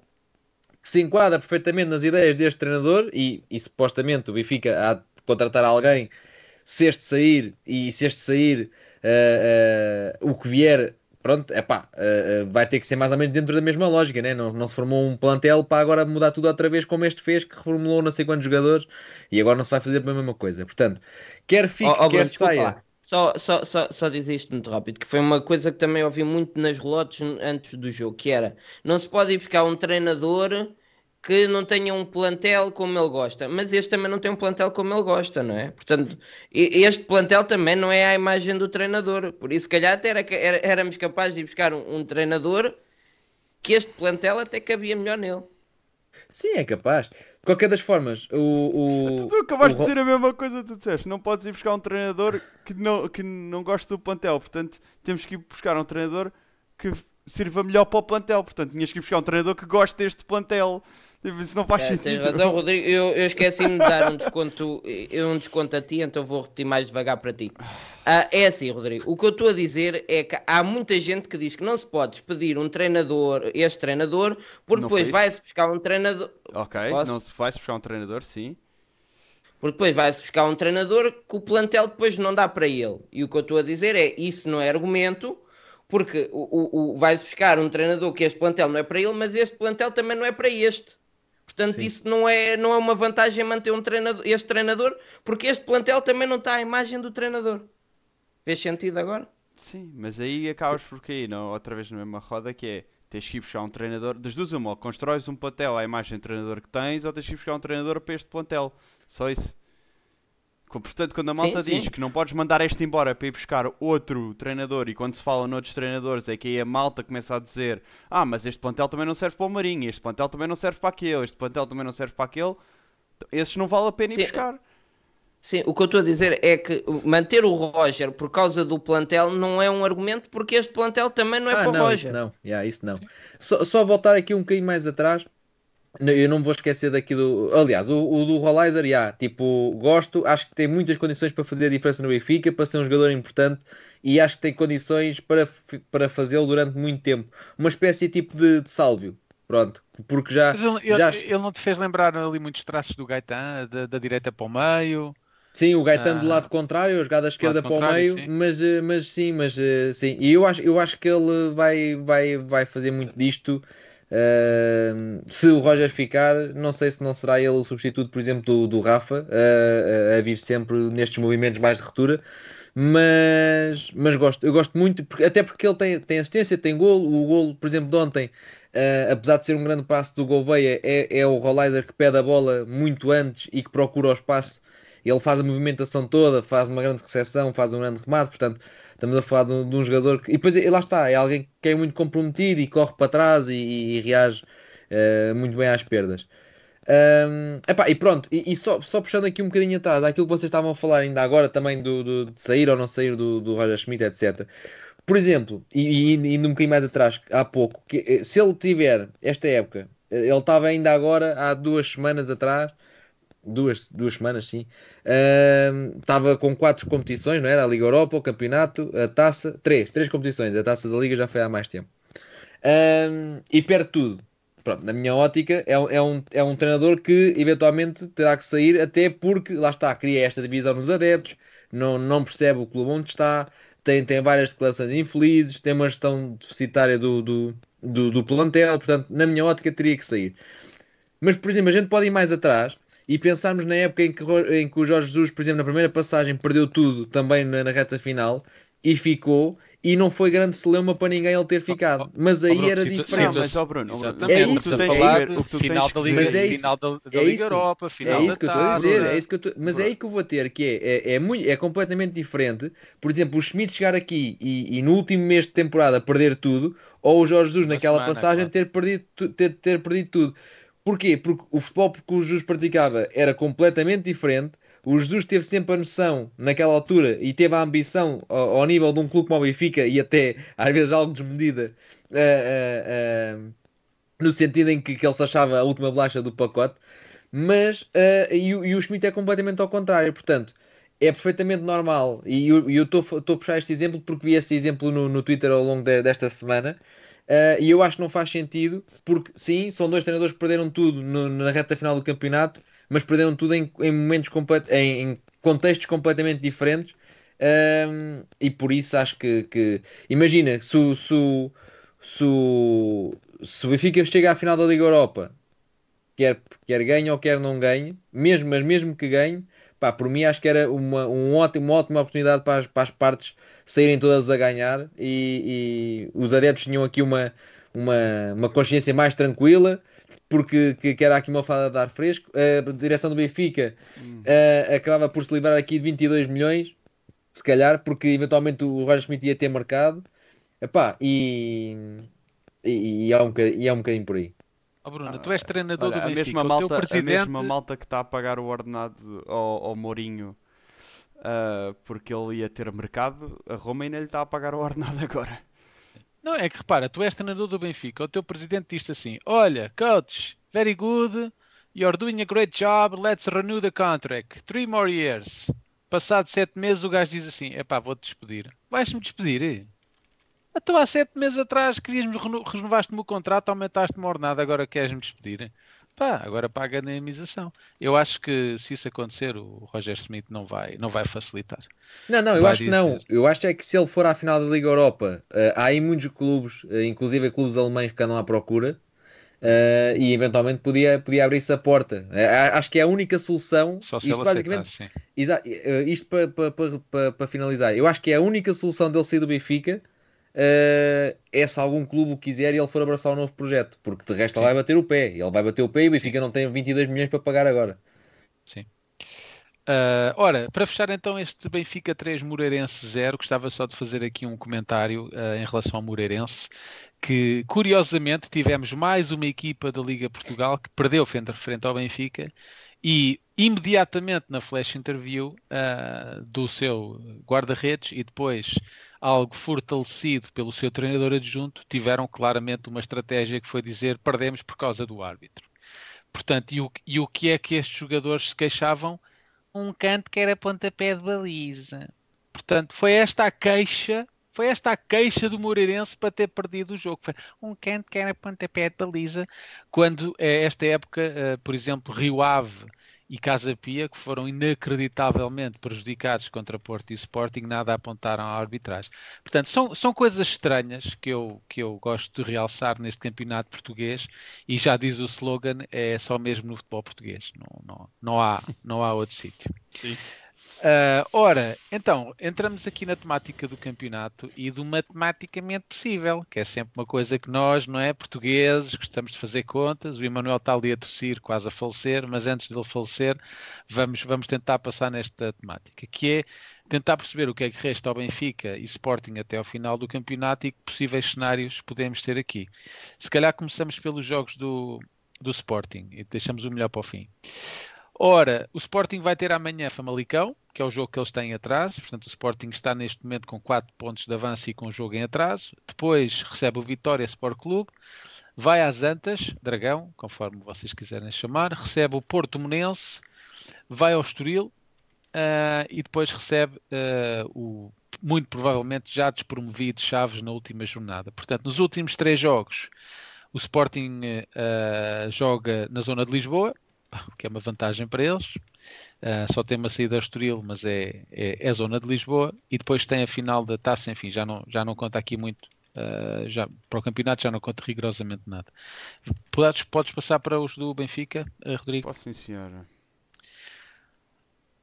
que se enquadra perfeitamente nas ideias deste treinador e, e supostamente o Benfica há de contratar alguém se este sair e se este sair uh, uh, o que vier pronto, é pá, uh, eh, vai ter que ser mais ou menos dentro da mesma lógica, né? não, não se formou um plantel para agora mudar tudo outra vez como este fez, que reformulou não sei quantos jogadores e agora não se vai fazer a mesma coisa. Portanto, quer fique, oh, oh, quer Bruno, saia. Desculpa. Só, só, só, só dizer isto muito rápido, que foi uma coisa que também ouvi muito nas relotes antes do jogo, que era, não se pode ir buscar um treinador que não tenha um plantel como ele gosta, mas este também não tem um plantel como ele gosta, não é? Portanto, este plantel também não é a imagem do treinador, por isso, se calhar, até era, era, éramos capazes de ir buscar um, um treinador que este plantel até cabia melhor nele. Sim, é capaz. De qualquer das formas, o. o tu, acabaste de dizer a mesma coisa que tu disseste. Não podes ir buscar um treinador que não, que não gosta do plantel. Portanto, temos que ir buscar um treinador que sirva melhor para o plantel. Portanto, tinhas que ir buscar um treinador que goste deste plantel. Tipo, isso não faz é, sentido. Tens razão, Rodrigo. Eu, eu esqueci-me de dar um desconto, um desconto a ti, então vou repetir mais devagar para ti. Uh, é assim, Rodrigo. O que eu estou a dizer é que há muita gente que diz que não se pode despedir um treinador, este treinador, porque não depois vai-se buscar um treinador. Ok, Posso? não se vai-se buscar um treinador, sim. Porque depois vai-se buscar um treinador que o plantel depois não dá para ele. E o que eu estou a dizer é isso não é argumento porque o, o, o vai-se buscar um treinador que este plantel não é para ele, mas este plantel também não é para este. Portanto, Sim. isso não é, não é uma vantagem manter um treinador, este treinador, porque este plantel também não está à imagem do treinador. vês sentido agora? Sim, mas aí acabas por cair não, outra vez na mesma roda que é tens que ir buscar um treinador, das duas uma, ou constróis um plantel à imagem do treinador que tens, ou tens que ir buscar um treinador para este plantel. Só isso. Portanto, quando a malta sim, diz sim. que não podes mandar este embora para ir buscar outro treinador, e quando se fala noutros treinadores, é que aí a malta começa a dizer: Ah, mas este plantel também não serve para o Marinho, este plantel também não serve para aquele, este plantel também não serve para aquele, então, esses não vale a pena ir sim. buscar. Sim, o que eu estou a dizer é que manter o Roger por causa do plantel não é um argumento, porque este plantel também não é ah, para o Roger. não, yeah, isso não. Só, só voltar aqui um bocadinho mais atrás eu não me vou esquecer daqui do. Aliás, o, o do Rollizer, yeah, tipo, gosto, acho que tem muitas condições para fazer a diferença no Benfica, para ser um jogador importante e acho que tem condições para, para fazê-lo durante muito tempo. Uma espécie tipo de, de sálvio, pronto, porque já. Mas ele, já... Ele, ele não te fez lembrar ali muitos traços do Gaetan, da, da direita para o meio. Sim, o Gaetan ah, do lado contrário, a jogada esquerda para o meio, sim. mas, eh, mas sim, mas eh, sim. E eu acho, eu acho que ele vai, vai, vai fazer muito disto se o Roger ficar, não sei se não será ele o substituto, por exemplo, do, do Rafa, uh, a, vir sempre nestes movimentos mais de retura. Mas, mas gosto, eu gosto muito, porque, até porque ele tem, tem assistência, tem golo. O golo, por exemplo, de ontem, uh, apesar de ser um grande passo do Gouveia, é, é o Rollizer que pede a bola muito antes e que procura o espaço. Ele faz a movimentação toda, faz uma grande recepção, faz um grande remate. Portanto, Estamos a falar de um, de um jogador que. E depois lá está, é alguém que é muito comprometido e corre para trás e, e reage uh, muito bem às perdas. Um, epá, e pronto, e, e, só, só puxando aqui um bocadinho atrás, aquilo que vocês estavam a falar ainda agora também do, do de sair ou não sair do, do Roger Schmidt, etc. Por exemplo, e, e indo um bocadinho mais atrás, há pouco, que, eh, se ele tiver esta época, eh, ele estava ainda agora, há duas semanas atrás, duas, duas semanas, sim, uh, estava com quatro competições, não era? A Liga Europa, o Campeonato, a Taça, três, três competições, a Taça da Liga já foi há mais tempo. Uh, e perde tudo. Pronto, na minha ótica, é, é, um, é um treinador que eventualmente terá que sair, até porque, lá está, cria esta divisão nos adeptos, não, não percebe o clube onde está, tem, tem várias declarações infelizes, tem uma gestão deficitária do, do, do, do plantel, portanto, na minha ótica, teria que sair. Mas, por exemplo, a gente pode ir mais atrás e pensarmos na época em que, em que o Jorge Jesus, por exemplo, na primeira passagem perdeu tudo também na, na reta final e ficou, e não foi grande celeuma para ninguém ele ter ficado. Oh, oh, mas aí oh, Bruno, era diferente. Sim, mas, oh Bruno, oh, Exatamente. é isso. Tens falar, o que tu final da Liga, mas é isso, final da, da é Liga Europa, é final é isso que eu estou a dizer. É isso que eu tô, mas é aí que eu vou ter, que é, é, é, muito, é completamente diferente. Por exemplo, o Schmidt chegar aqui e, e no último mês de temporada perder tudo, ou o Jorge Jesus naquela semana, passagem claro. ter, perdido, ter, ter perdido tudo Porquê? Porque o futebol que o Jesus praticava era completamente diferente. O Jesus teve sempre a noção, naquela altura, e teve a ambição ao, ao nível de um clube como o Benfica, e até às vezes algo desmedida, uh, uh, uh, no sentido em que, que, ele se achava a última bolacha do pacote. Mas, e, e, o Schmidt é completamente ao contrário, portanto, é perfeitamente normal. E eu estou a puxar este exemplo porque vi esse exemplo no, no Twitter ao longo de, desta semana. Uh, e eu acho que não faz sentido, porque sim, são dois treinadores que perderam tudo no, na reta final do campeonato, mas perderam tudo em, em momentos em, em, contextos completamente diferentes. Ehm, e por isso acho que, que imagina se, se, se, se o Benfica chega à final da Liga Europa, quer, quer ganhe ou quer não ganhe, mesmo, mas mesmo que ganhe, pá, por mim acho que era uma, um ótimo, uma ótima oportunidade para as, para as partes saírem todas a ganhar e, e os adeptos tinham aqui uma, uma, uma consciência mais tranquila porque que, que, era aqui uma fada de ar fresco. A direção do Benfica hum. uh, acabava por se livrar aqui de 22 milhões, se calhar, porque eventualmente o Roger Smith ia ter marcado. Epá, e, e, e, é um, e é um bocadinho por aí. Oh Bruno, ah, tu és treinador olha, do Benfica, a mesma malta, presidente... A mesma malta que está a pagar o ordenado ao, ao Mourinho uh, porque ele ia ter mercado, a Roma ainda lhe está a pagar o ordenado (laughs) agora. Não, é que repara, tu és treinador do Benfica, o teu presidente diz assim, olha, coach, very good, you're doing a great job, let's renew the contract, three more years. Passado sete meses o gajo diz assim, epá, vou-te despedir. Vais-me despedir, eh? Então há sete meses atrás querias-me renovaste-me o contrato, aumentaste-me a ordenada, agora queres-me despedir. Pá, agora paga a indemnização. Eu acho que se isso acontecer, o Roger Smith não vai, não vai facilitar. Não, não, eu vai acho dizer... que não. Eu acho é que se ele for à final da Liga Europa, uh, há aí muitos clubes, uh, inclusive clubes alemães que andam à procura, Uh, e eventualmente podia, podia abrir-se a porta. Uh, acho que é a única solução. Só se isto basicamente, aceitar, isto para, para, finalizar, eu acho que é a única solução dele sair do Benfica Uh, é se algum clube o quiser e ele for abraçar um novo projeto, porque de resto ele vai bater o pé. Ele vai bater o pé e o Benfica não tem 22 milhões para pagar agora. Sim. Uh, ora, para fechar então este Benfica 3 Moreirense 0, gostava só de fazer aqui um comentário uh, em relação ao Moreirense, que curiosamente tivemos mais uma equipa da Liga Portugal que perdeu frente, frente ao Benfica e imediatamente na flash interview uh, do seu guarda-redes e depois algo fortalecido pelo seu treinador adjunto, tiveram claramente uma estratégia que foi dizer perdemos por causa do árbitro. Portanto, e o, e o que é que estes jogadores se queixavam? Um canto que era pontapé de baliza. Portanto, foi esta a queixa foi esta a queixa do Moreirense para ter perdido o jogo. Foi um canto que era pontapé de baliza, quando é esta época, eh, por exemplo, Rio Ave e Casa Pia, que foram inacreditavelmente prejudicados contra Porto e Sporting, nada apontaram à arbitragem. Portanto, são, são coisas estranhas que eu, que eu gosto de realçar neste campeonato português e já diz o slogan, é só mesmo no futebol português, não, não, não, há, não há outro sítio. Uh, ora, então, entramos aqui na temática do campeonato e do matematicamente possível, que é sempre uma coisa que nós, não é, portugueses, gostamos de fazer contas. O Emanuel está ali a tossir, quase a falecer, mas antes dele falecer, vamos, vamos tentar passar nesta temática, que é tentar perceber o que é que resta ao Benfica e Sporting até ao final do campeonato e que possíveis cenários podemos ter aqui. Se calhar começamos pelos jogos do, do Sporting e deixamos o melhor para o fim. Ora, o Sporting vai ter amanhã Famalicão, que é o jogo que eles têm atrás. Portanto, o Sporting está neste momento com 4 pontos de avanço e com o jogo em atraso. Depois recebe o Vitória Sport Clube. Vai às Antas, Dragão, conforme vocês quiserem chamar. Recebe o Porto Monense. Vai ao Estoril. Uh, e depois recebe uh, o muito provavelmente já despromovido Chaves na última jornada. Portanto, nos últimos três jogos, o Sporting uh, joga na zona de Lisboa, o que é uma vantagem para eles. Uh, só tem uma saída a Estoril, mas é, é, é, zona de Lisboa. E depois tem a final da taça, enfim, já não, já não conta aqui muito. Uh, já, para o campeonato já não conta rigorosamente nada. Podes, podes passar para os do Benfica, ah, Rodrigo? Posso, sim, senhora.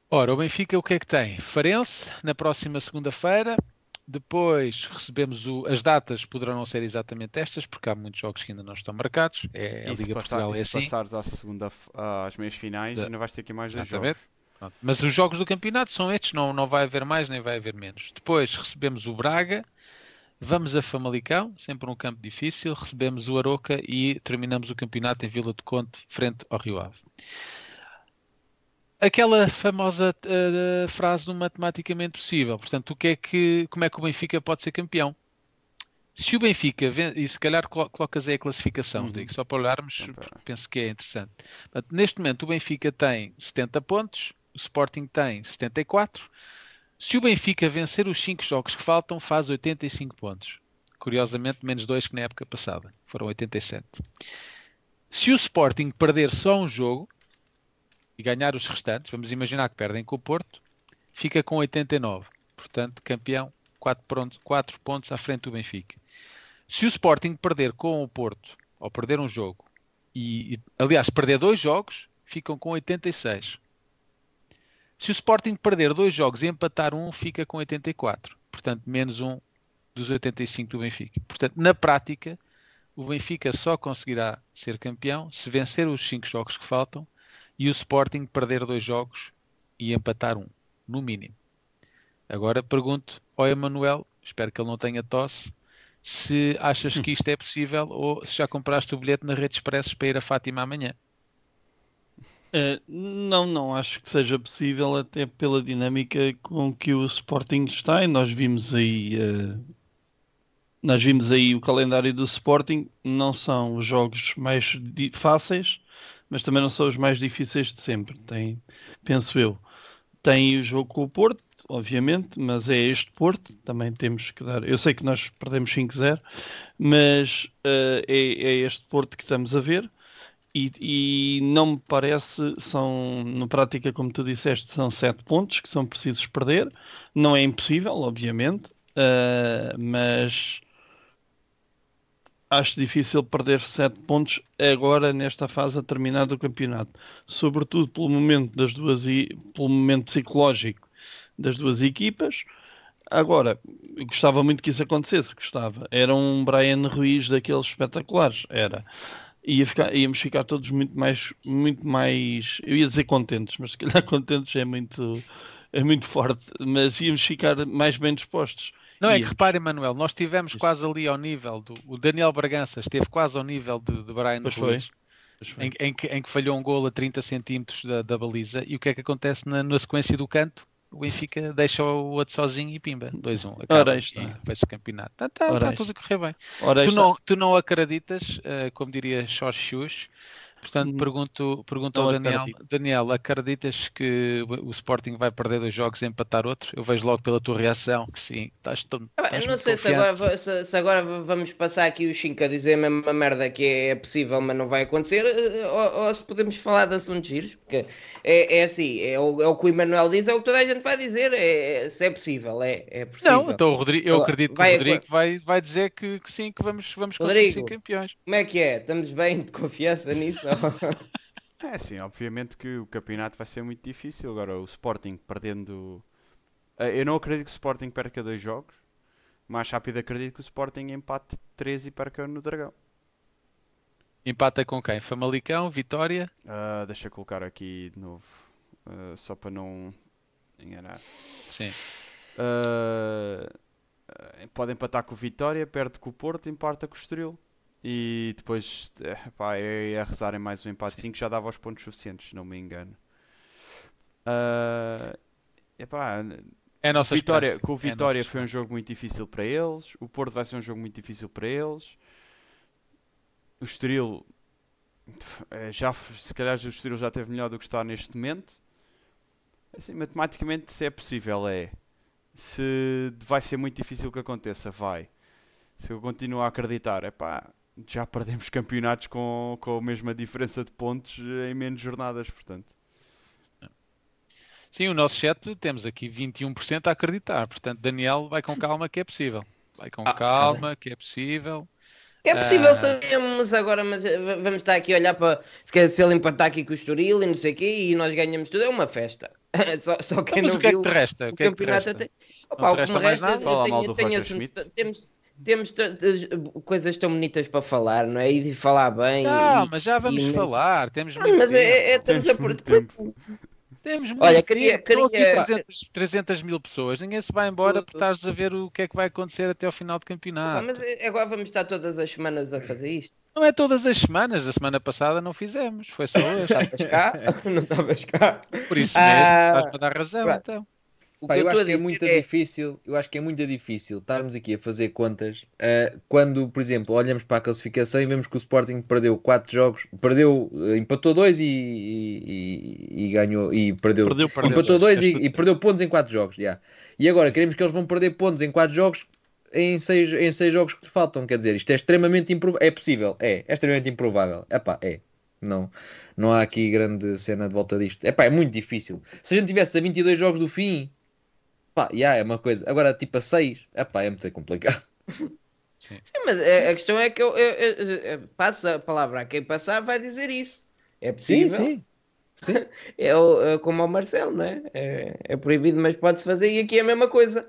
Ora, o Benfica o que é que tem? Farense, na próxima segunda-feira, depois recebemos o, as datas, poderão não ser exatamente estas, porque há muitos jogos que ainda não estão marcados. É, a Liga passar, Portugal é assim. Se passares à segunda, às meias finais, da, ainda vais ter aqui mais dois jogos. Mas os jogos do campeonato são estes, não, não vai haver mais nem vai haver menos. Depois recebemos o Braga, vamos a Famalicão, sempre um campo difícil, recebemos o Aroca e terminamos o campeonato em Vila do Conte, frente ao Rio Ave aquela famosa uh, frase do matematicamente possível. Portanto, o que é que, como é que o Benfica pode ser campeão? Se o Benfica, e se calhar colocas aí a classificação, uhum. digo, só para olharmos, penso que é interessante. Mas, neste momento, o Benfica tem 70 pontos, o Sporting tem 74. Se o Benfica vencer os 5 jogos que faltam, faz 85 pontos. Curiosamente, menos 2 que na época passada, foram 87. Se o Sporting perder só um jogo, e ganhar os restantes, vamos imaginar que perdem com o Porto, fica com 89. Portanto, campeão, 4 pontos, 4 pontos à frente do Benfica. Se o Sporting perder com o Porto, ou perder um jogo, e, e aliás, perder dois jogos, ficam com 86. Se o Sporting perder dois jogos e empatar um, fica com 84. Portanto, menos um dos 85 do Benfica. Portanto, na prática, o Benfica só conseguirá ser campeão se vencer os cinco jogos que faltam e o Sporting perder dois jogos e empatar um, no mínimo. Agora pergunto ao Emanuel, espero que ele não tenha tosse, se achas que isto é possível ou se já compraste o bilhete na Rede Expressos para ir a Fátima amanhã. Uh, não, não acho que seja possível, até pela dinâmica com que o Sporting está, e nós vimos aí uh, nós vimos aí o calendário do Sporting, não são os jogos mais fáceis, mas também não são os mais difíceis de sempre, tem, penso eu. Tem o jogo com o Porto, obviamente, mas é este Porto, também temos que dar. Eu sei que nós perdemos 5-0, mas uh, é, é, este Porto que estamos a ver. E, e, não me parece, são, na prática, como tu disseste, são sete pontos que são precisos perder. Não é impossível, obviamente, uh, mas Acho difícil perder 7 pontos agora nesta fase a terminar do campeonato, sobretudo pelo momento das duas pelo momento psicológico das duas equipas. Agora, gostava muito que isso acontecesse, gostava. Era um Brian Ruiz daqueles espetaculares, era. Ia ficar, íamos ficar todos muito mais, muito mais, eu ia dizer contentes, mas se calhar (laughs) contentes é muito, é muito forte, mas íamos ficar mais bem dispostos não, é que repare, Manuel, nós estivemos quase ali ao nível do. O Daniel Bragança esteve quase ao nível de, de Brian pois Ruiz, em, em, que, em, que, falhou um gol a 30 centímetros da, da baliza. E o que é que acontece na, na sequência do canto? O Benfica deixa o outro sozinho e pimba, 2-1. Um, acaba e fecha o campeonato. Está tá, tá, tá tudo a correr bem. Tu não, tu não, acreditas, uh, como diria Jorge Chus, Portanto, uhum. pergunto, pergunto ao Daniel, acredito. Daniel, acreditas que o Sporting vai perder dois jogos e empatar outro? Eu vejo logo pela tua reação que sim, estás ah, Estás não sei se agora, se, se agora, vamos passar aqui o Xinca a dizer a mesma merda que é, é possível, mas não vai acontecer, eh, eh, ou, ou se podemos falar de assuntos giros, porque é, é assim, é o, é o, que o Emanuel diz, é o que toda a gente vai dizer, é, é se é possível, é, é possível. Não, então Rodrigo, eu acredito que o Rodrigo vai, vai dizer que, que, sim, que vamos, vamos conseguir Rodrigo, ser campeões. Como é que é? Estamos bem de confiança nisso? Então... (laughs) é sim, obviamente que o campeonato vai ser muito difícil. Agora, o Sporting perdendo. Eh, eu não acredito que o Sporting perca dois jogos. Mais rápido acredito que o Sporting empate 3 e perca no Dragão. Empata com quem? Famalicão? Vitória? Uh, deixa eu colocar aqui de novo. Uh, só para não enganar. Sim. Uh, pode empatar com o Vitória, perde com o Porto, empata com o Estoril. E depois eh, pá, é, é rezarem mais um empate 5 já dava os pontos suficientes, se não me engano. Uh, ah, pá, é a nossa vitória, Com o é Vitória é foi um jogo muito difícil para eles. O Porto vai ser um jogo muito difícil para eles. O Estoril eh, já, se calhar o Estoril já teve melhor do que está neste momento. Assim, matematicamente se é possível, é. Se vai ser muito difícil que aconteça, vai. Se eu continuo a acreditar, é pá, já perdemos (laughs) campeonatos com, com a mesma diferença de pontos em menos jornadas, portanto. Sim, o nosso chat temos aqui 21% a acreditar, portanto, Daniel, vai com calma que é possível. Vai com ah, calma que é possível. É possível, ah. sabemos agora, mas eh, vamos estar aqui a olhar para se ele empatar aqui com o Estoril e não sei o quê e nós ganhamos tudo, é uma festa. (laughs) só, só então, quem então, mas não o que é que te resta? O, que é que te resta? Até... Opa, não te resta, resta mais nada? É Fala mal do tenho, Roger Schmidt. Temos temos eh, coisas tão bonitas para falar, não é? E falar bem. Não, e, mas já vamos e... falar. Temos ah, muito mas é, é, é estamos Temos a muito tempo. Temos muito Olha, queria, queria... 300, 300, mil pessoas. Ninguém se vai embora por estares a ver o que é que vai acontecer até ao final do campeonato. Mas é, agora vamos estar todas as semanas a fazer isto? Não é todas as semanas. A semana passada não fizemos. Foi só hoje. Não estavas cá? (laughs) (laughs) Não estavas cá? Por isso mesmo, ah, estás a dar razão, então. O Pá, eu acho que é muito é... difícil, eu acho que é muito difícil estarmos aqui a fazer contas uh, quando, por exemplo, olhamos para a classificação e vemos que o Sporting perdeu quatro jogos, perdeu, eh, empatou dois e, e, e ganhou e perdeu, perdeu, perdeu empatou dois, e, e, perdeu pontos em quatro jogos, já. E agora queremos que eles vão perder pontos em quatro jogos em seis, em seis jogos que faltam, quer dizer, isto é extremamente improvável, é possível, é, é extremamente improvável. Epá, é, não, não há aqui grande cena de volta disto. Epá, é muito difícil. Se a gente tivesse a 22 jogos do fim, Pá, yeah, é uma coisa. Agora, tipo a 6, é muito complicado. (laughs) Sim. Sim, mas é, a questão é que eu, eu, eu, eu passo a palavra a quem passar vai dizer isso. É possível. Sim, sim. sim. (laughs) É é como ao Marcelo, né? É, é proibido, mas pode-se fazer. E aqui é a mesma coisa.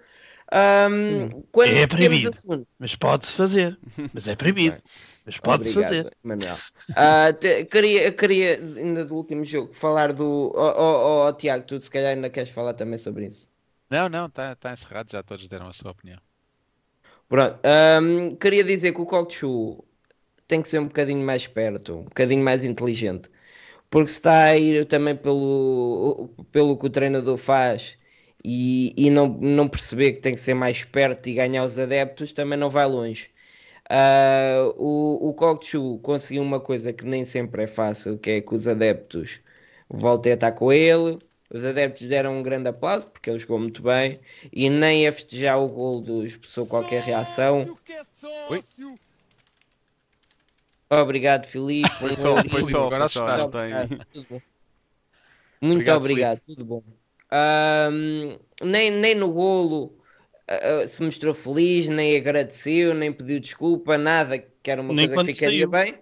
Um, é proibido, assunto... mas pode-se fazer. Mas é proibido, (laughs) mas pode-se fazer. Manuel. Uh, te, queria, queria, ainda do último jogo, falar do. Oh, oh, oh, Tiago, tu se calhar ainda queres falar também sobre isso. Não, não, está tá encerrado, já todos deram a sua opinião. Pronto, um, queria dizer que o Kokchu tem que ser um bocadinho mais esperto, um bocadinho mais inteligente, porque se está a ir também pelo, pelo que o treinador faz e, e não, não perceber que tem que ser mais esperto e ganhar os adeptos, também não vai longe. Uh, o, o Kokchu conseguiu uma coisa que nem sempre é fácil, que é que os adeptos voltem a estar com ele, os adeptos deram um grande aplauso porque ele jogou muito bem e nem a festejar o gol do expressou qualquer reação. Oi? É obrigado, Filipe. Foi só, foi só, agora estás bem. Muito obrigado, tá obrigado. tudo bom. Um, (laughs) nem, nem no golo uh, se mostrou feliz, nem agradeceu, nem pediu desculpa, nada, que era uma nem coisa que ficaria saiu. bem.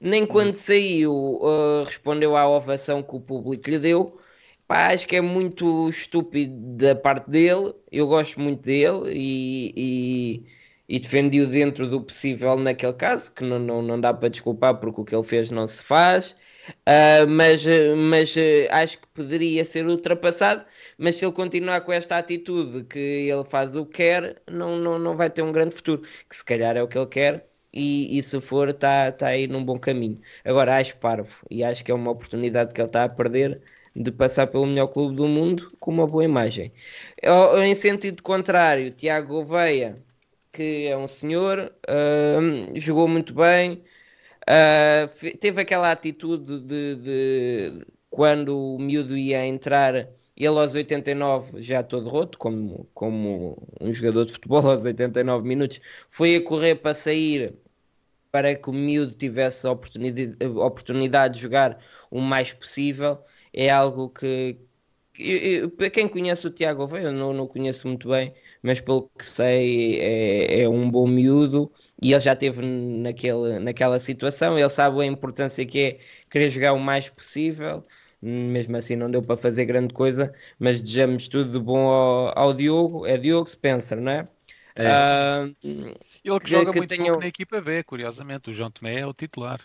Nem quando saiu, uh, respondeu à ovação que o público lhe deu. Pá, acho que é muito estúpido da parte dele. Eu gosto muito dele e, e, e defendi-o dentro do possível naquele caso, que não, não, não dá para desculpar porque o que ele fez não se faz. Uh, mas mas ah, acho que poderia ser ultrapassado. Mas se ele continuar com esta atitude que ele faz o que quer, não, não, não vai ter um grande futuro. Que se calhar é o que ele quer. E, e se for, está tá aí num bom caminho. Agora, acho parvo e acho que é uma oportunidade que ele está a perder de passar pelo melhor clube do mundo com uma boa imagem. Em sentido contrário, Tiago Gouveia, que é um senhor, uh, jogou muito bem, uh, teve aquela atitude de, de, quando o miúdo ia entrar, ele aos 89 já todo roto, como, como um jogador de futebol (laughs) aos 89 minutos, foi a correr para sair para que o miúdo tivesse a oportunidade, a oportunidade de jogar o mais possível é algo que. para quem conhece o Tiago veio eu não, não conheço muito bem, mas pelo que sei é, é um bom miúdo e ele já esteve naquele, naquela situação, ele sabe a importância que é querer jogar o mais possível, mesmo assim não deu para fazer grande coisa, mas desejamos tudo de bom ao, ao Diogo, é Diogo Spencer, não é? é. ele ah, que joga que muito tenho... na equipa B, curiosamente, o João Tomé é o titular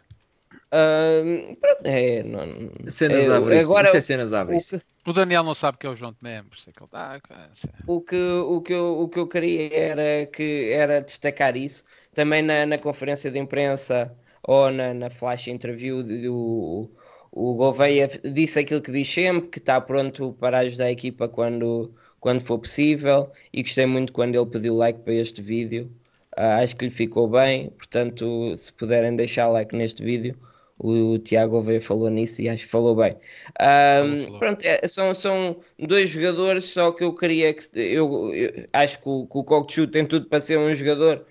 pronto, é, não, cenas é, agora, isso é cenas ávidas. O, o, Daniel não sabe que é o João de Membros, é que ele está. O que, o, que eu, o que eu queria era, que, era destacar isso. Também na, na conferência de imprensa ou na, na flash interview do, o Gouveia disse aquilo que diz sempre, que está pronto para ajudar a equipa quando, quando for possível e gostei muito quando ele pediu like para este vídeo. Uh, acho que lhe ficou bem, portanto, se puderem deixar like neste vídeo, o, Tiago Oveia falou nisso e acho que falou bem. Um, pronto, é, são, são dois jogadores, só que eu queria que. Eu, eu acho que o, que o tem tudo para ser um jogador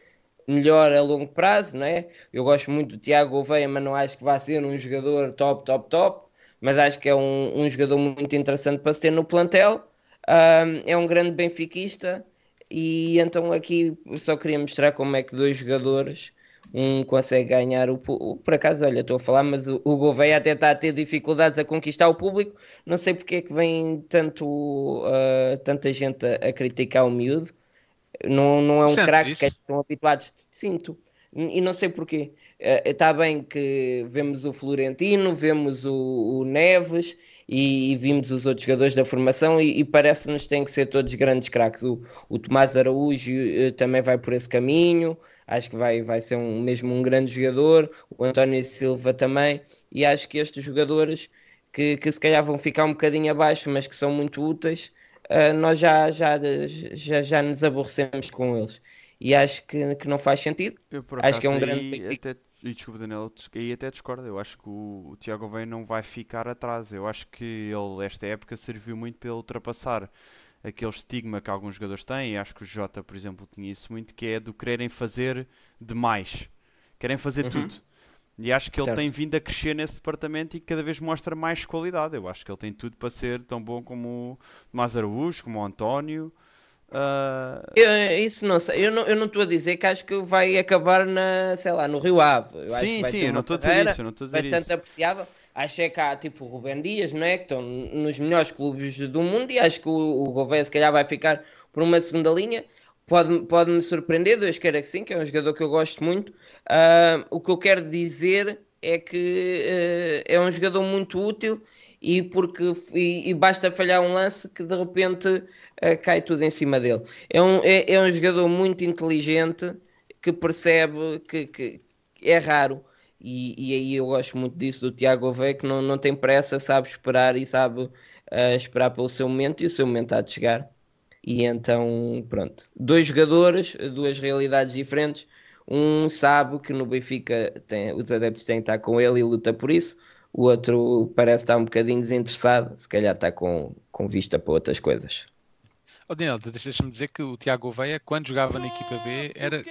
melhor a longo prazo, não é? Eu gosto muito do Tiago Oveia, mas não acho que vá ser um jogador top, top, top. Mas acho que é um, um jogador muito interessante para se ter no plantel. Um, é um grande benfiquista. E então aqui só queria mostrar como é que dois jogadores um consegue ganhar o público. Por acaso, olha, estou a falar, mas o, o Gouveia até está a ter dificuldades a conquistar o público. Não sei porque é que vem tanto, uh, tanta gente a, a, criticar o miúdo. Não, não é um craque que estão habituados. Sinto. E não sei porquê. Ah, está uh, bem que vemos o Florentino, vemos o, o Neves, e, e, vimos os outros jogadores da formação e, e parece-nos que têm que ser todos grandes craques. O, o Tomás Araújo uh, também vai por esse caminho, acho que vai, vai ser um, mesmo um grande jogador, o António Silva também, e acho que estes jogadores que, que se calhar vão ficar um bocadinho abaixo, mas que são muito úteis, uh, nós já, já, já, já nos aborrecemos com eles. E acho que, que não faz sentido. Eu, acaso, acho que é um grande. Até, e desculpa, Daniel, aí até discordo. Eu acho que o, o Tiago Veia não vai ficar atrás. Eu acho que ele, esta época, serviu muito para ultrapassar aquele estigma que alguns jogadores têm, e acho que o Jota, por exemplo, tinha isso muito, que é do quererem fazer demais. Querem fazer uhum. tudo. E acho que ele certo. tem vindo a crescer nesse departamento e cada vez mostra mais qualidade. Eu acho que ele tem tudo para ser tão bom como o Mazaraújo, como o António. Uh... Eu, isso não sei, eu não, eu não estou a dizer que acho que vai acabar na, sei lá, no Rio Ave. Eu sim, sim, eu não estou a dizer isso, eu não estou a dizer bastante isso. apreciável, acho que há tipo o Rubem Dias, não é? Que estão nos melhores clubes do mundo e acho que o, o Gouveia se calhar vai ficar por uma segunda linha. Pode-me pode surpreender, dois queira é que sim, que é um jogador que eu gosto muito. Uh, o que eu quero dizer é que uh, é um jogador muito útil e porque e, e, basta falhar um lance que de repente uh, cai tudo em cima dele. É um, é, é um jogador muito inteligente que percebe que, que é raro e, e aí eu gosto muito disso do Tiago Gouveia, que não, não tem pressa, sabe esperar e sabe uh, esperar pelo seu momento e o seu momento há de chegar. E então, pronto, dois jogadores, duas realidades diferentes. Um sabe que no Benfica tem, os adeptos têm que estar com ele e luta por isso. O outro parece estar um bocadinho desinteressado, se calhar está com, com vista para outras coisas. Oh, Daniel, deixa-me dizer que o Tiago Oveia, quando jogava na equipa B, era.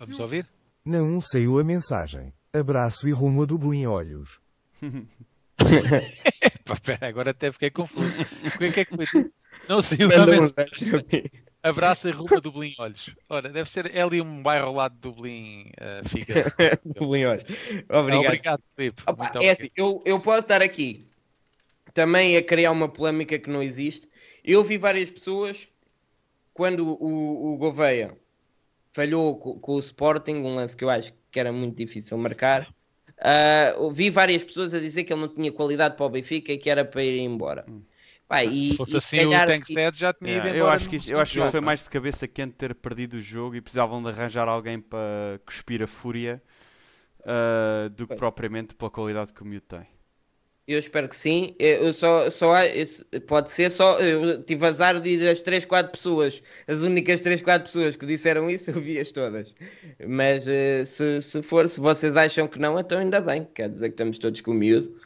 Vamos ouvir? Não saiu a mensagem. Abraço e rumo a Dublin Olhos. (laughs) Epá, pera, agora até fiquei confuso. O que é que é foi? Não sei o nome. Abraço e rumo a Dublin Olhos. Ora, deve ser é ali um bairro lá de Dublin uh, (laughs) Dublin Olhos. Obrigado. Obrigado, Filipe. Opa, é assim, eu, eu posso estar aqui também a criar uma polémica que não existe. Eu vi várias pessoas quando o, o Gouveia falhou com, com, o Sporting, um lance que eu acho que era muito difícil marcar. Uh, ah, vi várias pessoas a dizer que ele não tinha qualidade para o Benfica e que era para ir embora. Hum. Ah, e, Se fosse assim, calhar, o Tankstead já tinha yeah, embora. Eu acho que isso, eu acho que isso foi mais de cabeça quente ter perdido o jogo e precisavam de arranjar alguém para cuspir a fúria uh, do que propriamente pela qualidade que o miúdo tem. Eu espero que sim. É, eu só, só pode ser só. Eu tive azar de ir as 3, 4 pessoas, as únicas 3, 4 pessoas que disseram isso, eu vi-as todas. Mas eh, se, se for, se vocês acham que não, então ainda bem. Quer dizer que estamos todos com miúdo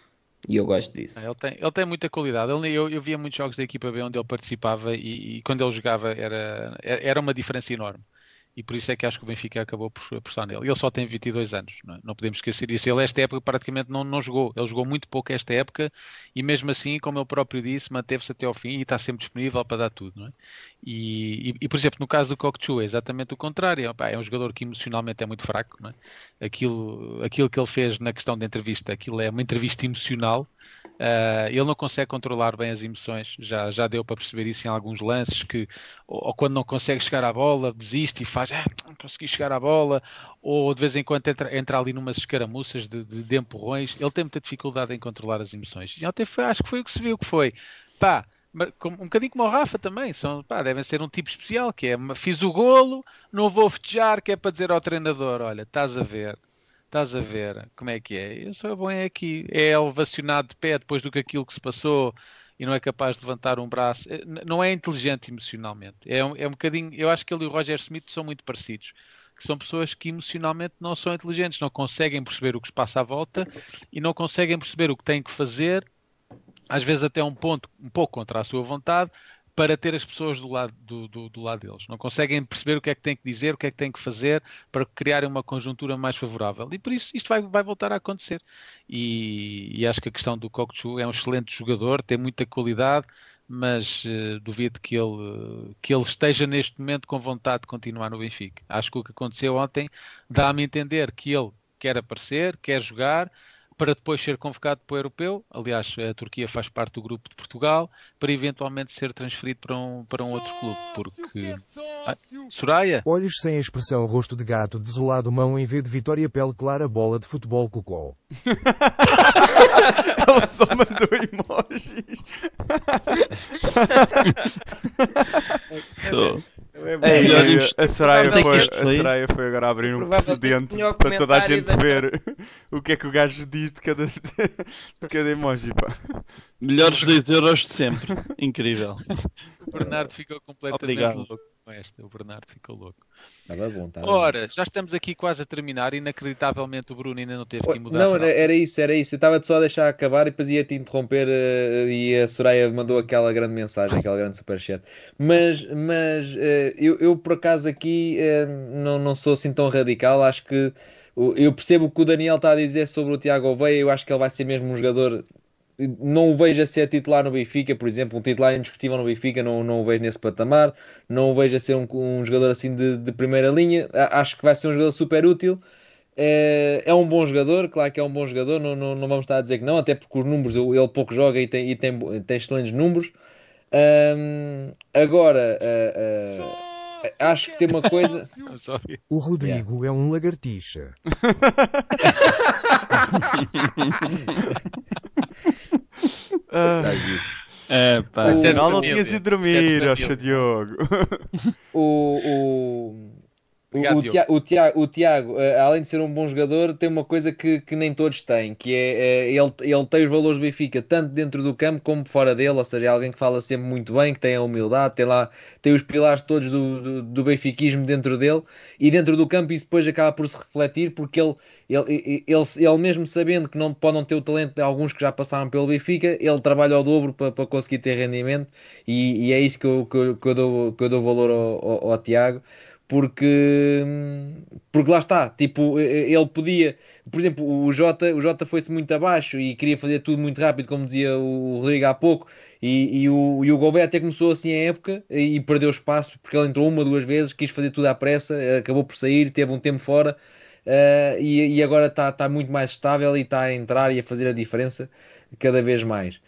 e eu gosto disso. Ele tem, ele tem muita qualidade. Ele, eu, eu via muitos jogos da equipa B onde ele participava e, e quando ele jogava era, era uma diferença enorme e por isso é que acho que o Benfica acabou por apostar nele. Ele só tem 22 anos, não, é? não podemos esquecer isso. Ele, esta época, praticamente não, não jogou. Ele jogou muito pouco esta época e, mesmo assim, como ele próprio disse, manteve-se até ao fim e está sempre disponível para dar tudo. Não é? e, e, e por exemplo, no caso do Cocteau, é exatamente o contrário. É, é um jogador que emocionalmente é muito fraco. Não é? aquilo, aquilo que ele fez na questão da entrevista, aquilo é uma entrevista emocional. Uh, ele não consegue controlar bem as emoções. Já, já deu para perceber isso em alguns lances, que, ou, ou quando não consegue chegar à bola, desiste e faz faz, ah, consegui chegar à bola, ou de vez em quando entra, entra ali numas escaramuças de, de, de, empurrões. Ele tem muita dificuldade em controlar as emoções. E ontem foi, acho que foi o que se viu que foi. Pá, um bocadinho como o Rafa também, são, pá, devem ser um tipo especial, que é fiz o golo, não vou festejar, que é para dizer ao treinador, olha, estás a ver, estás a ver como é que é. Eu sou bom é aqui, é elevacionado de pé depois do que aquilo que se passou, e não é capaz de levantar um braço, eh, não é inteligente emocionalmente. É um, é um bocadinho, eu acho que ele e o Roger Smith são muito parecidos, que são pessoas que emocionalmente não são inteligentes, não conseguem perceber o que se passa à volta e não conseguem perceber o que têm que fazer, às vezes até um ponto um pouco contra a sua vontade, para ter as pessoas do lado, do, do, do, lado deles. Não conseguem perceber o que é que têm que dizer, o que é que têm que fazer para criarem uma conjuntura mais favorável. E por isso isto vai, vai voltar a acontecer. E, e acho que a questão do Cockchu é um excelente jogador, tem muita qualidade, mas uh, duvido que ele, que ele esteja neste momento com vontade de continuar no Benfica. Acho que o que aconteceu ontem dá-me a entender que ele quer aparecer, quer jogar para depois ser convocado para o europeu. Aliás, a Turquia faz parte do grupo de Portugal, para eventualmente ser transferido para um, para um outro clube, porque. Ah, é Soraya? Olhos sem expressão, rosto de gato, desolado, mão em vez de vitória, pele clara, bola de futebol, cocó. (laughs) Ela só mandou emojis. (laughs) É, é, oh. É, é, é, é, a, Soraya foi, a Soraya foi agora abrir um precedente para toda a gente ver (laughs) o que é que o gajo diz de cada, de cada emoji. Pá. Melhores 2 euros de sempre. Incrível. (laughs) O Bernardo ficou completamente Obrigado. louco com esta, o Bernardo ficou louco. Estava bom, estava Ora, bom. já estamos aqui quase a terminar, inacreditavelmente o Bruno ainda não teve que mudar. Não, era, era isso, era isso. Eu estava só a deixar acabar e depois ia-te interromper eh, e a Soraya mandou aquela grande mensagem, aquela grande superchat. Mas, mas eh, eu, eu por acaso aqui eh, não, não sou assim tão radical, acho que eu percebo o que o Daniel está a dizer sobre o Tiago Oveia, eu acho que ele vai ser mesmo um jogador não o vejo a ser titular no Benfica, por exemplo, um titular indiscutível no Benfica, não, não o vejo nesse patamar, não o vejo a ser um, um jogador assim de, de, primeira linha, acho que vai ser um jogador super útil, é, é, um bom jogador, claro que é um bom jogador, não, não, não vamos estar a dizer que não, até porque os números, ele pouco joga e tem, e tem, tem excelentes números, um, agora... Uh, uh, acho que tem uma coisa. O Rodrigo yeah. é um lagartixa. (laughs) É, pá. O... Não, não tinha sido dormir, acho Diogo. O, o, Obrigado, o, Tiago, o, Tiago, o Tiago, além de ser um bom jogador, tem uma coisa que, que nem todos têm, que é, eh, ele, ele tem os valores do Benfica, tanto dentro do campo como fora dele, ou seja, é alguém que fala sempre muito bem, que tem a humildade, tem lá, tem os pilares todos do, do, do benfiquismo dentro dele, e dentro do campo isso depois acaba por se refletir, porque ele, ele, ele, ele mesmo sabendo que não podem ter o talento de alguns que já passaram pelo Benfica, ele trabalha ao dobro para, para conseguir ter rendimento, e, e é isso que eu, que eu, que eu, dou, que eu dou valor ao, ao, ao Tiago porque, porque lá está, tipo, ele podia, por exemplo, o Jota, o Jota foi-se muito abaixo e queria fazer tudo muito rápido, como dizia o Rodrigo há pouco, e, e o, e o Gouveia até começou assim a época e perdeu espaço porque ele entrou uma, duas vezes, quis fazer tudo à pressa, acabou por sair, teve um tempo fora. Uh, e, e, agora está tá muito mais estável e está a entrar e a fazer a diferença cada vez mais.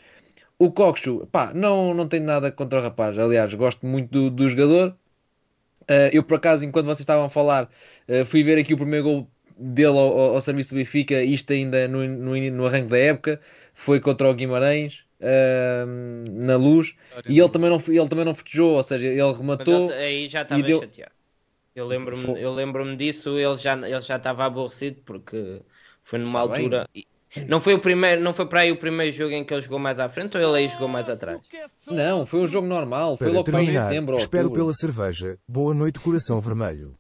O Coxo, pá, não, não tenho nada contra o rapaz. Aliás, gosto muito do, do jogador, Uh, eu, por acaso, enquanto vocês estavam a falar, uh, fui ver aqui o primeiro gol dele ao, ao, ao serviço do Benfica, isto ainda no, no, no, arranque da época, foi contra o Guimarães. Uh, na luz e ele também, não, ele também não festejou, ou seja, ele rematou. Ele, aí já estava deu... chateado. Eu lembro-me lembro, disso, ele já, ele já estava aborrecido porque foi numa tá altura. Bem. Não foi, o primeiro, não foi para aí o primeiro jogo em que ele jogou mais à frente ou ele aí jogou mais atrás? Não, foi um jogo normal, foi para logo terminar, para em setembro. espero outubro. pela cerveja. Boa noite, coração vermelho.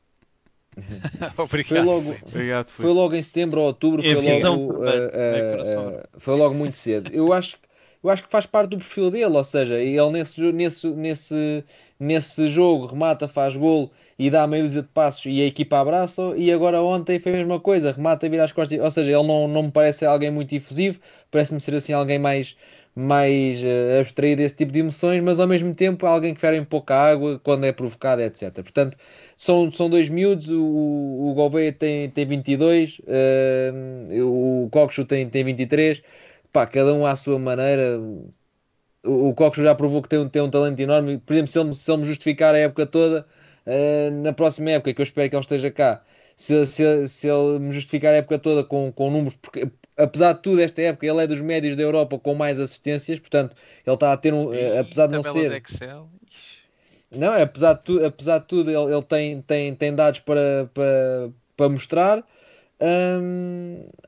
(laughs) obrigado, foi logo, obrigado, foi. foi. logo em setembro ou outubro, é foi logo, uh, uh, uh, foi logo muito cedo. Eu acho que eu acho que faz parte do perfil dele, ou seja, ele nesse, nesse, nesse, nesse jogo remata, faz golo e dá meia dúzia de passos e a equipa abraça, e agora ontem foi a mesma coisa, remata vira as costas, ou seja, ele não, não me parece ser alguém muito efusivo, parece-me ser assim alguém mais, mais uh, abstraído desse tipo de emoções, mas ao mesmo tempo é alguém que fere em pouca água quando é provocado etc. Portanto, são, são dois miúdos, o, o Gouveia tem, tem 22, uh, eh, o Coxo tem, tem 23, pá, cada um à sua maneira. O, o Cox já provou que tem, tem um talento enorme. Por exemplo, se ele, se ele me justificar a época toda, uh, na próxima época, que eu espero que ele esteja cá, se, se, se ele me justificar a época toda com, com números, porque apesar de tudo, esta época ele é dos médios da Europa com mais assistências, portanto, ele está a ter um. Eh, apesar de não ser. De é Não, apesar de, tu, apesar de tudo, ele, ele tem, tem, tem dados para, para, para mostrar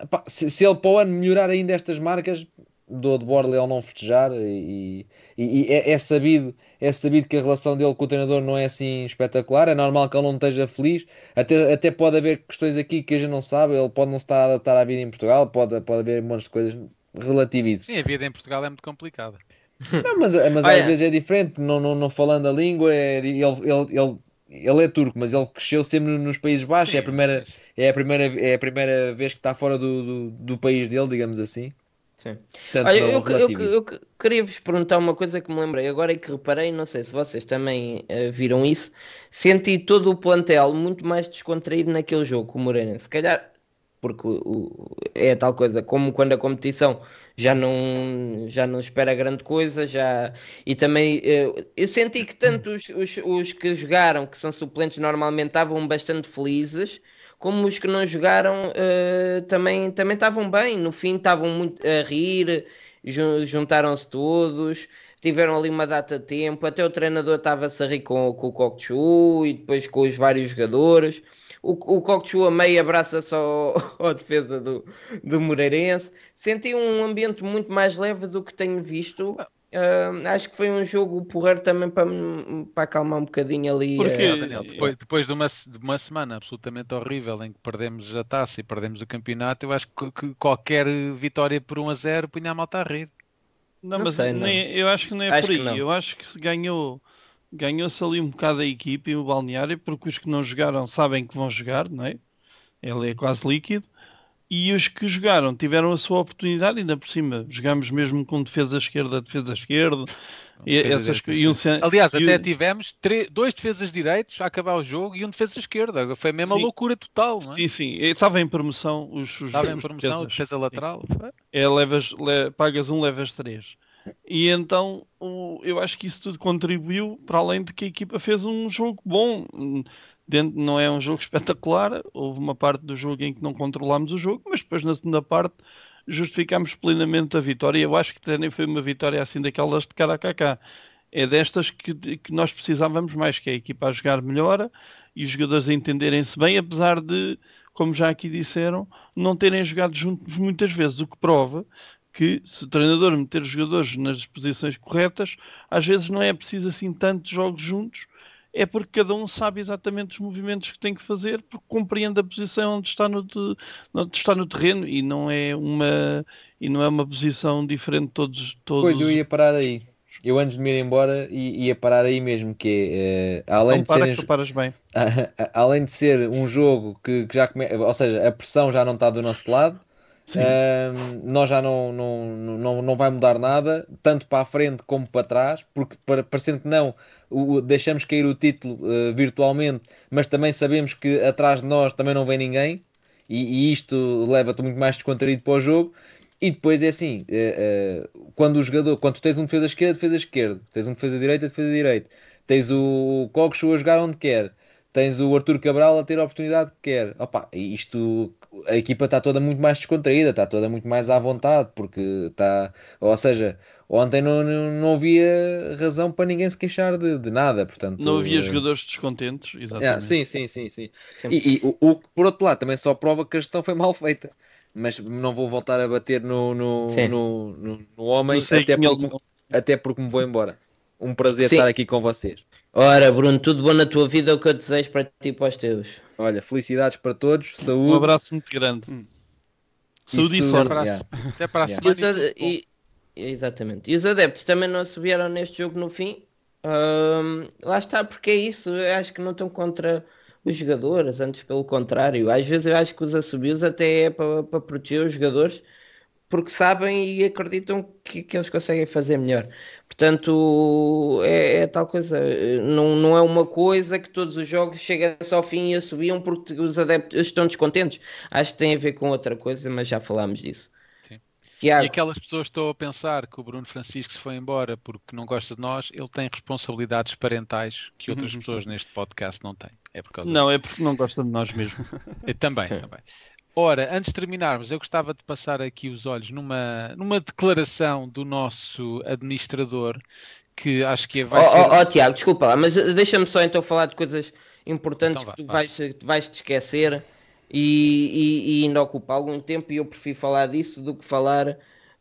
pá, se, se, ele para o ano melhorar ainda estas marcas, dou de borla ele não festejar e, e, e é, é, sabido, é sabido que a relação dele com o treinador não é assim espetacular, é normal que ele não esteja feliz, até, até pode haver questões aqui que a gente não sabe, ele pode não se estar a adaptar à vida em Portugal, pode, pode haver um monte de coisas relativizadas Sim, a vida em Portugal é muito complicada. Não, mas, mas (laughs) ah, às é. vezes é diferente, não, não, não falando a língua, é, ele, ele, ele ele é turco, mas ele cresceu sempre nos Países Baixos. Sim, é, a primeira, é, a primeira, é a primeira vez que está fora do, do, do país dele, digamos assim. Sim. Portanto, Olha, eu, eu, eu, eu, queria vos perguntar uma coisa que me lembrei agora e que reparei, não sei se vocês também uh, viram isso. Senti todo o plantel muito mais descontraído naquele jogo com o Moreira. Se calhar, porque o, o, é tal coisa, como quando a competição já não, já não espera grande coisa, já e também eu, eh, eu senti que tanto os, os, os, que jogaram, que são suplentes, normalmente estavam bastante felizes, como os que não jogaram uh, também, também estavam bem, no fim estavam muito a rir, juntaram-se todos tiveram ali uma data de tempo, até o treinador estava-se a rir com, com o Cocchu e depois com os vários jogadores. O, o (laughs) a meio abraça-se à defesa do, do Moreirense. Senti um ambiente muito mais leve do que tenho visto. Uh, acho que foi um jogo porreiro também para, para acalmar um bocadinho ali. Porque, é, Daniel, depois, depois de, uma, de uma semana absolutamente horrível em que perdemos a taça e perdemos o campeonato, eu acho que, que qualquer vitória por 1 a 0 punha a malta a rir. Não, não mas sei, não. eu acho que não é acho por aí. Eu acho que se ganhou ganhou-se ali um bocado a equipe e o balneário, porque os que não jogaram sabem que vão jogar, não é? Ele é quase líquido. E os que jogaram tiveram a sua oportunidade, ainda por cima. Jogámos mesmo com defesa esquerda, defesa esquerda. E, essas, e um, Aliás, até tivemos três, dois defesas direitos a acabar o jogo e um defesa esquerda. Foi mesmo sim. a loucura total. É? Sim, sim. Estava em promoção os, os Estava em promoção defesa lateral. É, levas, le... pagas um, levas três. E então o, eu acho que isso tudo contribuiu para além de que a equipa fez um jogo bom. Dentro, não é um jogo (laughs) espetacular, houve uma parte do jogo em que não controlámos o jogo, mas depois na segunda parte justificámos plenamente a vitória. Eu acho que também foi uma vitória assim daquelas de cara a É destas que, que nós precisávamos mais, que é a equipa a jogar melhor e os jogadores a entenderem-se bem, apesar de, como já aqui disseram, não terem jogado juntos muitas vezes, o que prova que se o treinador meter os jogadores nas posições corretas, às vezes não é preciso assim tantos jogos juntos, é porque cada um sabe exatamente os movimentos que tem que fazer, porque compreende a posição onde está no, onde está no terreno e não é uma e não é uma posição diferente todos todos. Pois eu ia parar aí. Eu antes de me ir embora ia parar aí mesmo que uh, além então, de ser (laughs) além de ser um jogo que, que já come... ou seja a pressão já não está do nosso lado um, nós já não, não, não, não vai mudar nada, tanto para a frente como para trás, porque para, parecendo que não, o, deixamos cair o título uh, virtualmente, mas também sabemos que atrás de nós também não vem ninguém, e, e isto leva-te muito mais descontraído para o jogo. E depois é assim: uh, uh, quando o jogador, quando tens um defesa esquerda, defesa esquerda, tens um defesa direita, defesa direita, tens o Coxo a jogar onde quer tens o Arthur Cabral a ter a oportunidade que quer. Opa, isto, a equipa está toda muito mais descontraída, está toda muito mais à vontade, porque está. Ou seja, ontem não, não, não havia razão para ninguém se queixar de, de nada, portanto. Não havia eh, jogadores descontentes, exatamente. sim, sim, sim. sim. E, e o, que por outro lado, também só prova que a gestão foi mal feita. Mas não vou voltar a bater no, no, no, no, no homem, até porque, até porque me vou embora. Um prazer sim. estar aqui com vocês. Ora, Bruno, tudo bom na tua vida, é o que eu desejo para ti e para os teus. Olha, felicidades para todos, saúde. Um abraço muito grande. Hum. Saúde e forte. Yeah. Até para a yeah. semana. E, exatamente. E os adeptos também não assobiaram neste jogo no fim. Um, lá está, porque é isso. Eu acho que não estão contra os jogadores, antes pelo contrário. Às vezes eu acho que os assobios até é para, para proteger os jogadores, porque sabem e acreditam que, que eles conseguem fazer melhor. Portanto, é, é, tal coisa. Não, não é uma coisa que todos os jogos chega ao fim e a subiam porque os adeptos estão descontentes. Acho que tem a ver com outra coisa, mas já falámos disso. Tiago. E aquelas pessoas que estão a pensar que o Bruno Francisco se foi embora porque não gosta de nós, ele tem responsabilidades parentais que uhum. outras pessoas neste podcast não têm. É por causa não, disso. é porque não gosta de nós mesmo. (laughs) também, Sim. também. Ora, antes de terminarmos, eu gostava de passar aqui os olhos numa, numa declaração do nosso administrador, que acho que é- vai oh, ser. Oh, oh Tiago, desculpa lá, mas deixa-me só então falar de coisas importantes então, que tu vais, vais te esquecer e, e, e ainda ocupa algum tempo, e eu prefiro falar disso do que falar.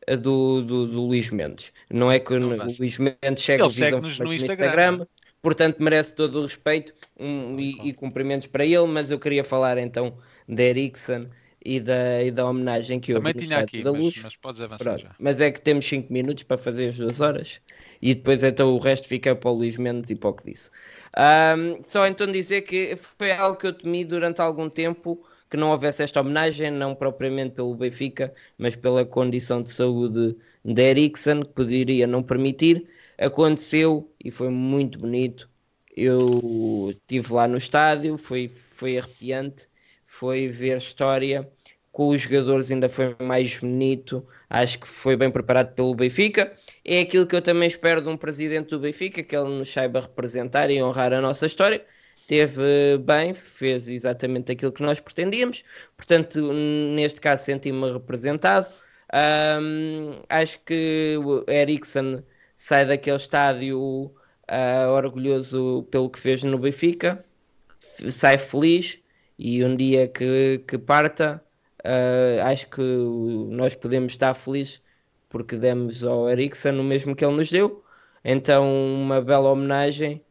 Eh, do, do, do Luís Mendes. Não é que o então Luís Mendes chega Ele segue-nos no, no Instagram, Instagram portanto merece todo o respeito um, e, e cumprimentos para ele, mas eu queria falar então da Ericsson e da, e da homenagem que houve Também tinha aqui, da luz. Mas, mas podes avançar Pronto. já. Mas é que temos 5 minutos para fazer as duas horas e depois então o resto fica para o Luís Mendes e para o que disse. Um, só então dizer que foi algo que eu temi durante algum tempo que não houvesse esta homenagem, não propriamente pelo Benfica, mas pela condição de saúde de Ericsson que poderia não permitir. Aconteceu e foi muito bonito. Eu estive lá no estádio, foi, foi arrepiante foi ver história com os jogadores ainda foi mais bonito, acho que foi bem preparado pelo Benfica. É aquilo que eu também espero de um presidente do Benfica, que ele nos saiba representar e honrar a nossa história. Teve bem, fez exatamente aquilo que nós pretendíamos, portanto, neste caso, senti-me representado. Um, acho que o Ericsson sai daquele estádio uh, orgulhoso pelo que fez no Benfica, sai feliz e um dia que, que parta, uh, acho que nós podemos estar felizes porque demos ao Ericsson o mesmo que ele nos deu. Então, uma bela homenagem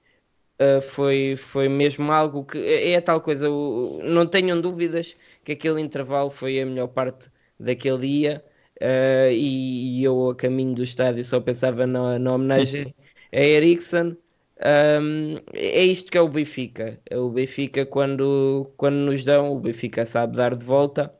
uh, foi, foi mesmo algo que é, é tal coisa. O, não tenham dúvidas que aquele intervalo foi a melhor parte daquele dia. Uh, e, e, eu, a caminho do estádio, só pensava na, na homenagem a Ericsson um, é isto que é o Benfica. É o Benfica, quando, quando nos dão, o Benfica sabe dar de volta.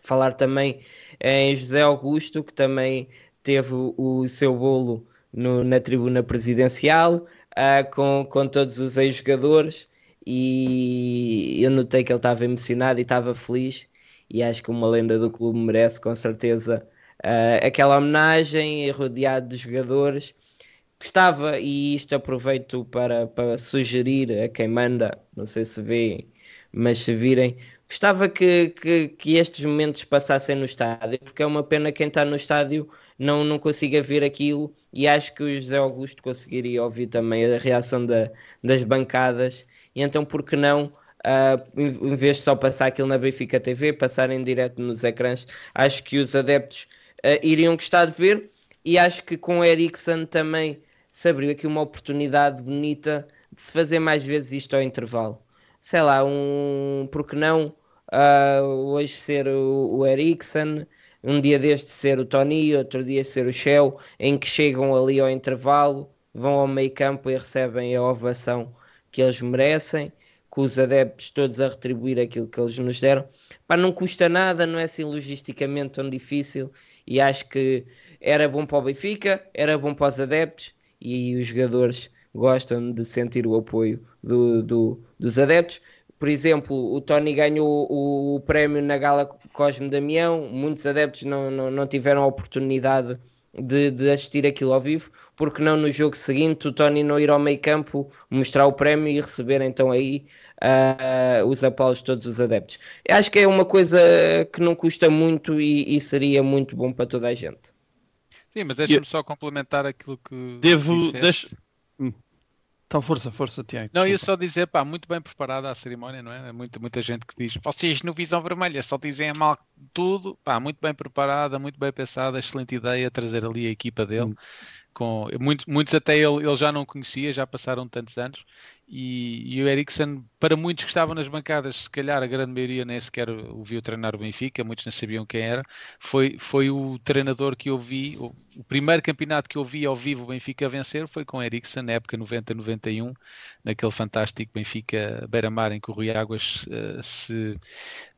Falar também em José Augusto, que também teve o seu bolo no, na tribuna presidencial, uh, com, com todos os ex-jogadores. E eu notei que ele estava emocionado e estava feliz. E acho que uma lenda do clube merece, com certeza, uh, aquela homenagem, e rodeado de jogadores gostava, e isto aproveito para, para sugerir a quem manda, não sei se vêem mas se virem, gostava que, que, que estes momentos passassem no estádio, porque é uma pena quem está no estádio não, não consiga ver aquilo, e acho que o José Augusto conseguiria ouvir também a reação da, das bancadas, e então por que não Uh, em vez de só passar aquilo na Benfica TV, passar em direto nos ecrãs, acho que os adeptos uh, iriam gostar de ver e acho que com o Ericsson também se abriu aqui uma oportunidade bonita de se fazer mais vezes isto ao intervalo. Sei lá, um. Porque não uh, hoje ser o, o Ericsson, um dia deste ser o Tony, outro dia ser o Shell, em que chegam ali ao intervalo, vão ao meio campo e recebem a ovação que eles merecem, com os adeptos todos a retribuir aquilo que eles nos deram. Pá, não custa nada, não é assim logisticamente tão difícil e acho que era bom para o Benfica, era bom para os adeptos e os jogadores gostam de sentir o apoio do, do, dos adeptos. Por exemplo, o Tony ganhou o, o, prémio na Gala Cosme Damião, muitos adeptos não, não, não tiveram a oportunidade de, de, assistir aquilo ao vivo, porque não no jogo seguinte o Tony não ir ao meio campo mostrar o prémio e receber então aí uh, os aplausos de todos os adeptos. Eu acho que é uma coisa que não custa muito e, e seria muito bom para toda a gente. Sim, mas deixa-me eu... só complementar aquilo que. Devo. Deixa... Hum. Então, força, força, Tiago. Não, ia só dizer, pá, muito bem preparada a cerimónia, não é? é muita, muita gente que diz, vocês no Visão Vermelha só dizem mal tudo, pá, muito bem preparada, muito bem pensada, excelente ideia trazer ali a equipa dele. Hum. Com, muito, muitos até ele, ele já não conhecia, já passaram tantos anos, e, e, o Eriksen, para muitos que estavam nas bancadas, se calhar a grande maioria nem sequer o viu treinar o Benfica, muitos não sabiam quem era, foi, foi o treinador que eu vi, o, o primeiro campeonato que eu vi ao vivo o Benfica vencer foi com Eriksen, na época 90-91, naquele fantástico Benfica Beira-Mar em que o Rui Águas uh, se,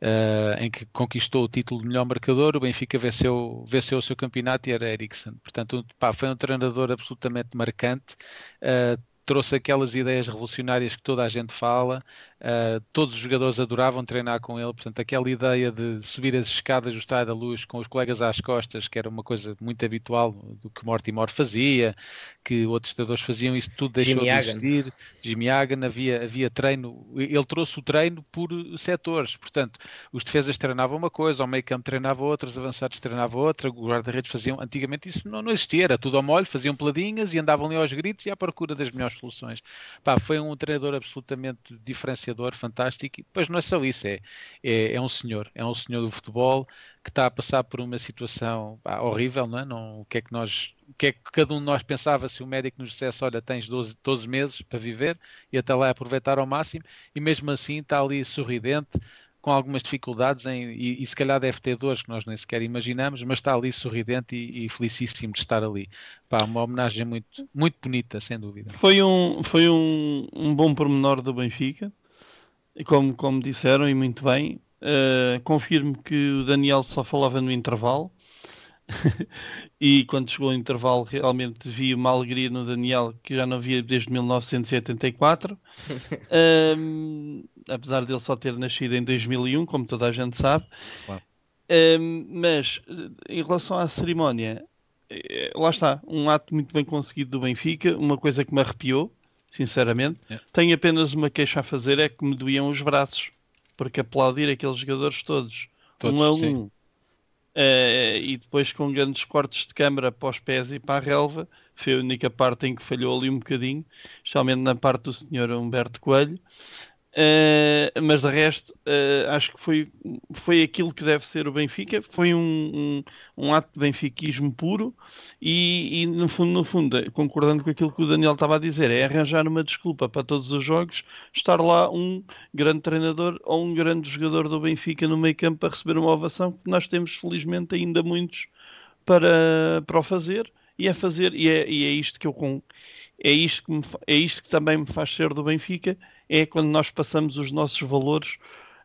uh, em que conquistou o título de melhor marcador, o Benfica venceu, venceu o seu campeonato e era Eriksen. Portanto, pá, foi um treinador absolutamente marcante, uh, trouxe aquelas ideias revolucionárias que toda a gente fala, uh, todos os jogadores adoravam treinar com ele, portanto, aquela ideia de subir as escadas do Estádio da Luz com os colegas às costas, que era uma coisa muito habitual do que Mortimer fazia, que outros jogadores faziam, isso tudo deixou Jimmy de existir. Hagen. Jimmy Hagan, havia, havia treino, ele trouxe o treino por setores, portanto, os defesas treinavam uma coisa, o meio campo treinava outra, os avançados treinavam outra, os guarda-redes faziam, antigamente isso não, não existia, era tudo ao molho, faziam peladinhas e andavam ali aos gritos e à procura das melhores soluções. Pá, foi um treinador absolutamente diferenciador, fantástico. E depois não é só isso, é, é, é, um senhor, é um senhor do futebol que está a passar por uma situação pá, horrível, não é? Não, o que é que nós o que é que cada um de nós pensava se o médico nos dissesse, olha, tens 12, 12 meses para viver e até lá aproveitar ao máximo, e mesmo assim está ali sorridente, com algumas dificuldades em, e, e, se calhar deve ter dores que nós nem sequer imaginamos, mas está ali sorridente e, e felicíssimo de estar ali. Pá, uma homenagem muito, muito bonita, sem dúvida. Foi um, foi um, um bom pormenor do Benfica, como, como disseram e muito bem. Uh, confirmo que o Daniel só falava no intervalo. (laughs) e quando chegou o intervalo, realmente vi uma alegria no Daniel que já não via desde 1974. um, (laughs) apesar dele só ter nascido em 2001, como toda a gente sabe. Claro. Um, mas eh, em relação à cerimónia, eh, lá está, um ato muito bem conseguido do Benfica, uma coisa que me arrepiou, sinceramente. É. Tenho apenas uma queixa a fazer: é que me doíam os braços, porque aplaudir aqueles jogadores todos, todos um a um. Sim Uh, e depois com grandes cortes de câmara para os pés e para a relva, foi a única parte em que falhou ali um bocadinho, especialmente na parte do senhor Humberto Coelho. Uh, mas de resto, uh, acho que foi, foi aquilo que deve ser o Benfica. Foi um, um, um ato de benfiquismo puro. E, e, no fundo, no fundo, concordando com aquilo que o Daniel estava a dizer, é arranjar uma desculpa para todos os jogos estar lá um grande treinador ou um grande jogador do Benfica no meio campo para receber uma ovação, que nós temos felizmente ainda muitos para, para o fazer. E é fazer, e é, e é isto que eu. É isto, que me, é isto que também me faz ser do Benfica, é quando nós passamos os nossos valores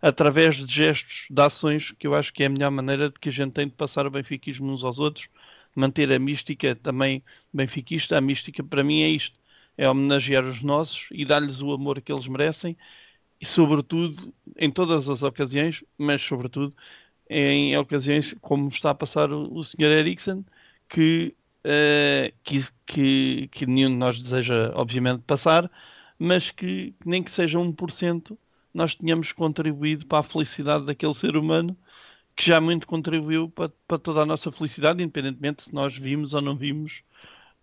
através de gestos, de ações, que eu acho que é a melhor maneira de que a gente tem de passar o benfiquismo uns aos outros, manter a mística também benfiquista. A mística para mim é isto: é homenagear os nossos e dar-lhes o amor que eles merecem, e sobretudo em todas as ocasiões, mas sobretudo em ocasiões como está a passar o, o Sr. Eriksen, que, uh, que, que, que nenhum de nós deseja, obviamente, passar mas que nem que seja 1% nós tenhamos contribuído para a felicidade daquele ser humano que já muito contribuiu para, para toda a nossa felicidade, independentemente se nós vimos ou não vimos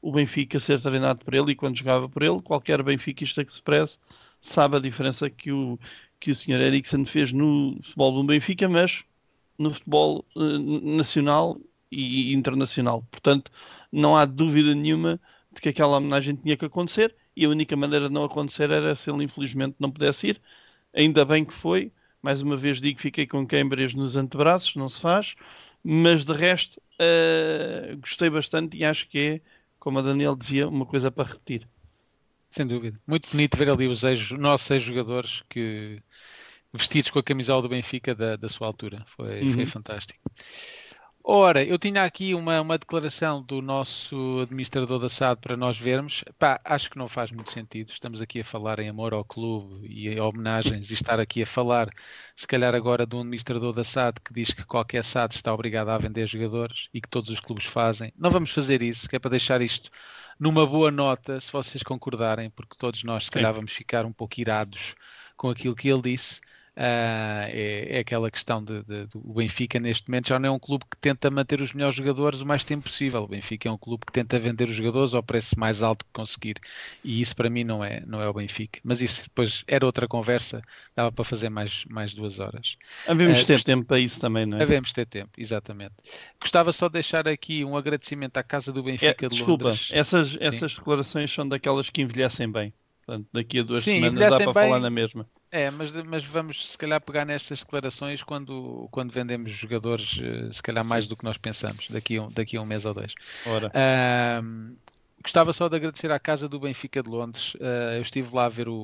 o Benfica ser treinado por ele e quando jogava por ele, qualquer benfiquista que se preze sabe a diferença que o, que o Sr. Eriksen fez no futebol do Benfica, mas no futebol eh, nacional e internacional. Portanto, não há dúvida nenhuma de que aquela homenagem tinha que acontecer e a única maneira de não acontecer era se ele infelizmente não pudesse ir. Ainda bem que foi. Mais uma vez digo, fiquei com Cambridge nos antebraços, não se faz. Mas de resto, uh, gostei bastante e acho que é, como a Daniel dizia, uma coisa para repetir. Sem dúvida. Muito bonito ver ali os ex, nossos ex-jogadores que vestidos com a camisola do Benfica da, da sua altura. Foi, uhum. foi fantástico. Ora, eu tinha aqui uma, uma declaração do nosso administrador da SAD para nós vermos. Pá, acho que não faz muito sentido. Estamos aqui a falar em amor ao clube e homenagens e estar aqui a falar, se calhar agora, de um administrador da SAD que diz que qualquer SAD está obrigado a vender jogadores e que todos os clubes fazem. Não vamos fazer isso, que é para deixar isto numa boa nota, se vocês concordarem, porque todos nós, se calhar, vamos ficar um pouco irados com aquilo que ele disse. Uh, é, é, aquela questão de, de, do Benfica neste momento já não é um clube que tenta manter os melhores jogadores o mais tempo possível. O Benfica é um clube que tenta vender os jogadores ao preço mais alto que conseguir e isso para mim não é não é o Benfica. Mas isso depois era outra conversa, dava para fazer mais mais duas horas. Havemos uh, ter gost... tempo para isso também, não é? Havemos ter tempo, exatamente. Gostava só de deixar aqui um agradecimento à casa do é, Benfica é, de Londres. Desculpa, essas essas declarações são daquelas que envelhecem bem. Portanto, daqui a duas Sim, semanas dá para bem... falar na mesma. É, mas, mas vamos se calhar pegar nestas declarações quando, quando vendemos jogadores, eh, se calhar mais do que nós pensamos, daqui a um, daqui a um mês ou dois. Ora. gostava só de agradecer à Casa do Benfica de Londres. Uh, eu estive lá a ver o,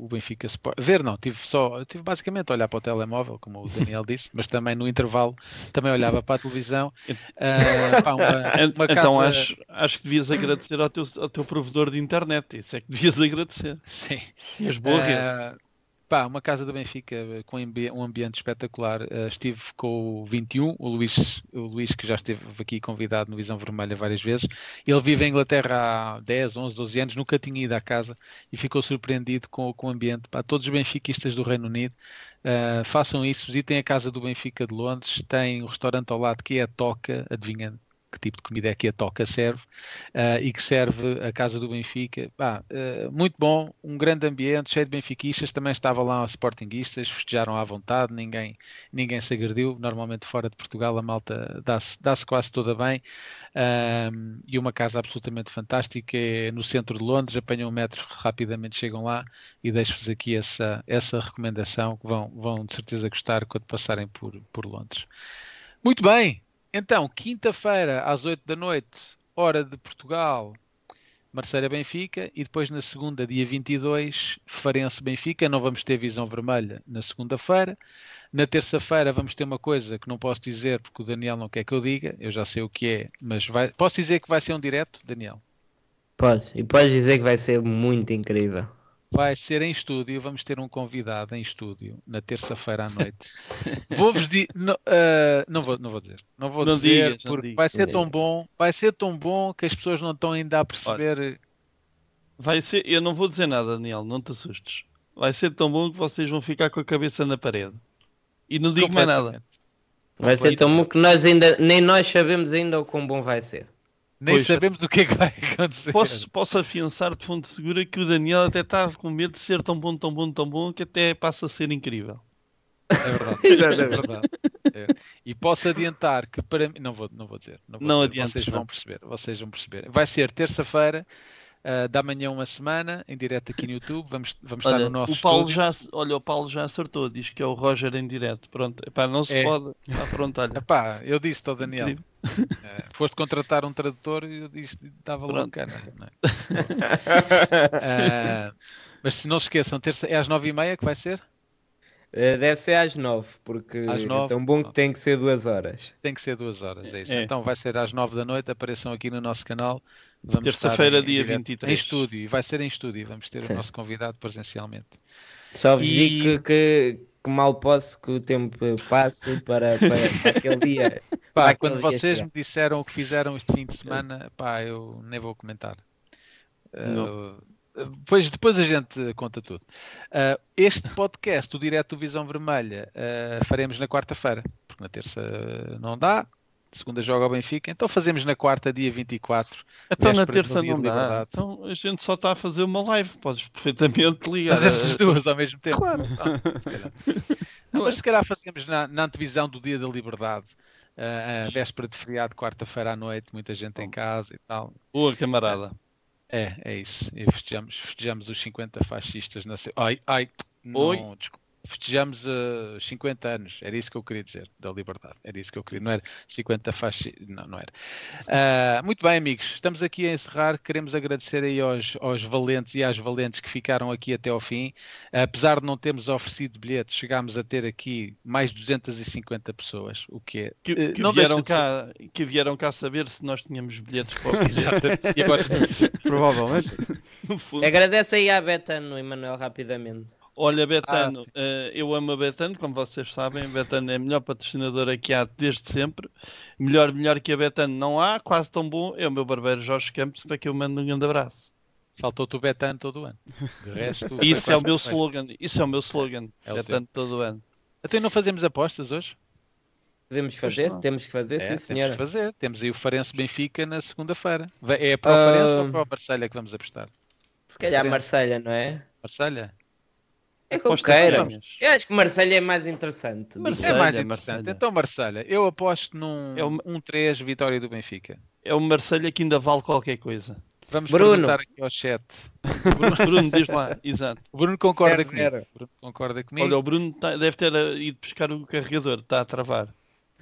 o Benfica Sport. Ver, não, tive só, tive basicamente a olhar para o telemóvel, como o Daniel (laughs) disse, mas também no intervalo também olhava para a televisão. Uh, pá, uma, (laughs) uma então acho, acho que devias agradecer ao teu, ao teu provedor de internet. Isso é que devias (laughs) agradecer. Sim. E as boas. Uh, Pá, uma casa do Benfica eh, com um ambiente espetacular. Uh, estive com o 21, o Luís, o Luís, que já esteve aqui convidado no Visão Vermelha várias vezes. Ele vive em Inglaterra há 10, 11, 12 anos, nunca tinha ido à casa e ficou surpreendido com, com o ambiente. Pá, todos os benfiquistas do Reino Unido, uh, façam isso, visitem a casa do Benfica de Londres. Tem o um restaurante ao lado que é a Toca, adivinhando que tipo de comida é que a Toca serve uh, e que serve a Casa do Benfica. uh, muito bom, um grande ambiente, cheio de benfiquistas, também estava lá os sportinguistas, festejaram à vontade, ninguém, ninguém se agrediu. Normalmente fora de Portugal a malta dá-se dá quase toda bem uh, e uma casa absolutamente fantástica é no centro de Londres, apanham um metro, rapidamente chegam lá e deixo-vos aqui essa, essa recomendação que vão, vão de certeza gostar quando passarem por, por Londres. Muito bem, então, quinta-feira, às 8 da noite, hora de Portugal, Marseille Benfica e depois na segunda, dia 22, Farense Benfica. Não vamos ter visão vermelha na segunda-feira. Na terça-feira vamos ter uma coisa que não posso dizer porque o Daniel não quer que eu diga, eu já sei o que é, mas vai... posso dizer que vai ser um direto, Daniel? Podes, e podes dizer que vai ser muito incrível. Vai ser em estúdio, vamos ter um convidado em estúdio na terça-feira à noite. Vou-vos dizer. Não, uh, ah, não, vou, não vou dizer. Não vou não dizer, digas, porque vai ser é. tão bom, vai ser tão bom que as pessoas não estão ainda a perceber. vai ser, eu não vou dizer nada, Daniel, não te assustes. Vai ser tão bom que vocês vão ficar com a cabeça na parede. E não digo mais nada. Vai ser tão bom que nós ainda, nem nós sabemos ainda o quão bom vai ser. Nem pois, sabemos o que é que vai (laughs) acontecer. Posso, posso afiançar de fonte segura que o Daniel até está com medo de ser tão bom, tão bom, tão bom que até passa a ser incrível. É verdade. (laughs) é verdade. É. E posso adiantar que para mim. Não vou, não vou dizer. Não, vou não dizer. Vocês vão perceber. Vocês vão perceber. Vai ser terça-feira. Uh, da manhã uma semana, em direto aqui no YouTube, vamos, vamos olha, estar no nosso o Paulo já Olha, o Paulo já acertou, diz que é o Roger em direto. Pronto, epá, não se é. pode. Tá, pronto, olha. Epá, eu disse ao Daniel. Incrível. É, foste contratar um tradutor e eu disse que estava cana. É? (laughs) Ah, mas se não se esqueçam, terça, é às nove e meia que vai ser? Eh, deve ser às nove, porque às nove, é tão bom que tem que ser duas horas. Tem que ser duas horas, é isso. É. Então vai ser às nove da noite, apareçam aqui no nosso canal. Terça-feira, dia direto, 23. Em estúdio, vai ser em estúdio, vamos ter Sim. o nosso convidado presencialmente. Só vos e... digo que, que, que mal posso que o tempo passe para, para, para aquele dia. (laughs) Pá, quando vocês me disseram o que fizeram este fim de é. semana, pá, eu nem vou comentar. Uh, eh, depois, depois a gente conta tudo. Uh, este podcast, o Direto do Visão Vermelha, uh, faremos na quarta-feira, porque na terça não dá, segunda joga o Benfica, então fazemos na quarta, dia 24. Então na terça não dá. Então a gente só está a fazer uma live, podes perfeitamente ligar. Fazemos as duas ao mesmo tempo. Claro. Ah, se Mas se calhar fazemos na, na antevisão do Dia da Liberdade uh, véspera de feriado, quarta-feira à noite, muita gente em casa e tal. Boa camarada. É, é isso. E festejamos, festejamos os 50 fascistas na. Ai, ai, não, Oi. desculpa festejamos uh, eh, 50 anos, era isso que eu queria dizer, da liberdade, era isso que eu queria, não era 50 faixas, não, não era. Uh, muito bem, amigos, estamos aqui a encerrar, queremos agradecer aí aos, aos valentes e às valentes que ficaram aqui até ao fim, apesar de não termos oferecido bilhetes, chegámos a ter aqui mais 250 pessoas, o que é... Que, eh, que não vieram, cá, ser... que vieram cá saber se nós tínhamos bilhetes para o (laughs) Exato, e agora... (laughs) Provavelmente. Agradece aí à Betano, Emanuel, rapidamente. Olha, Betano, ah, eh, eu amo a Betano, como vocês sabem, a Betano é a melhor patrocinadora que há desde sempre. Melhor, melhor que a Betano não há, quase tão bom é o meu barbeiro Jorge Campos, para que eu mando um grande abraço. Saltou te o Betano todo ano. De resto, isso é o meu slogan, isso é o meu slogan, é Betano todo ano. Até então, não fazemos apostas hoje? Podemos fazer, temos que fazer, é, sim, senhora. Temos que fazer. Temos aí o Farense Benfica na segunda-feira. É para o uh... Farense ou ah. para o Marselha que vamos apostar? Se calhar Farense. Marselha, não é? Marselha? É como queira. Eu acho que Marselha é mais interessante. é mais interessante. Então, Marselha, eu aposto num é um... um 3 vitória do Benfica. É o Marselha que ainda vale qualquer coisa. Vamos Bruno. perguntar aqui ao chat. Bruno, Bruno diz lá, (laughs) exato. O Bruno concorda comigo. Bruno concorda comigo. Olha, o Bruno tá, deve ter eh, ido pescar o carregador, está a travar.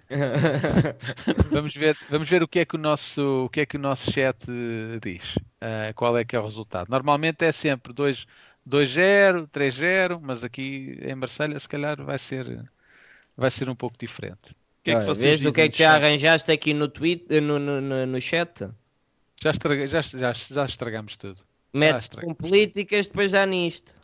(laughs) vamos ver, vamos ver o que é que o nosso, o que é que o nosso chat eh, diz. Uh, qual é que é o resultado? Normalmente é sempre dois 2-0, 3-0, mas aqui em Marselha se calhar vai ser, vai ser um pouco diferente. O Que é que vês o que é que já arranjaste aqui no, tweet, eh, no, no, no, no chat? Já, estraga, já, já, já estragamos tudo. Metes com políticas, depois já nisto.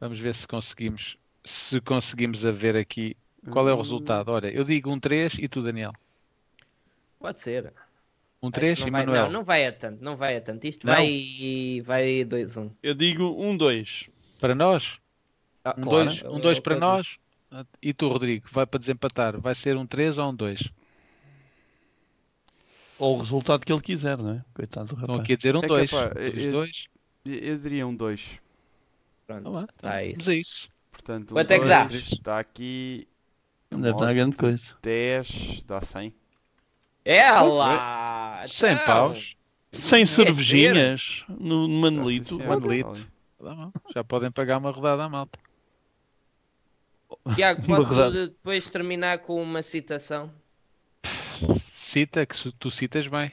Vamos ver se conseguimos se conseguimos a ver aqui qual é o hum. resultado. Olha, eu digo um 3 e tu, Daniel. Pode ser. Um 3, Emanuel. Não, não vai a tanto, não vai a tanto. Isto não. vai 2 1. Um. Eu digo 1 um 2 para nós. Ah, um 2 claro. um para nós. Ah, e tu, Rodrigo, vai para desempatar. Vai ser um 3 ou um 2? Ou o resultado que ele quiser, não é? Coitado do então rapaz. Estão aqui a dizer um 2. É eu, diria um 2. Pronto, ah, tá tá isso. é isso. Portanto, Quanto um é que dá? Está aqui. Ainda um dá grande coisa. 10, dá 100. Ela! É. Sem paus. Sem é cervejinhas no ah, Manolito. Tá Já podem pagar uma rodada à malta. Tiago, posso depois terminar com uma citação? Cita, que tu citas bem.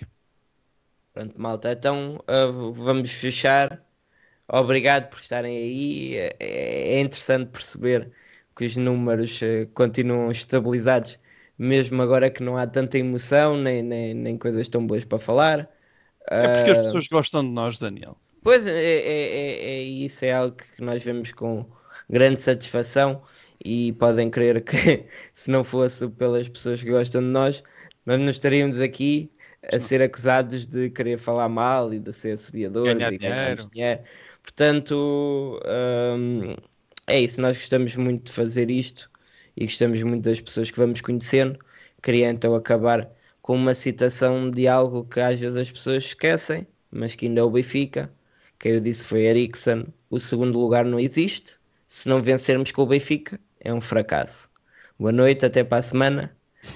Pronto, malta. Então eh, vamos fechar. Obrigado por estarem aí. É, é interessante perceber que os números eh, continuam estabilizados mesmo agora que não há tanta emoção, nem, nem, nem coisas tão boas para falar. É porque as ah, pessoas gostam de nós, Daniel. Pois é, é, é, é, isso é algo que nós vemos com grande satisfação e podem crer que (laughs) se não fosse pelas pessoas que gostam de nós, nós não estaríamos aqui a ser acusados de querer falar mal e de ser subiadores ganhar e ganhar dinheiro. dinheiro. Portanto, hum, é isso, nós gostamos muito de fazer isto e gostamos muito das pessoas que vamos conhecendo. Queria então acabar com uma citação de algo que às vezes as pessoas esquecem, mas que ainda o Benfica Quem eu disse foi Ericsson o segundo lugar não existe. Se não vencermos com o Benfica, é um fracasso. Boa noite, até para a semana.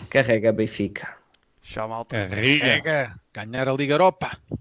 Carrega Benfica. Tchau, malta. Carrega. Ganhar a Liga Europa.